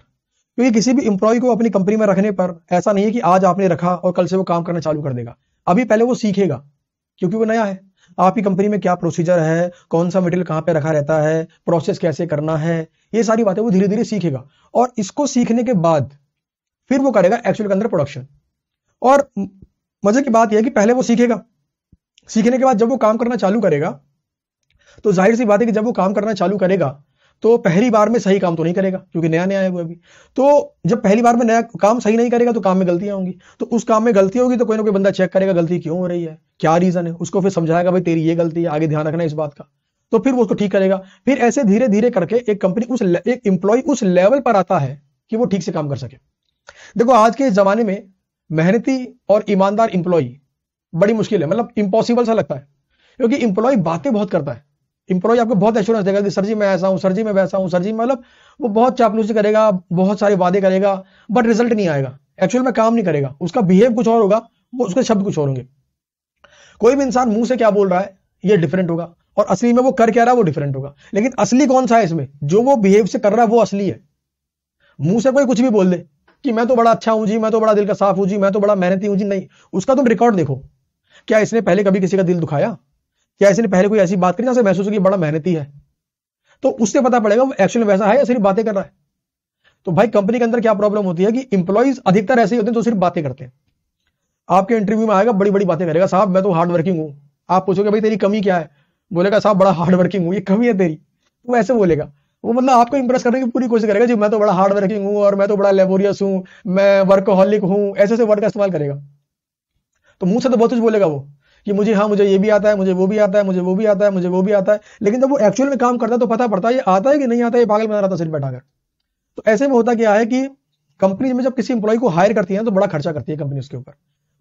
Speaker 1: क्योंकि किसी भी इंप्लॉय को अपनी कंपनी में रखने पर ऐसा नहीं है कि आज आपने रखा और कल से वो काम करना चालू कर देगा अभी पहले वो सीखेगा क्योंकि वो नया है आपकी कंपनी में क्या प्रोसीजर है कौन सा मटेरियल कहाँ पे रखा रहता है प्रोसेस कैसे करना है ये सारी बातें वो धीरे धीरे सीखेगा और इसको सीखने के बाद फिर वो करेगा एक्चुअल के अंदर प्रोडक्शन और मजे की बात यह कि पहले वो सीखेगा सीखने के बाद जब वो काम करना चालू करेगा तो जाहिर सी बात है कि जब वो काम करना चालू करेगा तो पहली बार में सही काम तो नहीं करेगा क्योंकि नया नया है वो अभी तो जब पहली बार में नया काम सही नहीं करेगा तो काम में गलतियां होंगी तो उस काम में गलती होगी तो कोई ना कोई बंदा चेक करेगा गलती क्यों हो रही है क्या रीज़न है उसको फिर समझाएगा भाई तेरी ये गलती है आगे ध्यान रखना इस बात का तो फिर वो उसको ठीक करेगा फिर ऐसे धीरे धीरे करके एक कंपनी उस एक एम्प्लॉय उस लेवल पर आता है कि वो ठीक से काम कर सके देखो आज के ज़माने में मेहनती और ईमानदार इंप्लॉय बड़ी मुश्किल है मतलब इंपॉसिबल सा लगता है क्योंकि इंप्लॉय बातें बहुत करता है इम्प्लॉय आपको बहुत एश्योरेंस देगा कि सर जी मैं ऐसा हूँ सर जी मैं वैसा हूँ सर जी मतलब वो बहुत चापलूसी करेगा बहुत सारे वादे करेगा बट रिजल्ट नहीं आएगा एक्चुअल में काम नहीं करेगा उसका बिहेव कुछ और होगा वो उसके शब्द कुछ और होंगे कोई भी इंसान मुंह से क्या बोल रहा है ये डिफरेंट होगा और असली में वो कर क्या रहा है वो डिफरेंट होगा लेकिन असली कौन सा है इसमें जो वो बिहेव से कर रहा है वो असली है मुंह से कोई कुछ भी बोल दे कि मैं तो बड़ा अच्छा हूं जी मैं तो बड़ा दिल का साफ हूं जी मैं तो बड़ा मेहनती हूं जी नहीं उसका तुम रिकॉर्ड देखो क्या इसने पहले कभी किसी का दिल दुखाया क्या इसने पहले कोई ऐसी बात करी जहां महसूस होगी बड़ा मेहनती है तो उससे पता पड़ेगा वो एक्चुअल वैसा है या सिर्फ बातें कर रहा है तो भाई कंपनी के अंदर क्या प्रॉब्लम होती है कि इंप्लॉइज अधिकतर ऐसे ही होते हैं जो सिर्फ बातें करते हैं आपके इंटरव्यू में आएगा बड़ी बड़ी बातें करेगा साहब मैं तो हार्ड वर्किंग हूँ आप पूछोगे भाई तेरी कमी क्या है बोलेगा साहब बड़ा हार्ड वर्किंग हूँ ये कमी है तेरी वो ऐसे बोलेगा वो मतलब आपको इंप्रेस करने की पूरी कोशिश करेगा जी मैं तो बड़ा हार्ड वर्किंग हूँ और मैं तो बड़ा लेबोरियस हूँ मैं वर्कोहलिक हूँ ऐसे ऐसे वर्ड का इस्तेमाल करेगा तो मुंह से तो बहुत कुछ बोलेगा वो कि मुझे हाँ मुझे ये भी आता है मुझे वो भी आता है मुझे वो भी आता है मुझे वो भी आता है लेकिन जब वो एक्चुअल में काम करता है तो पता पड़ता है ये आता है कि नहीं आता है ये पागल बना रहा था सिर्फ बैठा कर तो ऐसे में होता क्या है कि कंपनी में जब किसी इंप्लॉय को हायर करती है तो बड़ा खर्चा करती है कंपनी उसके ऊपर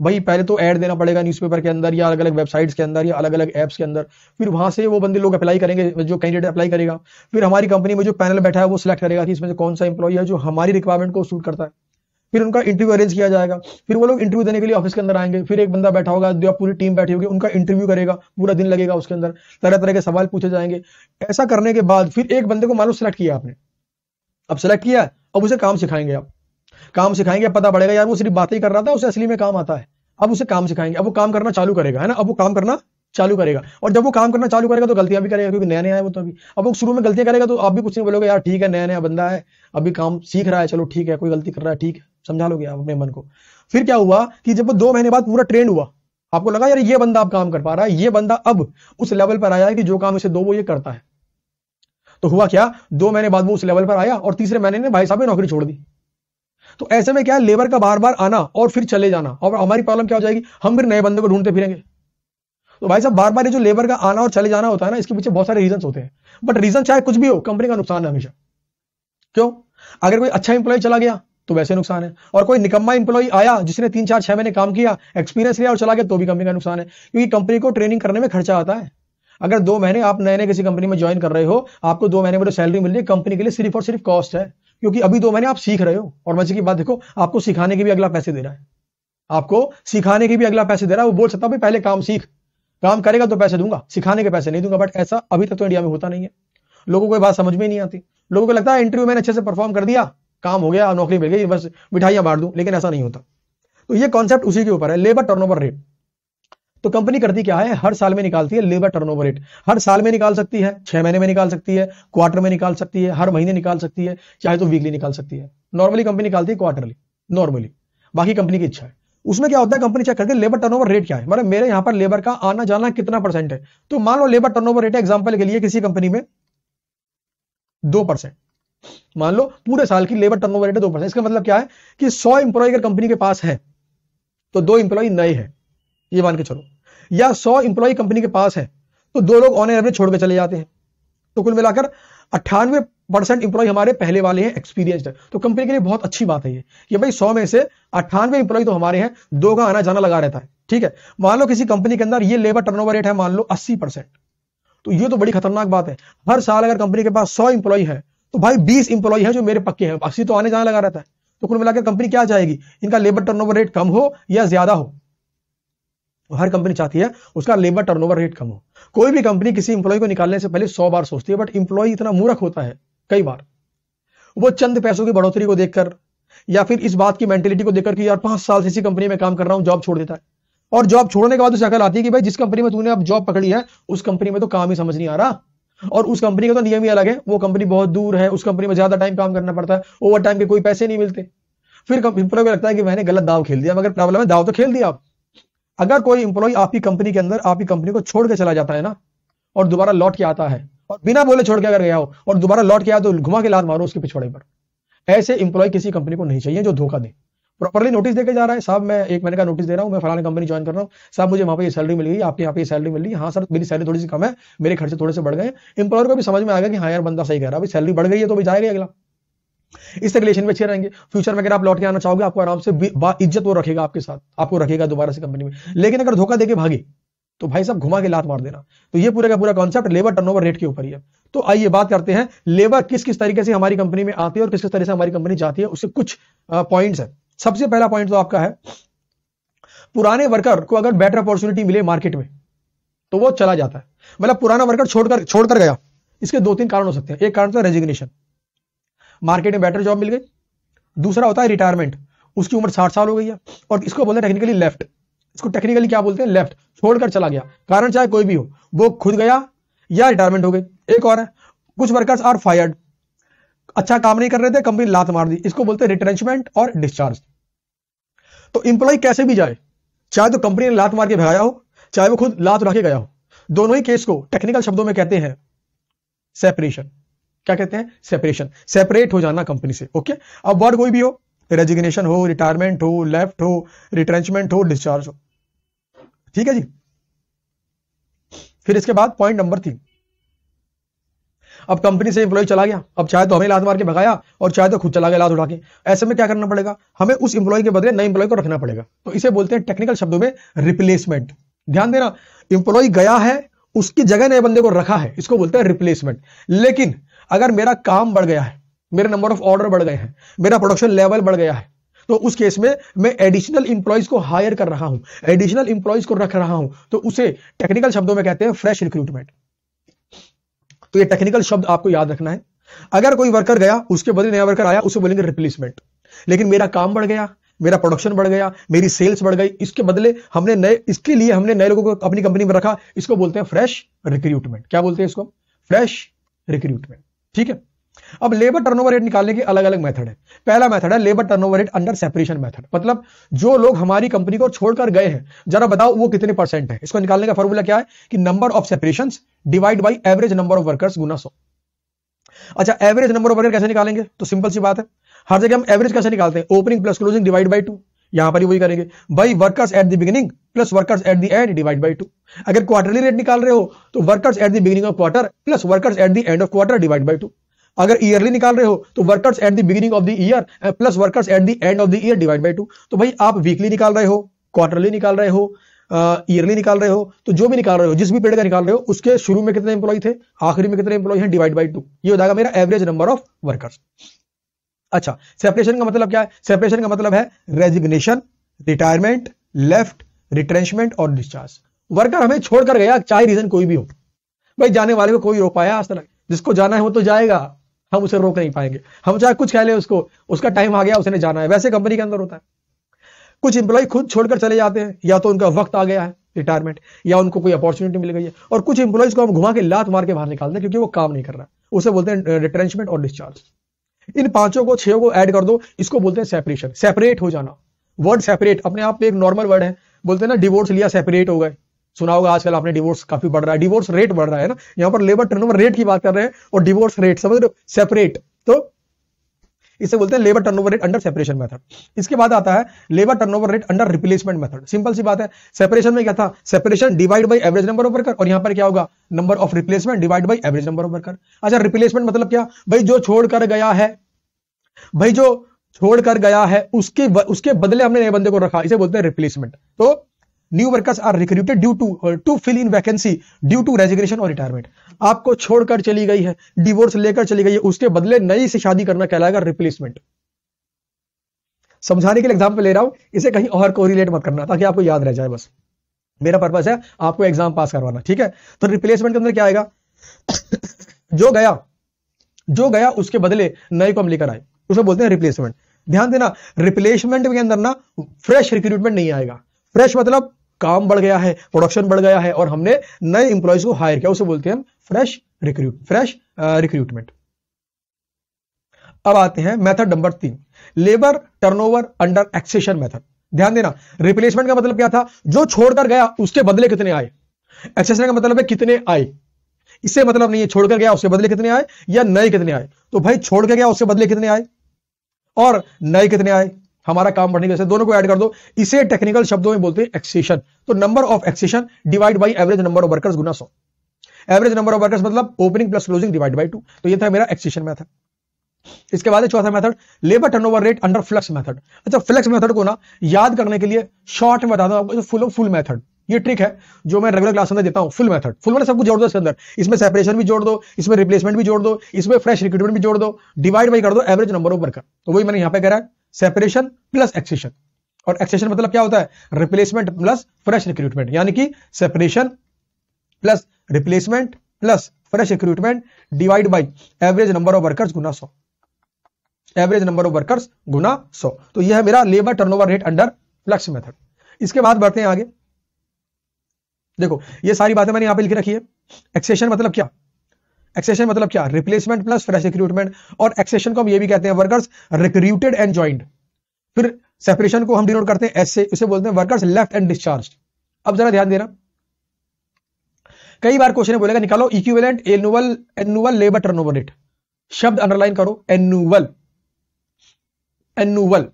Speaker 1: भाई पहले तो ऐड देना पड़ेगा न्यूज़पेपर के अंदर या अलग अलग वेबसाइट्स के अंदर या अलग अलग ऐप्स के अंदर फिर वहां से वो बंदे लोग अप्लाई करेंगे जो कैंडिडेट अप्लाई करेगा फिर हमारी कंपनी में जो पैनल बैठा है वो सिलेक्ट करेगा कि इसमें से कौन सा इंप्लॉई है जो हमारी रिक्वायरमेंट को सूट करता है फिर उनका इंटरव्यू अरेंज किया जाएगा फिर वो लोग इंटरव्यू देने के लिए ऑफिस के अंदर आएंगे फिर एक बंदा बैठा होगा जो पूरी टीम बैठी होगी उनका इंटरव्यू करेगा पूरा दिन लगेगा उसके अंदर तरह तरह के सवाल पूछे जाएंगे ऐसा करने के बाद फिर एक बंदे को मानो सिलेक्ट किया आपने अब सिलेक्ट किया अब उसे काम सिखाएंगे आप काम सिखाएंगे पता पड़ेगा यार वो सिर्फ बातें ही कर रहा था उसे असली में काम आता है अब उसे काम सिखाएंगे अब वो काम करना चालू करेगा है ना अब वो काम करना चालू करेगा और जब वो काम करना चालू करेगा तो गलतियां भी करेगा क्योंकि नया नया है वो तो अभी अब वो शुरू में गलतियां करेगा तो आप भी कुछ नहीं बोलोगे यार ठीक है नया नया बंदा है अभी काम सीख रहा है चलो ठीक है कोई गलती कर रहा है ठीक है समझा लोगे आप अपने मन को फिर क्या हुआ कि जब वो दो महीने बाद पूरा ट्रेंड हुआ आपको लगा यार ये बंदा अब काम कर पा रहा है ये बंदा अब उस लेवल पर आया है कि जो काम इसे दो वो ये करता है तो हुआ क्या दो महीने बाद वो उस लेवल पर आया और तीसरे महीने में भाई साहब ने नौकरी छोड़ दी तो ऐसे में क्या लेबर का बार बार आना और फिर चले जाना और हमारी प्रॉब्लम क्या हो जाएगी हम फिर नए बंदे को ढूंढते फिरेंगे तो भाई साहब बार बार ये जो लेबर का आना और चले जाना होता है ना इसके पीछे बहुत सारे रीजन होते हैं बट रीजन चाहे कुछ भी हो कंपनी का नुकसान है हमेशा क्यों अगर कोई अच्छा इंप्लॉय चला गया तो वैसे नुकसान है और कोई निकम्मा इंप्लॉई आया जिसने तीन चार छह महीने काम किया एक्सपीरियंस लिया और चला गया तो भी कंपनी का नुकसान है क्योंकि कंपनी को ट्रेनिंग करने में खर्चा आता है अगर दो महीने आप नए नए किसी कंपनी में ज्वाइन कर रहे हो आपको दो महीने में जो तो सैलरी मिल रही है कंपनी के लिए सिर्फ और सिर्फ कॉस्ट है क्योंकि अभी दो महीने आप सीख रहे हो और मजे की बात देखो आपको सिखाने के भी अगला पैसे दे रहा है आपको सिखाने के भी अगला पैसे दे रहा है वो बोल सकता पहले काम सीख काम करेगा तो पैसे दूंगा सिखाने के पैसे नहीं दूंगा बट ऐसा अभी तक तो इंडिया में होता नहीं है लोगों को बात समझ में नहीं आती लोगों को लगता है इंटरव्यू मैंने अच्छे से परफॉर्म कर दिया काम हो गया नौकरी मिल गई बस मिठाइयां बांट दू लेकिन ऐसा नहीं होता तो ये कॉन्सेप्ट उसी के ऊपर है लेबर टर्नओवर रेट तो कंपनी करती क्या है हर साल में निकालती है लेबर टर्नओवर रेट हर साल में निकाल सकती है छह महीने में निकाल सकती है क्वार्टर में निकाल सकती है हर महीने निकाल सकती है चाहे तो वीकली निकाल सकती है नॉर्मली कंपनी निकालती है क्वार्टरली नॉर्मली बाकी कंपनी की इच्छा है उसमें क्या होता है कंपनी चेक करके लेबर टर्नओवर रेट क्या है मतलब मेरे यहाँ पर लेबर का आना जाना कितना परसेंट है तो मान लो लेबर टर्नओवर रेट है एग्जाम्पल के लिए किसी कंपनी में दो परसेंट मान लो पूरे साल की लेबर टर्नओवर रेट दो परसेंट इसका मतलब क्या है कि सौ इंप्लॉय अगर कंपनी के पास है तो दो इंप्लॉय नए हैं ये मान के चलो या सौ इंप्लॉय कंपनी के पास है तो दो लोग ऑन एवरेज छोड़ के चले जाते हैं तो कुल मिलाकर अट्ठानवे परसेंट इंप्लॉय हमारे पहले वाले हैं एक्सपीरियंस्ड तो कंपनी के लिए बहुत अच्छी बात है ये कि भाई सौ में से अट्ठानवे इंप्लॉय तो हमारे हैं दो का आना जाना लगा रहता है ठीक है मान लो किसी कंपनी के अंदर ये लेबर टर्नओवर रेट है मान लो अस्सी परसेंट तो ये तो बड़ी खतरनाक बात है हर साल अगर कंपनी के पास सौ इंप्लॉय है तो भाई बीस इंप्लॉय है जो मेरे पक्के हैं अस्सी तो आने जाने लगा रहता है तो कुल मिलाकर कंपनी क्या चाहेगी इनका लेबर टर्नओवर रेट कम हो या ज्यादा हो हर कंपनी चाहती है उसका लेबर टर्नओवर रेट कम हो कोई भी कंपनी किसी इंप्लॉय को निकालने से पहले सौ बार सोचती है बट इंप्लॉय इतना मूर्ख होता है कई बार वो चंद पैसों की बढ़ोतरी को देखकर या फिर इस बात की मेंटेलिटी को देखकर कि यार पांच साल से इसी कंपनी में काम कर रहा हूं जॉब छोड़ देता है और जॉब छोड़ने के बाद उसे अकल आती है कि भाई जिस कंपनी में तूने अब जॉब पकड़ी है उस कंपनी में तो काम ही समझ नहीं आ रहा और उस कंपनी का तो नियम ही अलग है वो कंपनी बहुत दूर है उस कंपनी में ज्यादा टाइम काम करना पड़ता है ओवर टाइम के कोई पैसे नहीं मिलते फिर इंप्लॉय को लगता है कि मैंने गलत दाव खेल दिया मगर प्रॉब्लम है दाव तो खेल दिया आप अगर कोई इंप्लॉय आपकी कंपनी के अंदर आपकी कंपनी को छोड़ के चला जाता है ना और दोबारा लौट के आता है और बिना बोले छोड़ के अगर गया हो और दोबारा लौट के आया तो घुमा के लात मारो उसके पिछवाड़े पर ऐसे इंप्लॉय किसी कंपनी को नहीं चाहिए जो धोखा दे प्रॉपरली नोटिस देके जा रहा है साहब मैं एक महीने का नोटिस दे रहा हूँ मैं फलाने कंपनी ज्वाइन कर रहा हूँ साहब मुझे वहाँ पर सैलरी मिल गई आपके यहाँ पे सैलरी मिल गई हाँ सर मेरी सैलरी थोड़ी सी कम है मेरे खर्चे थोड़े से बढ़ गए इंप्लॉयर को भी समझ में आ गया कि हाँ यार बंदा सही कह रहा है अभी सैलरी बढ़ गई है तो भी जाएगा अगला इससे रिलेशन में अच्छे रहेंगे फ्यूचर में अगर आप लौट के आना चाहोगे आपको आराम से इज्जत वो रखेगा आपके साथ आपको रखेगा दोबारा से कंपनी में लेकिन अगर धोखा देके भागी तो भाई साहब घुमा के लात मार देना तो ये पूरा का पूरा कॉन्सेप्ट लेबर टर्नओवर रेट के ऊपर ही है तो आइए बात करते हैं लेबर किस किस तरीके से हमारी कंपनी में आती है और किस किस तरह से हमारी कंपनी जाती है उससे कुछ पॉइंट्स है सबसे पहला पॉइंट तो आपका है पुराने वर्कर को अगर बेटर अपॉर्चुनिटी मिले मार्केट में तो वो चला जाता है मतलब पुराना वर्कर छोड़कर छोड़कर गया इसके दो तीन कारण हो सकते हैं एक कारण तो रेजिग्नेशन मार्केट में बेटर जॉब मिल गई दूसरा होता है रिटायरमेंट उसकी उम्र साठ साल हो गई है और इसको बोलते हैं टेक्निकली लेफ्ट इसको टेक्निकली क्या बोलते हैं लेफ्ट छोड़कर चला गया कारण चाहे कोई भी हो वो खुद गया या रिटायरमेंट हो गई एक और है कुछ वर्कर्स आर फायर्ड अच्छा काम नहीं कर रहे थे कंपनी लात मार दी इसको बोलते हैं रिट्रेंचमेंट और डिस्चार्ज तो इंप्लॉय कैसे भी जाए चाहे तो कंपनी ने लात मार के भगाया हो चाहे वो खुद लात उठा के गया हो दोनों ही केस को टेक्निकल शब्दों में कहते हैं सेपरेशन क्या कहते हैं सेपरेशन सेपरेट हो जाना कंपनी से ओके अब वर्ड कोई भी हो रेजिग्नेशन हो रिटायरमेंट हो लेफ्ट हो रिट्रेंचमेंट हो डिस्चार्ज हो ठीक है जी फिर इसके बाद पॉइंट नंबर तीन अब कंपनी से इंप्लॉय चला गया अब चाहे तो हमें लात मार के भगाया और चाहे तो खुद चला गया लात उठा के ऐसे में क्या करना पड़ेगा हमें उस इंप्लॉय के बदले नए इंप्लॉय को रखना पड़ेगा तो इसे बोलते हैं टेक्निकल शब्दों में रिप्लेसमेंट ध्यान देना इंप्लॉय गया है उसकी जगह नए बंदे को रखा है इसको बोलते हैं रिप्लेसमेंट लेकिन अगर मेरा काम बढ़ गया है मेरे नंबर ऑफ ऑर्डर बढ़ गए हैं मेरा प्रोडक्शन लेवल बढ़ गया है तो उस केस में मैं एडिशनल इंप्लॉयज को हायर कर रहा हूं एडिशनल इंप्लॉयज को रख रहा हूं तो उसे टेक्निकल शब्दों में कहते हैं फ्रेश रिक्रूटमेंट तो ये टेक्निकल शब्द आपको याद रखना है अगर कोई वर्कर गया उसके बदले नया वर्कर आया उसे बोलेंगे रिप्लेसमेंट लेकिन मेरा काम बढ़ गया मेरा प्रोडक्शन बढ़ गया मेरी सेल्स बढ़ गई इसके बदले हमने नए इसके लिए हमने नए लोगों को अपनी कंपनी में रखा इसको बोलते हैं फ्रेश रिक्रूटमेंट क्या बोलते हैं इसको फ्रेश रिक्रूटमेंट ठीक है अब लेबर टर्नओवर रेट निकालने के अलग अलग मेथड है पहला मेथड है labour turnover rate under separation method मतलब जो लोग हमारी कंपनी को छोड़कर गए हैं जरा बताओ वो कितने परसेंट है इसको निकालने का फॉर्मूला क्या है कि number of separation divide by average number of workers गुना सो अच्छा एवरेज नंबर ऑफ वर्कर कैसे निकालेंगे तो सिंपल सी बात है हर जगह हम एवरेज कैसे निकालते हैं opening plus closing divide by two यहां पर ही वही करेंगे by workers at the beginning plus workers at the end divide by two अगर क्वार्टरली रेट निकाल रहे हो तो workers at the beginning of quarter plus workers at the end of quarter divide by two अगर ईयरली निकाल रहे हो तो workers at the beginning of the year plus workers at the end of the year divide by two तो भाई आप वीकली निकाल रहे हो क्वार्टरली निकाल रहे हो ईयरली निकाल रहे हो तो जो भी निकाल रहे हो जिस भी पीरियड का निकाल रहे हो उसके शुरू में कितने एम्प्लॉय थे आखिरी में कितने एम्प्लॉय हैं डिवाइड बाई टू ये हो जाएगा मेरा एवरेज नंबर ऑफ वर्कर्स अच्छा सेपरेशन का मतलब क्या है सेपरेशन का मतलब है रेजिग्नेशन रिटायरमेंट लेफ्ट रिट्रेंचमेंट और डिस्चार्ज वर्कर हमें छोड़कर गया चाहे रीजन कोई भी हो भाई जाने वाले को कोई रोक पाया आज तक जिसको जाना है वो तो जाएगा हम उसे रोक नहीं पाएंगे हम चाहे कुछ कह ले उसको उसका टाइम आ गया उसने जाना है वैसे कंपनी के अंदर होता है कुछ इंप्लॉय खुद छोड़कर चले जाते हैं या तो उनका वक्त आ गया है रिटायरमेंट या उनको कोई अपॉर्चुनिटी मिल गई है और कुछ इंप्लॉयज को हम घुमा के लात मार के बाहर निकालते हैं क्योंकि वो काम नहीं कर रहा उसे बोलते हैं रिट्रेंचमेंट और डिस्चार्ज इन पांचों को छह को ऐड कर दो इसको बोलते हैं सेपरेशन सेपरेट हो जाना वर्ड सेपरेट अपने आप में एक नॉर्मल वर्ड है बोलते हैं ना डिवोर्स लिया सेपरेट हो गए सुना होगा आजकल आपने डिवोर्स काफी बढ़ रहा है डिवोर्स रेट बढ़ रहा है ना यहाँ पर लेबर टर्नओवर रेट की बात कर रहे हैं और डिवोर्स रेट समझ रहे हो सेपरेट तो इसे बोलते हैं labour turnover rate under separation method इसके बाद आता है labour turnover rate under replacement method simple सी बात है सेपरेशन में क्या था separation divide by average number of worker और यहां पर क्या होगा number of replacement divide by average number of worker अच्छा रिप्लेसमेंट मतलब क्या भाई जो छोड़ कर गया है भाई जो छोड़ कर गया है उसके उसके बदले हमने नए बंदे को रखा इसे बोलते हैं रिप्लेसमेंट तो new workers are recruited due to to fill in vacancy due to resignation और रिटायरमेंट आपको छोड़कर चली गई है डिवोर्स लेकर चली गई है उसके बदले नई से शादी करना कहलाएगा रिप्लेसमेंट समझाने के लिए एग्जाम्पल ले रहा हूं इसे कहीं और को रिलेट मत करना ताकि आपको याद रह जाए बस मेरा पर्पज है आपको एग्जाम पास करवाना ठीक है तो रिप्लेसमेंट के अंदर क्या आएगा जो गया जो गया उसके बदले नए को हम लेकर आए उसे बोलते हैं रिप्लेसमेंट ध्यान देना रिप्लेसमेंट के अंदर ना फ्रेश रिक्रूटमेंट नहीं आएगा फ्रेश मतलब काम बढ़ गया है प्रोडक्शन बढ़ गया है और हमने नए इंप्लॉयज को हायर किया उसे बोलते हैं फ्रेश रिक्रूट फ्रेश रिक्रूटमेंट अब आते हैं मेथड नंबर तीन labour turnover under accession method ध्यान देना रिप्लेसमेंट का मतलब क्या था जो छोड़कर गया उसके बदले कितने आए एक्सेशन का मतलब है कितने आए इससे मतलब नहीं है छोड़कर गया उसके बदले कितने आए या नए कितने आए तो भाई छोड़कर गया उसके बदले कितने आए और नए कितने आए हमारा काम बढ़ने की वजह से दोनों को ऐड कर दो इसे टेक्निकल शब्दों में बोलते हैं एक्सेशन तो number of accession divide by average number of workers गुना सौ एवरेज नंबर ऑफ वर्कर्स मतलब opening plus closing divide by two तो ये था मेरा एक्सेशन मेथड इसके बाद चौथा method labour turnover rate under flux method अच्छा फ्लक्स मेथड को ना याद करने के लिए शॉर्ट में बताता हूं आपको फुल फुल मेथड ये ट्रिक है जो मैं रेगुलर क्लास में देता हूँ फुल मेथड फुल मतलब सब कुछ जोड़ दो इसके अंदर इसमें सेपरेशन भी जोड़ दो इसमें रिप्लेसमेंट भी जोड़ दो इसमें फ्रेश रिक्रूटमेंट भी जोड़ दो डिवाइड बाई कर दो एवरेज नंबर ऑफ वर्कर तो वही मैंने यहां पर कह रहा है सेपरेशन प्लस एक्सेशन और एक्सेशन मतलब क्या होता है रिप्लेसमेंट प्लस फ्रेश रिक्रूटमेंट यानी कि separation plus replacement plus fresh recruitment divide by average number of workers गुना सौ एवरेज नंबर ऑफ वर्कर्स गुना सौ तो यह है मेरा labour turnover rate under flux method इसके बाद बढ़ते हैं आगे देखो ये सारी बातें मैंने यहां पे लिख रखी है एक्सेशन मतलब क्या एक्सेशन मतलब क्या रिप्लेसमेंट प्लस फ्रेश रिक्रूटमेंट और एक्सेशन को हम ये भी कहते हैं वर्कर्स रिक्रूटेड एंड ज्वाइंट फिर सेपरेशन को हम डिनोट करते हैं एस से उसे बोलते हैं वर्कर्स लेफ्ट एंड डिस्चार्ज अब जरा ध्यान देना कई बार क्वेश्चन में बोलेगा निकालो equivalent annual annual labour turnover rate शब्द अंडरलाइन करो एनुअल एनुअल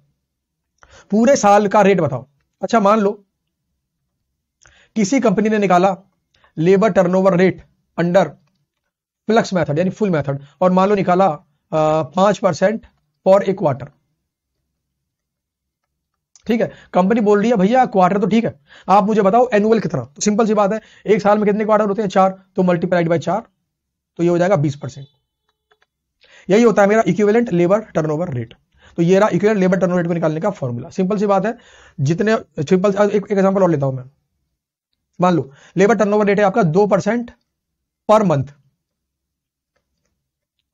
Speaker 1: पूरे साल का रेट बताओ अच्छा मान लो किसी कंपनी ने निकाला labour turnover rate under flux method यानी फुल मेथड और मान लो निकाला पांच परसेंट फॉर ए क्वार्टर ठीक है कंपनी बोल रही है भैया क्वार्टर तो ठीक है आप मुझे बताओ एनुअल कितना तो सिंपल सी बात है एक साल में कितने क्वार्टर होते हैं चार तो मल्टीप्लाइड बाई चार तो ये हो जाएगा बीस परसेंट यही होता है मेरा इक्विवेलेंट लेबर टर्नओवर रेट तो ये रहा इक्विवेलेंट लेबर टर्नओवर रेट को निकालने का फॉर्मूला सिंपल सी बात है जितने सिंपल एक एग्जाम्पल और लेता हूं मैं मान लो लेबर टर्नओवर रेट है आपका दो परसेंट पर मंथ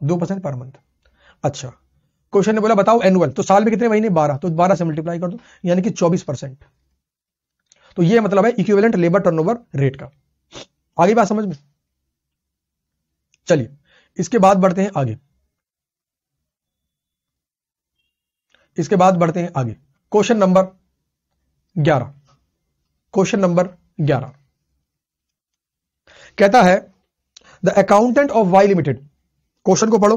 Speaker 1: दो परसेंट पर मंथ अच्छा क्वेश्चन ने बोला बताओ एनुअल तो साल में कितने महीने बारह तो बारह से मल्टीप्लाई कर दो यानी कि चौबीस परसेंट तो ये मतलब है इक्विवेलेंट लेबर टर्नओवर रेट का आगे बात समझ में चलिए इसके बाद बढ़ते हैं आगे इसके बाद बढ़ते हैं आगे क्वेश्चन नंबर ग्यारह क्वेश्चन नंबर ग्यारह कहता है the accountant of Y limited question को पढ़ो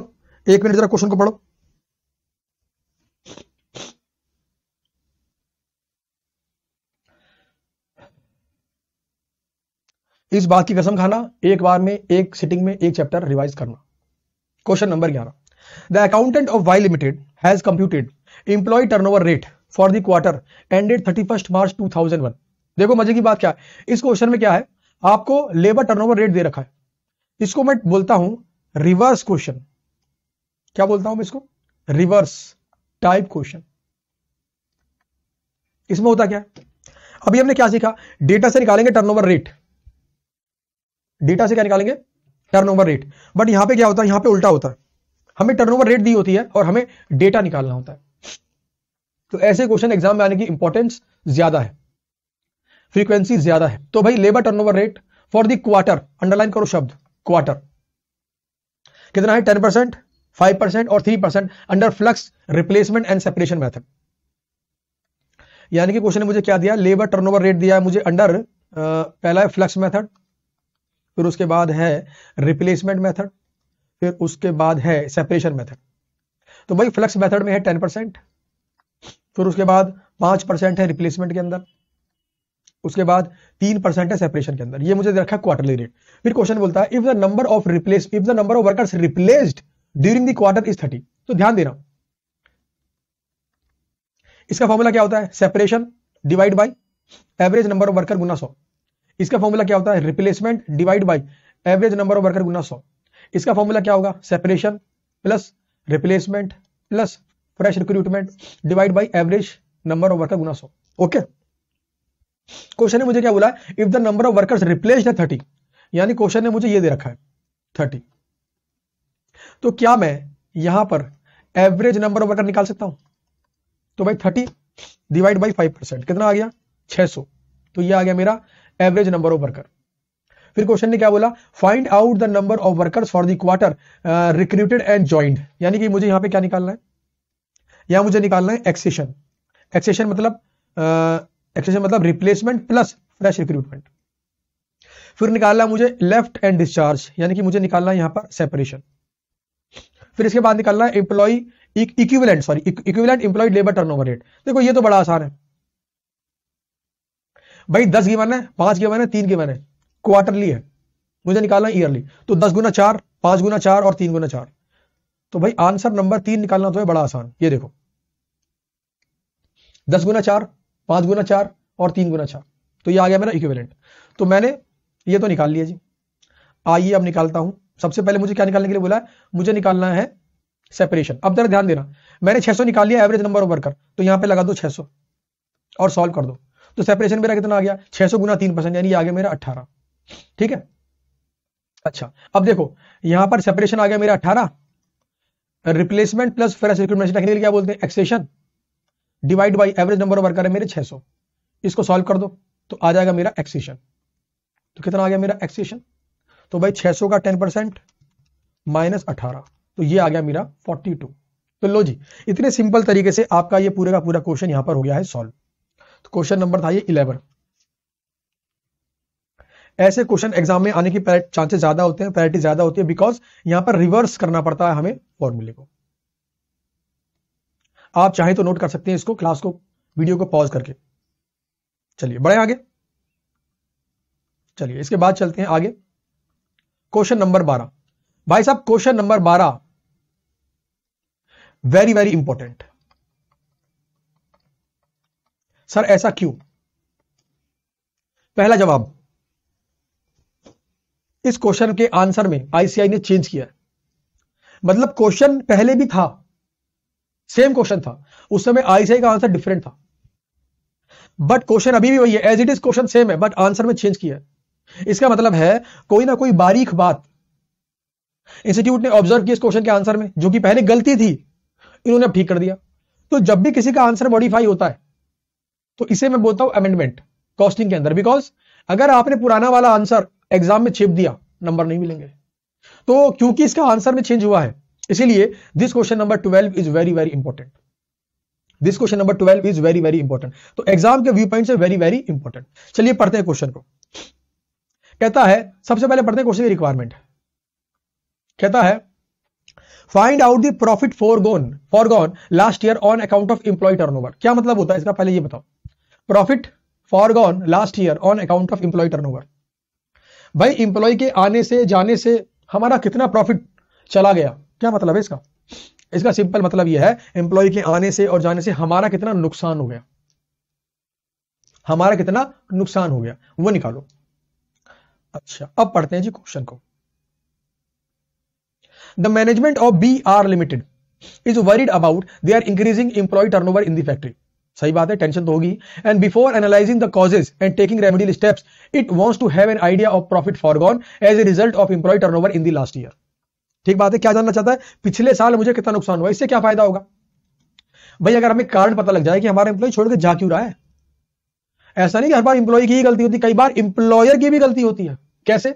Speaker 1: एक मिनट जरा क्वेश्चन को पढ़ो इस बात की कसम खाना एक बार में एक सिटिंग में एक चैप्टर रिवाइज करना क्वेश्चन नंबर ग्यारह the accountant of Y limited has computed turn turnover rate for the quarter ended thirty first March two thousand one देखो मजे की बात क्या है इस क्वेश्चन में क्या है आपको लेबर टर्नओवर रेट दे रखा है इसको मैं बोलता हूं रिवर्स क्वेश्चन क्या बोलता हूं मैं इसको रिवर्स टाइप क्वेश्चन इसमें होता क्या अभी हमने क्या सीखा डेटा से निकालेंगे टर्नओवर रेट डेटा से क्या निकालेंगे टर्नओवर रेट बट यहां पे क्या होता है यहां पे उल्टा होता है हमें टर्नओवर रेट दी होती है और हमें डेटा निकालना होता है तो ऐसे क्वेश्चन एग्जाम में आने की इंपॉर्टेंस ज्यादा है फ्रीक्वेंसी ज्यादा है तो भाई labour turnover rate for the quarter underline करो शब्द क्वार्टर कितना है टेन परसेंट फाइव परसेंट और three percent under flux replacement and separation method यानी कि क्वेश्चन ने मुझे क्या दिया लेबर टर्नओवर रेट दिया है मुझे अंडर पहला है फ्लक्स मेथड फिर उसके बाद है रिप्लेसमेंट मेथड फिर उसके बाद है सेपरेशन मेथड तो भाई फ्लक्स मेथड में है टेन परसेंट फिर उसके बाद पांच परसेंट है रिप्लेसमेंट के अंदर उसके बाद तीन परसेंट है सेपरेशन के अंदर ये मुझे रखा क्वार्टरली रेट फिर क्वेश्चन बोलता है if the number of replace if the number of workers replaced during the quarter is thirty तो ध्यान देना इसका फॉर्मूला क्या होता है separation divide by average number of worker गुना सौ इसका फॉर्मूला क्या होता है replacement divide by average number of worker गुना सौ इसका फॉर्मूला क्या होगा separation plus replacement plus fresh recruitment divide by average number of worker गुना सौ ओके okay? क्वेश्चन ने मुझे क्या बोला if the number of workers replace है थर्टी यानी क्वेश्चन ने मुझे ये दे रखा है थर्टी तो क्या मैं यहां पर एवरेज नंबर ऑफ वर्कर निकाल सकता हूं तो भाई thirty divide by five percent कितना आ गया छह सौ तो ये आ गया मेरा एवरेज नंबर ऑफ वर्कर फिर क्वेश्चन ने क्या बोला find out the number of workers for the quarter recruited and joined यानी कि मुझे यहां पे क्या निकालना है यहां मुझे निकालना है एक्सेशन एक्सेशन मतलब uh, एक्सटेंशन मतलब रिप्लेसमेंट प्लस फ्रेश रिक्रूटमेंट फिर निकालना मुझे लेफ्ट एंड डिस्चार्ज यानी कि मुझे निकालना यहां पर सेपरेशन फिर इसके बाद निकालना है equivalent sorry equivalent employee labour turnover rate देखो ये तो बड़ा आसान है भाई दस गिवन है पांच गिवन है तीन गिवन है क्वार्टरली है मुझे निकालना है ईयरली तो दस गुना चार पांच गुना चार और तीन गुना चार तो भाई आंसर नंबर तीन निकालना तो है बड़ा आसान ये देखो दस गुना चार पांच गुना चार और तीन गुना चार तो ये आ गया मेरा इक्विवेलेंट तो मैंने ये तो निकाल लिया जी आइए अब निकालता हूं सबसे पहले मुझे क्या निकालने के लिए बोला है मुझे निकालना है सेपरेशन अब जरा ध्यान देना मैंने 600 निकाल लिया एवरेज नंबर ऑफ वर्कर तो यहां पे लगा दो 600 और सॉल्व कर दो तो सेपरेशन मेरा कितना आ गया 600 सौ गुना तीन परसेंट यानी आ गया मेरा 18 ठीक है अच्छा अब देखो यहां पर सेपरेशन आ गया मेरा 18 रिप्लेसमेंट प्लस फ्रेश रिक्रूटमेंट क्या बोलते हैं accession divide by average number of worker है मेरे 600 इसको सॉल्व कर दो तो आ जाएगा मेरा एक्सीशन तो कितना आ गया मेरा एक्सीशन तो भाई 600 का 10 परसेंट माइनस अठारह तो ये आ गया मेरा 42 तो लो जी इतने सिंपल तरीके से आपका ये पूरे का पूरा क्वेश्चन यहां पर हो गया है सॉल्व तो क्वेश्चन नंबर था ये इलेवन ऐसे क्वेश्चन एग्जाम में आने की चांसेस ज्यादा होते हैं प्रायरिटी ज्यादा होती है बिकॉज यहां पर रिवर्स करना पड़ता है हमें फॉर्मूले को आप चाहें तो नोट कर सकते हैं इसको क्लास को वीडियो को पॉज करके चलिए बढ़े आगे चलिए इसके बाद चलते हैं आगे क्वेश्चन नंबर बारह भाई साहब क्वेश्चन नंबर बारह वेरी वेरी इंपॉर्टेंट सर ऐसा क्यों पहला जवाब इस क्वेश्चन के आंसर में आईसीआई ने चेंज किया मतलब क्वेश्चन पहले भी था सेम क्वेश्चन था उस समय आईसीआई का आंसर डिफरेंट था बट क्वेश्चन अभी भी वही है as it is question same है बट आंसर में चेंज किया है इसका मतलब है कोई ना कोई बारीक बात इंस्टीट्यूट ने ऑब्जर्व किया इस क्वेश्चन के आंसर में जो कि पहले गलती थी इन्होंने अब ठीक कर दिया तो जब भी किसी का आंसर मॉडिफाई होता है तो इसे मैं बोलता हूं अमेंडमेंट कॉस्टिंग के अंदर बिकॉज अगर आपने पुराना वाला आंसर एग्जाम में छिप दिया नंबर नहीं मिलेंगे तो क्योंकि इसका आंसर में चेंज हुआ है इसीलिए this question number twelve is very very important this question number twelve is very very important तो एग्जाम के व्यू पॉइंट से वेरी वेरी इंपॉर्टेंट चलिए पढ़ते हैं क्वेश्चन को कहता है सबसे पहले पढ़ते हैं क्वेश्चन की रिक्वायरमेंट कहता है find out the profit forgone forgone last year on account of employee turnover क्या मतलब होता है इसका पहले ये बताओ profit forgone last year on account of employee turnover भाई इंप्लॉय के आने से जाने से हमारा कितना प्रॉफिट चला गया क्या मतलब है इसका इसका सिंपल मतलब यह है एम्प्लॉय के आने से और जाने से हमारा कितना नुकसान हो गया हमारा कितना नुकसान हो गया वो निकालो अच्छा अब पढ़ते हैं जी क्वेश्चन को the management of B R limited is worried about they are increasing employee over in the factory सही बात है टेंशन तो होगी and before analysing the causes and taking remedial steps it wants to have an idea of profit forgone as a result of employee turnover in the last year ठीक बात है क्या जानना चाहता है पिछले साल मुझे कितना नुकसान हुआ इससे क्या फायदा होगा भाई अगर हमें कारण पता लग जाए कि हमारा एम्प्लॉय छोड़कर जा क्यों रहा है ऐसा नहीं कि हर बार इंप्लॉय की ही गलती होती कई बार इंप्लॉयर की भी गलती होती है कैसे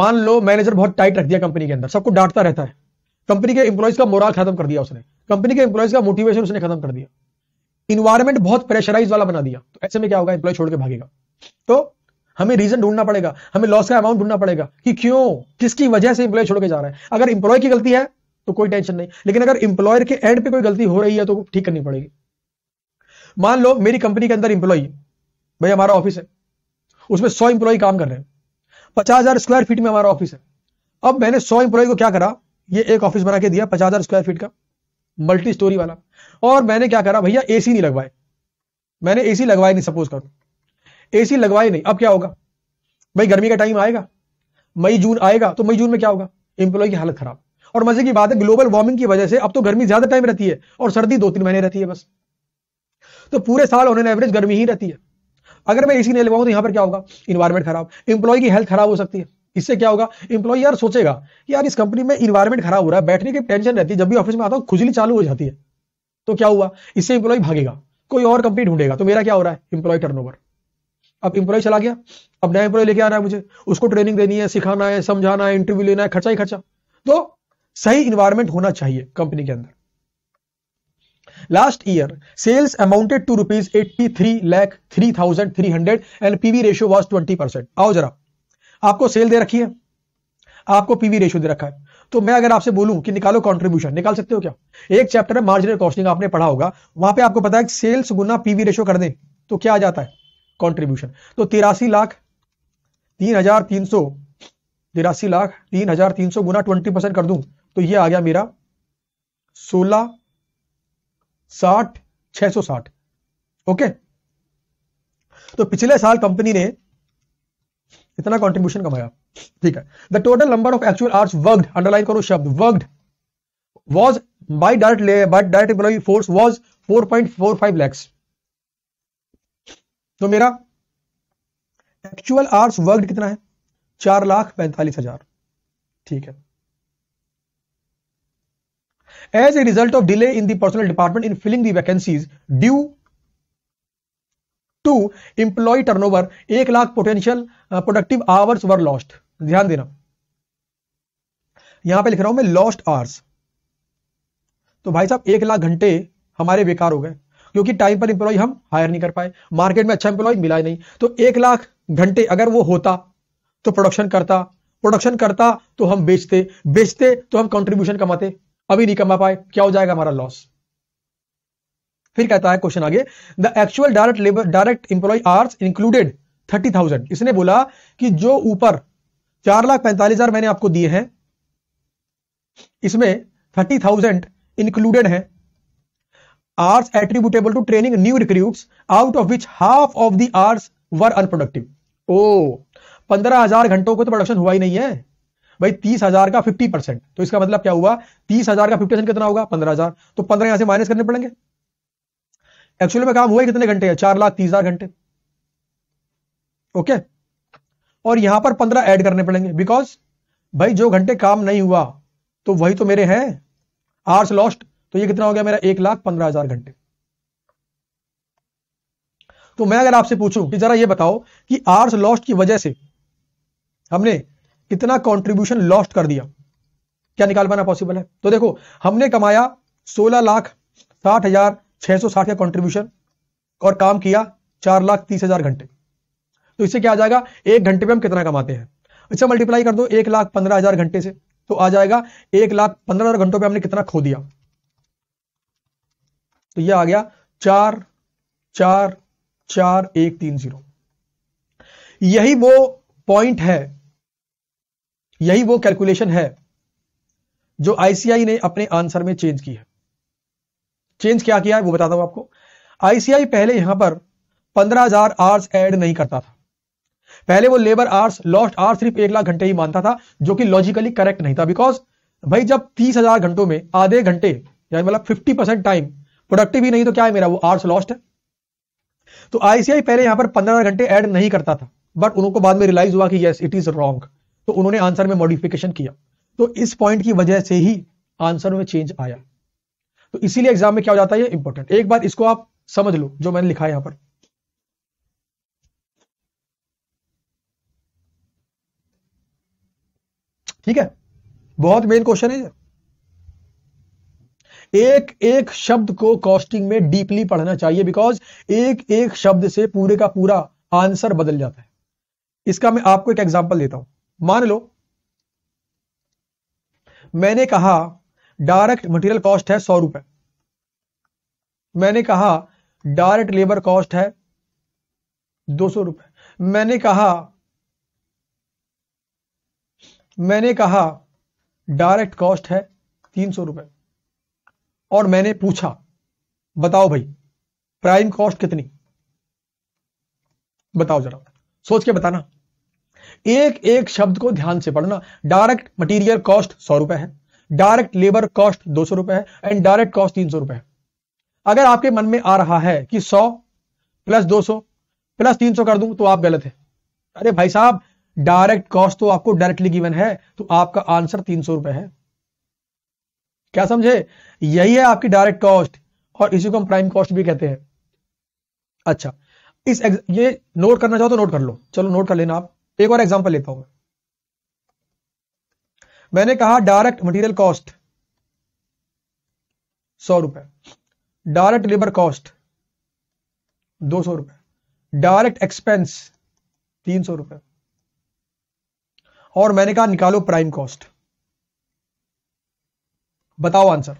Speaker 1: मान लो मैनेजर बहुत टाइट रख दिया कंपनी के अंदर सबको डांटता रहता है कंपनी के इंप्लॉयज का मोराल खत्म कर दिया उसने कंपनी के इंप्लॉयज का मोटिवेशन उसने खत्म कर दिया इन्वायरमेंट बहुत प्रेशराइज वाला बना दिया तो ऐसे में क्या होगा एम्प्लॉय छोड़ के भागेगा तो हमें रीजन ढूंढना पड़ेगा हमें लॉस का अमाउंट ढूंढना पड़ेगा कि क्यों किसकी वजह से इंप्लॉय छोड़ के जा रहा है अगर इंप्लॉय की गलती है तो कोई टेंशन नहीं लेकिन अगर इंप्लॉयर के एंड पे कोई गलती हो रही है तो ठीक करनी पड़ेगी मान लो मेरी कंपनी के अंदर इंप्लॉय भाई हमारा ऑफिस है उसमें सौ इंप्लॉय काम कर रहे हैं पचास हजार स्क्वायर फीट में हमारा ऑफिस है अब मैंने सौ इंप्लॉय को क्या करा ये एक ऑफिस बना के दिया पचास हजार स्क्वायर फीट का मल्टी स्टोरी वाला और मैंने क्या करा भैया एसी नहीं लगवाए मैंने एसी लगवाए नहीं सपोज करो एसी लगवाए नहीं अब क्या होगा भाई गर्मी का टाइम आएगा मई जून आएगा तो मई जून में क्या होगा एम्प्लॉय की हालत खराब और मजे की बात है ग्लोबल वार्मिंग की वजह से अब तो गर्मी ज्यादा टाइम रहती है और सर्दी दो तीन महीने रहती है बस तो पूरे साल ऑन एवरेज गर्मी ही रहती है अगर मैं एसी नहीं लगाऊं तो यहां पर क्या होगा इन्वायरमेंट खराब इंप्लॉय की हेल्थ खराब हो सकती है इससे क्या होगा इंप्लॉय यार सोचेगा कि यार इस कंपनी में इन्वायरमेंट खराब हो रहा है बैठने की टेंशन रहती है जब भी ऑफिस में आता हूं खुजली चालू हो जाती है तो क्या हुआ इससे इंप्लॉय भागेगा कोई और कंपनी ढूंढेगा तो मेरा क्या हो रहा है इंप्लॉय टर्नओवर अब इंप्लॉय चला गया अब नया इंप्लॉय लेके आना है मुझे उसको ट्रेनिंग देनी है सिखाना है समझाना है इंटरव्यू लेना है खर्चा ही खर्चा तो सही इन्वायरमेंट होना चाहिए कंपनी के अंदर last year sales amounted to rupees eighty three lakh three thousand three hundred and PV ratio was twenty percent आओ जरा आपको सेल दे रखी है आपको पीवी रेशियो दे रखा है तो मैं अगर आपसे बोलूं कि निकालो कंट्रीब्यूशन निकाल सकते हो क्या एक चैप्टर है मार्जिनल कॉस्टिंग आपने पढ़ा होगा वहां पे आपको पता है सेल्स गुना पीवी रेशियो कर दें तो क्या आ जाता है कॉन्ट्रीब्यूशन तो तिरासी लाख तीन हजार तीन सौ तिरासी लाख तीन हजार तीन सौ गुना ट्वेंटी परसेंट कर दू तो ये आ गया मेरा सोलह साठ छह सौ साठ ओके तो पिछले साल कंपनी ने इतना कंट्रीब्यूशन कमाया ठीक है the total number of actual hours worked underline करो शब्द worked was by direct by direct employee force four five lakhs तो मेरा एक्चुअल आर्स वर्क कितना है चार लाख पैंतालीस हजार ठीक है as a result of delay in personnel department in filling the vacancies due to turn turnover एक lakh potential productive hours were lost ध्यान देना यहां पे लिख रहा हूं मैं लॉस्ट आवर्स तो भाई साहब एक लाख घंटे हमारे बेकार हो गए क्योंकि टाइम पर इंप्लॉय हम हायर नहीं कर पाए मार्केट में अच्छा इंप्लॉय मिला ही नहीं तो एक लाख घंटे अगर वो होता तो प्रोडक्शन करता प्रोडक्शन करता तो हम बेचते बेचते तो हम कंट्रीब्यूशन कमाते अभी नहीं कमा पाए क्या हो जाएगा हमारा लॉस फिर कहता है क्वेश्चन आगे the actual direct labour direct employee hours included thirty thousand इसने बोला कि जो ऊपर चार लाख पैंतालीस हजार मैंने आपको दिए हैं इसमें थर्टी थाउजेंड इंक्लूडेड है hours attributable to training new recruit out of which half of the hours were unproductive ओ पंद्रह हजार घंटों को तो प्रोडक्शन हुआ ही नहीं है भाई तीस हजार का फिफ्टी परसेंट तो इसका मतलब क्या हुआ तीस हजार का फिफ्टी परसेंट कितना होगा पंद्रह हजार तो पंद्रह यहां से माइनस करने पड़ेंगे एक्चुअली में काम हुआ कितने घंटे है चार लाख तीस हजार घंटे ओके और यहां पर पंद्रह ऐड करने पड़ेंगे बिकॉज भाई जो घंटे काम नहीं हुआ तो वही तो मेरे हैं आर्स लॉस्ट तो ये कितना हो गया मेरा एक लाख पंद्रह हजार घंटे तो मैं अगर आपसे पूछूं कि जरा ये बताओ कि आर्स लॉस्ट की वजह से हमने कितना कंट्रीब्यूशन लॉस्ट कर दिया क्या निकाल पाना पॉसिबल है तो देखो हमने कमाया सोलह लाख साठ हजार छह सौ साठ का कॉन्ट्रीब्यूशन और काम किया चार लाख तीस हजार घंटे तो इससे क्या आ जाएगा एक घंटे पे हम कितना कमाते हैं इससे अच्छा, मल्टीप्लाई कर दो एक लाख पंद्रह हजार घंटे से तो आ जाएगा एक लाख पंद्रह हजार घंटों पर हमने कितना खो दिया तो ये आ गया चार चार चार एक तीन जीरो यही वो पॉइंट है यही वो कैलकुलेशन है जो आईसीआई ने अपने आंसर में चेंज की है चेंज क्या किया है वो बताता हूं आपको आईसीआई पहले यहां पर पंद्रह हजार आर्स एड नहीं करता था पहले वो लेबर आर्स लॉस्ट आर्स सिर्फ एक लाख घंटे ही मानता था जो कि लॉजिकली करेक्ट नहीं था बिकॉज भाई जब तीस हजार घंटों में आधे घंटे यानी मतलब फिफ्टी परसेंट टाइम प्रोडक्टिव ही नहीं तो क्या है मेरा वो आर्ट्स लॉस्ट है तो आईसीआई पहले यहां पर पंद्रह घंटे ऐड नहीं करता था बट उनको बाद में रियलाइज हुआ कि यस इट इज रॉन्ग तो उन्होंने आंसर में मॉडिफिकेशन किया तो इस पॉइंट की वजह से ही आंसर में चेंज आया तो इसीलिए एग्जाम में क्या हो जाता है इंपॉर्टेंट एक बार इसको आप समझ लो जो मैंने लिखा है यहां पर ठीक है बहुत मेन क्वेश्चन है एक एक शब्द को कॉस्टिंग में डीपली पढ़ना चाहिए बिकॉज एक एक शब्द से पूरे का पूरा आंसर बदल जाता है इसका मैं आपको एक एग्जाम्पल देता हूं मान लो मैंने कहा डायरेक्ट मटेरियल कॉस्ट है सौ रुपए मैंने कहा डायरेक्ट लेबर कॉस्ट है दो सौ रुपए मैंने कहा मैंने कहा डायरेक्ट कॉस्ट है तीन सौ रुपए और मैंने पूछा बताओ भाई प्राइम कॉस्ट कितनी बताओ जरा सोच के बताना एक एक शब्द को ध्यान से पढ़ना डायरेक्ट मटेरियल कॉस्ट सौ रुपए है डायरेक्ट लेबर कॉस्ट दो सौ रुपए है एंड डायरेक्ट कॉस्ट तीन सौ रुपए है अगर आपके मन में आ रहा है कि सौ प्लस दो सौ प्लस तीन सौ कर दूं तो आप गलत है अरे भाई साहब डायरेक्ट कॉस्ट तो आपको डायरेक्टली गिवन है तो आपका आंसर तीन सौ रुपए है क्या समझे यही है आपकी डायरेक्ट कॉस्ट और इसी को हम प्राइम कॉस्ट भी कहते हैं अच्छा इस ये नोट करना चाहो तो नोट कर लो चलो नोट कर लेना आप एक और एग्जाम्पल लेता हूं मैंने कहा डायरेक्ट मटेरियल कॉस्ट सौ रुपए डायरेक्ट लेबर कॉस्ट दो सौ रुपए डायरेक्ट एक्सपेंस तीन सौ रुपए और मैंने कहा निकालो प्राइम कॉस्ट बताओ आंसर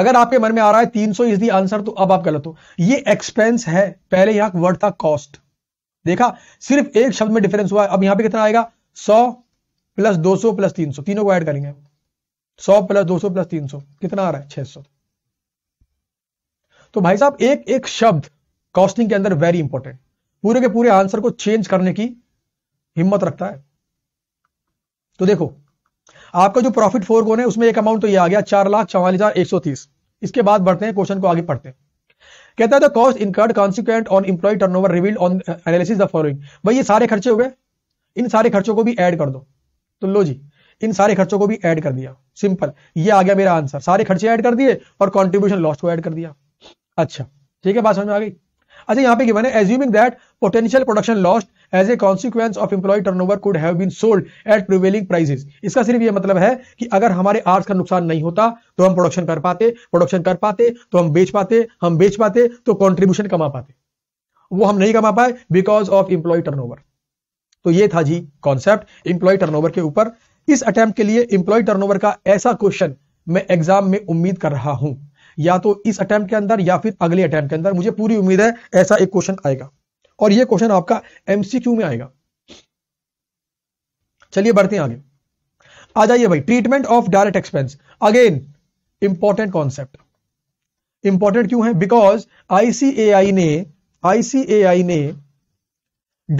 Speaker 1: अगर आपके मन में आ रहा है 300 इज दी आंसर तो अब आप गलत हो ये एक्सपेंस है पहले यहां वर्ड था कॉस्ट देखा सिर्फ एक शब्द में डिफरेंस हुआ अब यहां पे कितना आएगा 100 प्लस 200 प्लस 300 तीनों को ऐड करेंगे 100 प्लस 200 प्लस 300 कितना आ रहा है 600 तो भाई साहब एक एक शब्द कॉस्टिंग के अंदर वेरी इंपॉर्टेंट पूरे के पूरे आंसर को चेंज करने की हिम्मत रखता है तो देखो आपका जो प्रॉफिट फोर कौन है उसमें एक अमाउंट तो ये आ गया चार लाख चौवालीस हजार एक सौ तीस इसके बाद बढ़ते हैं क्वेश्चन को आगे पढ़ते हैं कहता है the cost incurred consequent on turnover revealed on analysis the following भाई ये सारे खर्चे हो गए इन सारे खर्चों को भी ऐड कर दो तो लो जी इन सारे खर्चों को भी ऐड कर दिया सिंपल ये आ गया मेरा आंसर सारे खर्चे ऐड कर दिए और कॉन्ट्रीब्यूशन लॉस को ऐड कर दिया अच्छा ठीक है बात समझ में आ गई अच्छा यहाँ पे क्या मैंने assuming that potential production lost as a consequence of employee turnover could have been sold at prevailing prices इसका सिर्फ ये मतलब है कि अगर हमारे आर्ट्स का नुकसान नहीं होता तो हम प्रोडक्शन कर पाते प्रोडक्शन कर पाते तो हम बेच पाते हम बेच पाते तो कॉन्ट्रीब्यूशन कमा पाते वो हम नहीं कमा पाए बिकॉज ऑफ टर्न टर्नओवर तो ये था जी कॉन्सेप्ट टर्न टर्नओवर के ऊपर इस अटेम्प्ट के लिए टर्न टर्नओवर का ऐसा क्वेश्चन मैं एग्जाम में उम्मीद कर रहा हूं या तो इस अटेम्प्ट के अंदर या फिर अगले अटेम्प्ट के अंदर मुझे पूरी उम्मीद है ऐसा एक क्वेश्चन आएगा और ये क्वेश्चन आपका एमसीक्यू में आएगा चलिए बढ़ते हैं आगे आ जाइए भाई treatment of direct expense again important concept important क्यों है बिकॉज आईसीएआई ने आईसीएआई ने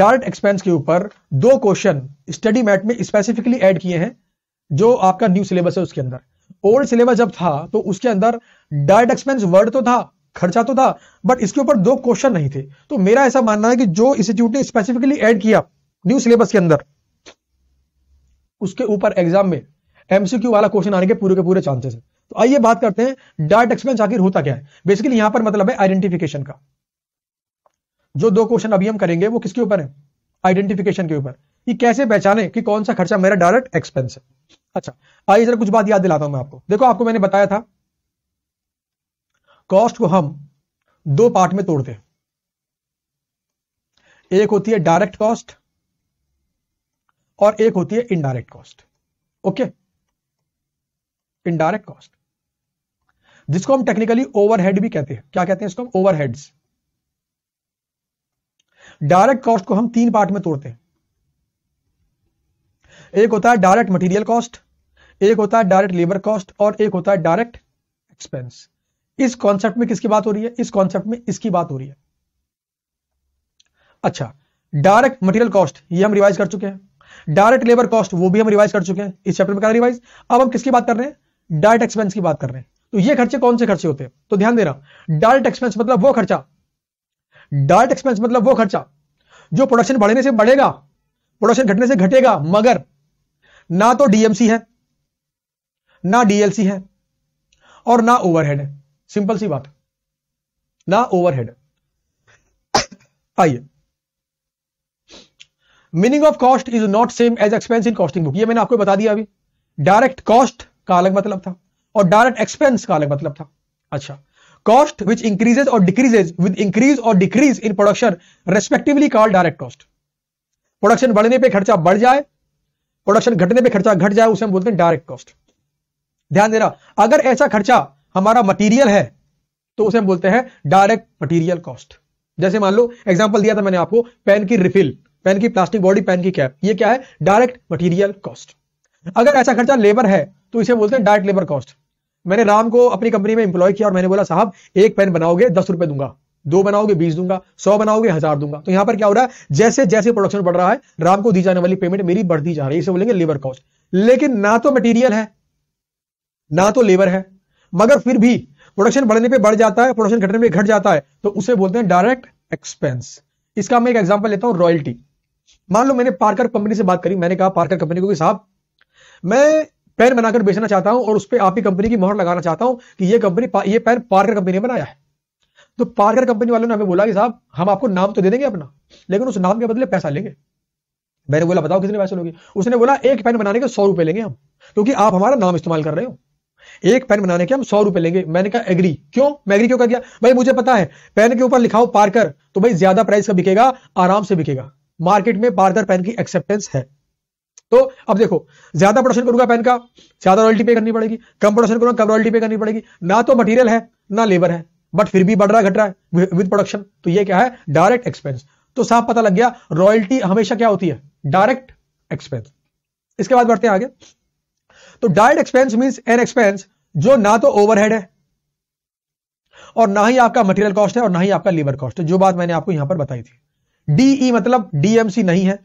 Speaker 1: डायरेक्ट एक्सपेंस के ऊपर दो क्वेश्चन स्टडी मैट में स्पेसिफिकली ऐड किए हैं जो आपका न्यू सिलेबस है उसके अंदर ओल्ड सिलेबस जब था तो उसके अंदर डायरेक्ट एक्सपेंस वर्ड तो था खर्चा तो था बट इसके ऊपर दो क्वेश्चन नहीं थे तो मेरा ऐसा मानना है कि जो इंस्टीट्यूट ने स्पेसिफिकली ऐड किया न्यू सिलेबस के अंदर उसके ऊपर एग्जाम में एमसीक्यू वाला क्वेश्चन आने के पूरे के पूरे चांसेस है तो आइए बात करते हैं डाट एक्सपेंस आखिर होता क्या है बेसिकली यहां पर मतलब है आइडेंटिफिकेशन का जो दो क्वेश्चन अभी हम करेंगे वो किसके ऊपर है आइडेंटिफिकेशन के ऊपर कि कैसे पहचाने कि कौन सा खर्चा मेरा डायरेक्ट एक्सपेंस है अच्छा आइए जरा कुछ बात याद दिलाता हूं मैं आपको देखो आपको मैंने बताया था कॉस्ट को हम दो पार्ट में तोड़ते एक होती है डायरेक्ट कॉस्ट और एक होती है indirect cost okay indirect cost जिसको हम टेक्निकली ओवरहेड भी कहते हैं क्या कहते हैं इसको हम ओवरहेड्स डायरेक्ट कॉस्ट को हम तीन पार्ट में तोड़ते हैं एक होता है डायरेक्ट मटेरियल कॉस्ट एक होता है डायरेक्ट लेबर कॉस्ट और एक होता है डायरेक्ट एक्सपेंस इस कॉन्सेप्ट में किसकी बात हो रही है इस कॉन्सेप्ट में इसकी बात हो रही है अच्छा डायरेक्ट मटेरियल कॉस्ट ये हम रिवाइज कर चुके हैं डायरेक्ट लेबर कॉस्ट वो भी हम रिवाइज कर चुके हैं इस चैप्टर में क्या रिवाइज अब हम किसकी बात कर रहे हैं डायरेक्ट एक्सपेंस की बात कर रहे हैं तो ये खर्चे कौन से खर्चे होते हैं तो ध्यान दे रहा डायरेक्ट एक्सपेंस मतलब वो खर्चा डायरेक्ट एक्सपेंस मतलब वो खर्चा जो प्रोडक्शन बढ़ने से बढ़ेगा प्रोडक्शन घटने से घटेगा मगर ना तो डीएमसी है ना डीएलसी है और ना ओवरहेड है सिंपल सी बात ना ओवरहेड आइए meaning of cost is not same as expense in costing book ये मैंने आपको बता दिया अभी डायरेक्ट कॉस्ट का अलग मतलब था और डायरेक्ट एक्सपेंस का अलग मतलब था अच्छा cost which increases or decreases with increase or decrease in production respectively call direct cost production बढ़ने पे खर्चा बढ़ जाए प्रोडक्शन घटने पे खर्चा घट जाए उसे हम बोलते हैं डायरेक्ट कॉस्ट ध्यान देना अगर ऐसा खर्चा हमारा मटीरियल है तो उसे हम बोलते हैं डायरेक्ट मटीरियल कॉस्ट जैसे मान लो एग्जाम्पल दिया था मैंने आपको पेन की रिफिल पेन की प्लास्टिक बॉडी पेन की कैप ये क्या है डायरेक्ट मटीरियल कॉस्ट अगर ऐसा खर्चा लेबर है तो इसे बोलते हैं डायरेक्ट लेबर कॉस्ट मैंने राम को अपनी कंपनी में इंप्लॉय किया और मैंने बोला साहब एक पेन बनाओगे दस रुपए दूंगा दो बनाओगे बीस दूंगा सौ बनाओगे हजार दूंगा तो यहां पर क्या हो रहा है जैसे जैसे प्रोडक्शन बढ़ रहा है राम को दी जाने वाली पेमेंट मेरी बढ़ती जा रही है इसे बोलेंगे लेबर कॉस्ट लेकिन ना तो मटेरियल है ना तो लेबर है मगर फिर भी प्रोडक्शन बढ़ने पे बढ़ जाता है प्रोडक्शन घटने पे घट जाता है तो उसे बोलते हैं डायरेक्ट एक्सपेंस इसका मैं एक एग्जाम्पल लेता हूं रॉयल्टी मान लो मैंने पार्कर कंपनी से बात करी मैंने कहा पार्कर कंपनी को कि साहब मैं पेन बनाकर बेचना चाहता हूं और उस पर आपकी कंपनी की मोहर लगाना चाहता हूं कि ये कंपनी ये पेन पार्कर कंपनी ने बनाया है तो पार्कर कंपनी वालों ने हमें बोला कि साहब हम आपको नाम तो दे देंगे अपना लेकिन उस नाम के बदले पैसा लेंगे मैंने बोला बताओ कितने पैसे लोगे उसने बोला एक पेन बनाने के सौ रुपए लेंगे हम क्योंकि आप हमारा नाम इस्तेमाल कर रहे हो एक पेन बनाने के हम सौ रुपए लेंगे मैंने कहा एग्री क्यों मैं एग्री क्यों कर दिया भाई मुझे पता है पेन के ऊपर लिखा पार्कर तो भाई ज्यादा प्राइस का बिकेगा आराम से बिकेगा मार्केट में पार्कर पेन की एक्सेप्टेंस है तो अब देखो ज्यादा प्रोडक्शन करूंगा पेन का ज्यादा रॉयल्टी पे करनी पड़ेगी कम प्रोडक्शन करूंगा कम रॉयल्टी पे करनी पड़ेगी ना तो मटेरियल है ना लेबर है बट फिर भी बढ़ रहा घट रहा है विद प्रोडक्शन तो ये क्या है डायरेक्ट एक्सपेंस तो साफ पता लग गया रॉयल्टी हमेशा क्या होती है डायरेक्ट एक्सपेंस इसके बाद बढ़ते हैं आगे तो direct expense mean an expense जो ना तो ओवरहेड है और ना ही आपका मटेरियल कॉस्ट है और ना ही आपका लेबर कॉस्ट है जो बात मैंने आपको यहां पर बताई थी डीई e मतलब डीएमसी नहीं है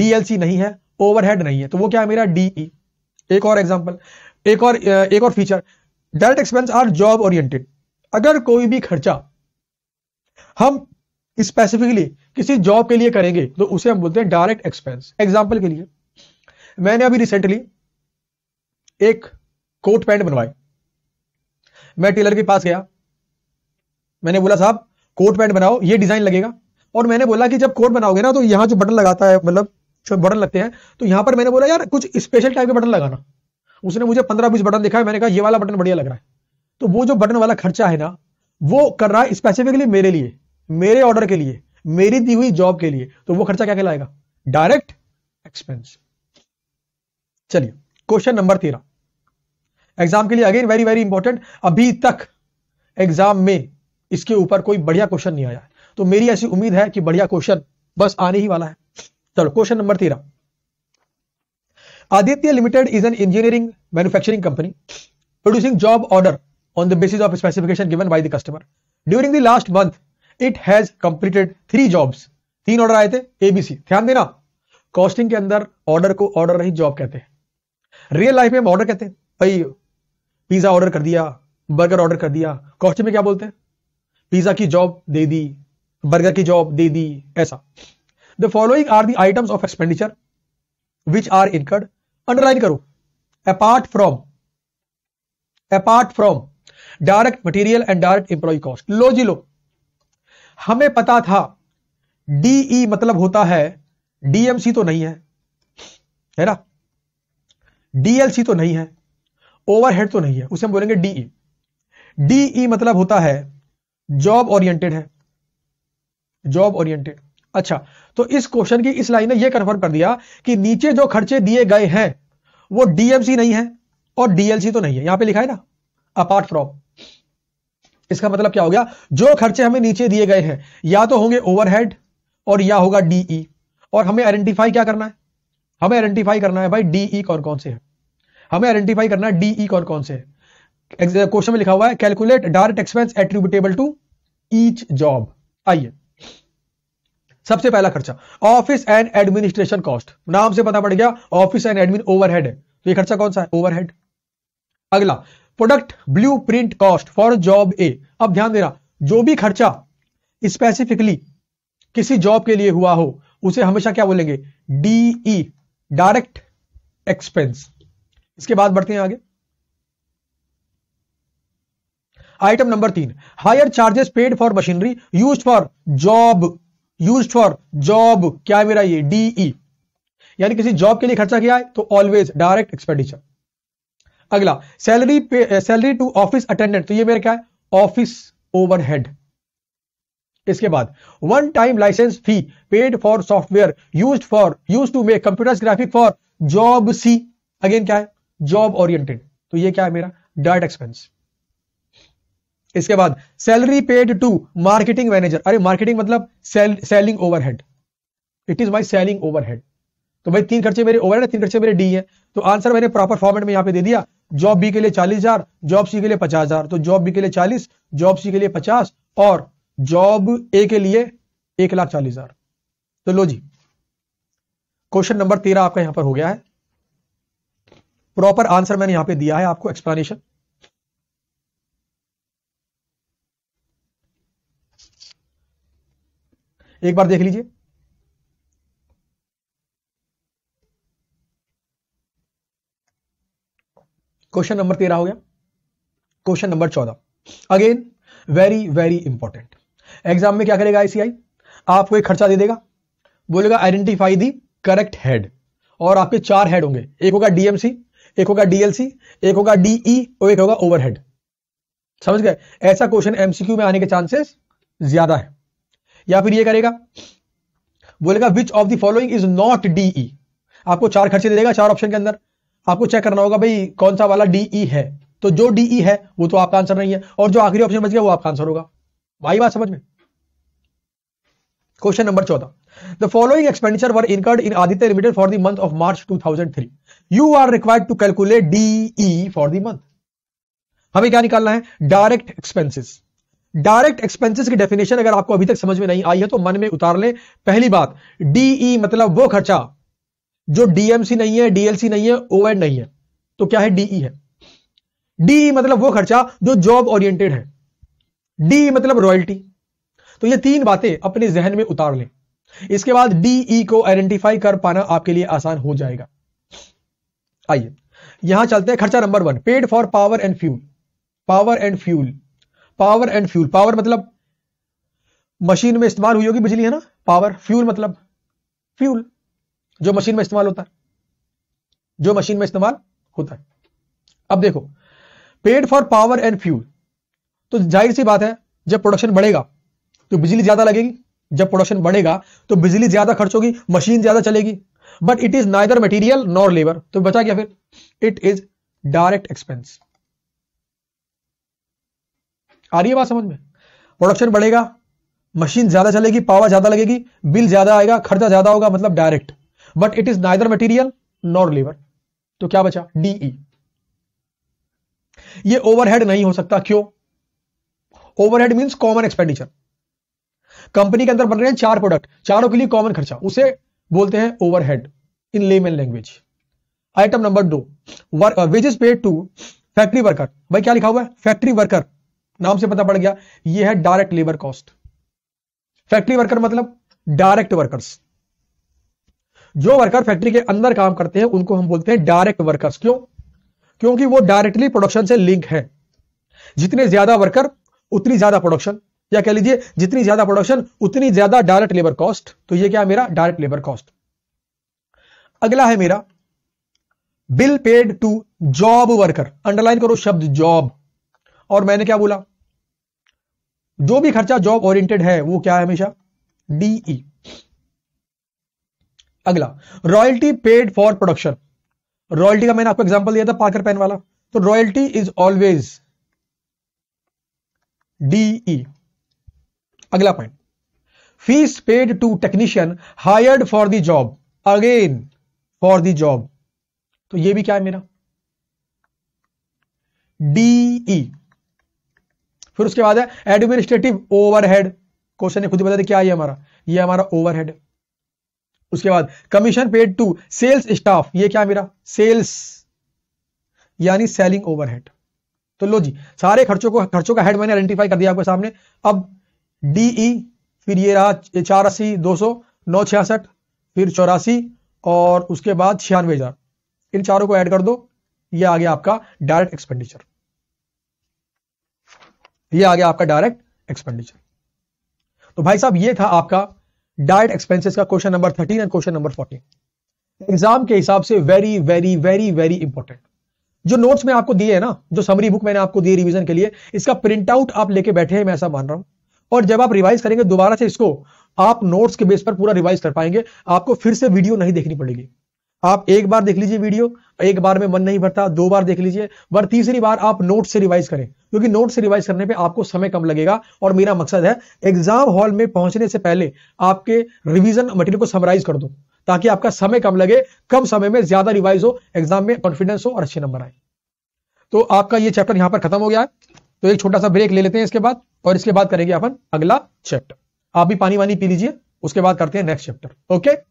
Speaker 1: डीएलसी नहीं है ओवरहेड नहीं है तो वो क्या है मेरा डीई e? एक और एग्जाम्पल एक और एक और feature direct expense are job oriented अगर कोई भी खर्चा हम स्पेसिफिकली किसी जॉब के लिए करेंगे तो उसे हम बोलते हैं डायरेक्ट एक्सपेंस एग्जाम्पल के लिए मैंने अभी रिसेंटली एक कोट पैंट बनवाए मैं टेलर के पास गया मैंने बोला साहब कोट पैंट बनाओ ये डिजाइन लगेगा और मैंने बोला कि जब कोट बनाओगे ना तो यहाँ जो बटन लगाता है मतलब जो बटन लगते हैं तो यहाँ पर मैंने बोला यार कुछ स्पेशल टाइप के बटन लगाना उसने मुझे पंद्रह बीस बटन दिखाया मैंने कहा ये वाला बटन बढ़िया लग रहा है तो वो जो बटन वाला खर्चा है ना वो कर रहा है स्पेसिफिकली मेरे लिए मेरे ऑर्डर के लिए मेरी दी हुई जॉब के लिए तो वो खर्चा क्या कहलाएगा डायरेक्ट एक्सपेंस चलिए क्वेश्चन नंबर तेरह एग्जाम के लिए अगेन वेरी वेरी इंपॉर्टेंट अभी तक एग्जाम में इसके ऊपर कोई बढ़िया क्वेश्चन नहीं आया तो मेरी ऐसी उम्मीद है कि बढ़िया क्वेश्चन बस आने ही वाला है चलो क्वेश्चन नंबर तेरह Aditya limited is an engineering manufacturing company producing job order on the basis of specification given by the customer during the last month it has completed three jobs तीन ऑर्डर आए थे एबीसी ध्यान देना कॉस्टिंग के अंदर ऑर्डर को ऑर्डर रही जॉब कहते हैं रियल लाइफ में ऑर्डर कहते हैं भाई पिज्जा ऑर्डर कर दिया बर्गर ऑर्डर कर दिया कॉस्टिंग में क्या बोलते हैं पिज्जा की जॉब दे दी बर्गर की जॉब दे दी ऐसा the following are the items of expenditure which are incurred underline करो apart from apart from direct material and direct employee cost लो जी लो हमें पता था डीई e मतलब होता है डीएमसी तो नहीं है है ना डीएलसी तो नहीं है ओवरहेड तो नहीं है उसे हम बोलेंगे डीई डीई e। e मतलब होता है जॉब ओरिएंटेड है जॉब ओरिएंटेड अच्छा तो इस क्वेश्चन की इस लाइन ने यह कन्फर्म कर दिया कि नीचे जो खर्चे दिए गए हैं वो डीएमसी नहीं है और डीएलसी तो नहीं है यहां पे लिखा है ना अपार्ट फ्रॉम इसका मतलब क्या हो गया जो खर्चे हमें नीचे दिए गए हैं या तो होंगे ओवरहेड और या होगा डीई e। और हमें आइडेंटिफाई क्या करना है हमें आइडेंटिफाई करना है भाई डीई कौन कौन से है हमें आइडेंटिफाई करना है डीई e कौन कौन से क्वेश्चन में लिखा हुआ है calculate direct expense attributable to each job आइए सबसे पहला खर्चा ऑफिस एंड एडमिनिस्ट्रेशन कॉस्ट नाम से पता पड़ गया ऑफिस एंड एडमिन ओवरहेड तो ये खर्चा कौन सा है ओवरहेड अगला product blueprint cost for job A अब ध्यान देना जो भी खर्चा स्पेसिफिकली किसी जॉब के लिए हुआ हो उसे हमेशा क्या बोलेंगे डीई डायरेक्ट एक्सपेंस इसके बाद बढ़ते हैं आगे आइटम नंबर तीन hire charges paid for machinery use for job use for job क्या है मेरा ये डीई e। यानी किसी जॉब के लिए खर्चा किया है तो ऑलवेज डायरेक्ट एक्सपेंडिचर अगला salary salary to office attendant तो ये मेरा क्या है ऑफिस ओवरहेड इसके बाद one time licence fee paid for software use for use to make computer graphic for job C again क्या है जॉब ओरिएंटेड तो ये क्या है मेरा डायरेक्ट एक्सपेंस इसके बाद salary paid to marketing manager अरे मार्केटिंग मतलब sale, selling overhead it is my selling overhead तो भाई तीन खर्चे मेरे ओवर है तीन खर्चे मेरे डी है तो आंसर मैंने प्रॉपर फॉर्मेट में यहां पे दे दिया जॉब बी के लिए चालीस हजार जॉब सी के लिए पचास हजार तो जॉब बी के लिए चालीस जॉब सी के लिए पचास और जॉब ए के लिए एक लाख चालीस हजार तो लो जी क्वेश्चन नंबर तेरह आपका यहां पर हो गया है प्रॉपर आंसर मैंने यहां पे दिया है आपको एक्सप्लेनेशन एक बार देख लीजिए क्वेश्चन नंबर तेरह हो गया क्वेश्चन नंबर चौदह again very very important exam में क्या करेगा आईसीआई आपको एक खर्चा दे देगा बोलेगा आइडेंटिफाई दी करेक्ट हेड और आपके चार हेड होंगे एक होगा डीएमसी एक होगा डीएलसी एक होगा डीई e और एक होगा ओवरहेड समझ गए ऐसा क्वेश्चन एमसीक्यू में आने के चांसेस ज्यादा है या फिर ये करेगा बोलेगा which of the following is not DE आपको चार खर्चे दे देगा चार ऑप्शन के अंदर आपको चेक करना होगा भाई कौन सा वाला डीई e है तो जो डीई e है वो तो आपका आंसर नहीं है और जो आखिरी ऑप्शन बच गया वो आपका आंसर होगा भाई बात समझ में क्वेश्चन नंबर चौदह the following expenditure were incurred in Aditya limited for the month of March two thousand three you are required to calculate DE for the month हमें क्या निकालना है डायरेक्ट एक्सपेंसेस डायरेक्ट एक्सपेंसेस की डेफिनेशन अगर आपको अभी तक समझ में नहीं आई है तो मन में उतार लें पहली बात डीई e मतलब वो खर्चा जो डीएमसी नहीं है डीएलसी नहीं है ओ नहीं है तो क्या है डीई e है डी e मतलब वो खर्चा जो जॉब ओरिएंटेड है डी मतलब रॉयल्टी तो ये तीन बातें अपने जहन में उतार लें इसके बाद डीई को आइडेंटिफाई कर पाना आपके लिए आसान हो जाएगा आइए यहां चलते हैं खर्चा number one paid for power and fuel power and fuel power and fuel power मतलब मशीन में इस्तेमाल हुई होगी बिजली है ना पावर फ्यूल मतलब फ्यूल जो मशीन में इस्तेमाल होता है जो मशीन में इस्तेमाल होता है अब देखो paid for power and fuel तो जाहिर सी बात है जब प्रोडक्शन बढ़ेगा तो बिजली ज्यादा लगेगी जब प्रोडक्शन बढ़ेगा तो बिजली ज्यादा खर्च होगी मशीन ज्यादा चलेगी but it is neither material nor labour तो बचा क्या फिर इट इज डायरेक्ट एक्सपेंस आ रही है बात समझ में प्रोडक्शन बढ़ेगा मशीन ज्यादा चलेगी पावर ज्यादा लगेगी बिल ज्यादा आएगा खर्चा ज्यादा होगा मतलब direct but it is neither material nor labour तो क्या बचा डीई e. ये ओवरहेड नहीं हो सकता क्यों overhead means common expenditure company के अंदर बन रहे हैं चार प्रोडक्ट चारों के लिए कॉमन खर्चा उसे बोलते हैं overhead in layman language item number दो wages paid to factory worker भाई क्या लिखा हुआ है फैक्ट्री वर्कर नाम से पता पड़ गया यह है direct labour cost factory worker मतलब डायरेक्ट वर्कर्स जो वर्कर फैक्ट्री के अंदर काम करते हैं उनको हम बोलते हैं डायरेक्ट वर्कर्स क्यों क्योंकि वो डायरेक्टली प्रोडक्शन से लिंक है जितने ज्यादा वर्कर उतनी ज्यादा प्रोडक्शन या कह लीजिए जितनी ज्यादा प्रोडक्शन उतनी ज्यादा डायरेक्ट लेबर कॉस्ट तो ये क्या है मेरा डायरेक्ट लेबर कॉस्ट अगला है मेरा bill paid to job worker underline करो शब्द जॉब और मैंने क्या बोला जो भी खर्चा जॉब ओरिएंटेड है वो क्या है हमेशा डीई e। अगला royalty paid for production royalty का मैंने आपको एग्जांपल दिया था पार्कर पेन वाला तो रॉयल्टी इज ऑलवेज डीई अगला point fees paid to technician hired for the job again for the job तो ये भी क्या है मेरा डीई e. फिर उसके बाद है एडमिनिस्ट्रेटिव ओवरहेड क्वेश्चन ने खुद बता दिया क्या है हमारा ये हमारा ओवरहेड उसके बाद commission paid to sales staff ये क्या मेरा सेल्स यानी सेलिंग ओवरहेड तो लो जी सारे खर्चों को खर्चों का हेड मैंने आइडेंटिफाई कर दिया आपके सामने अब डीई e, फिर ये रहा चार अस्सी दो सौ नौ छियासठ फिर चौरासी और उसके बाद छियानवे हजार इन चारों को ऐड कर दो ये आ गया आपका डायरेक्ट एक्सपेंडिचर ये आ गया आपका डायरेक्ट एक्सपेंडिचर तो भाई साहब ये था आपका डायरेक्ट एक्सपेंसेस का question number thirteen and question number fourteen exam के हिसाब से very very very very important जो नोट्स में आपको दिए है ना जो समरी बुक मैंने आपको दी रिवीजन के लिए इसका प्रिंट आउट आप लेके बैठे हैं मैं ऐसा मान रहा हूं और जब आप रिवाइज करेंगे दोबारा से इसको आप नोट्स के बेस पर पूरा रिवाइज कर पाएंगे आपको फिर से वीडियो नहीं देखनी पड़ेगी आप एक बार देख लीजिए वीडियो एक बार में मन नहीं भरता दो बार देख लीजिए बार तीसरी बार आप नोट से रिवाइज करें क्योंकि नोट से रिवाइज करने पे आपको समय कम लगेगा और मेरा मकसद है एग्जाम हॉल में पहुंचने से पहले आपके रिवीजन मटेरियल को समराइज कर दो ताकि आपका समय कम लगे कम समय में ज्यादा रिवाइज हो एग्जाम में कॉन्फिडेंस हो और अच्छे नंबर आए तो आपका ये चैप्टर यहां पर खत्म हो गया है तो एक छोटा सा ब्रेक ले लेते हैं इसके बाद और इसके बाद करेंगे अपन अगला चैप्टर आप भी पानी वानी पी लीजिए उसके बाद करते हैं नेक्स्ट चैप्टर ओके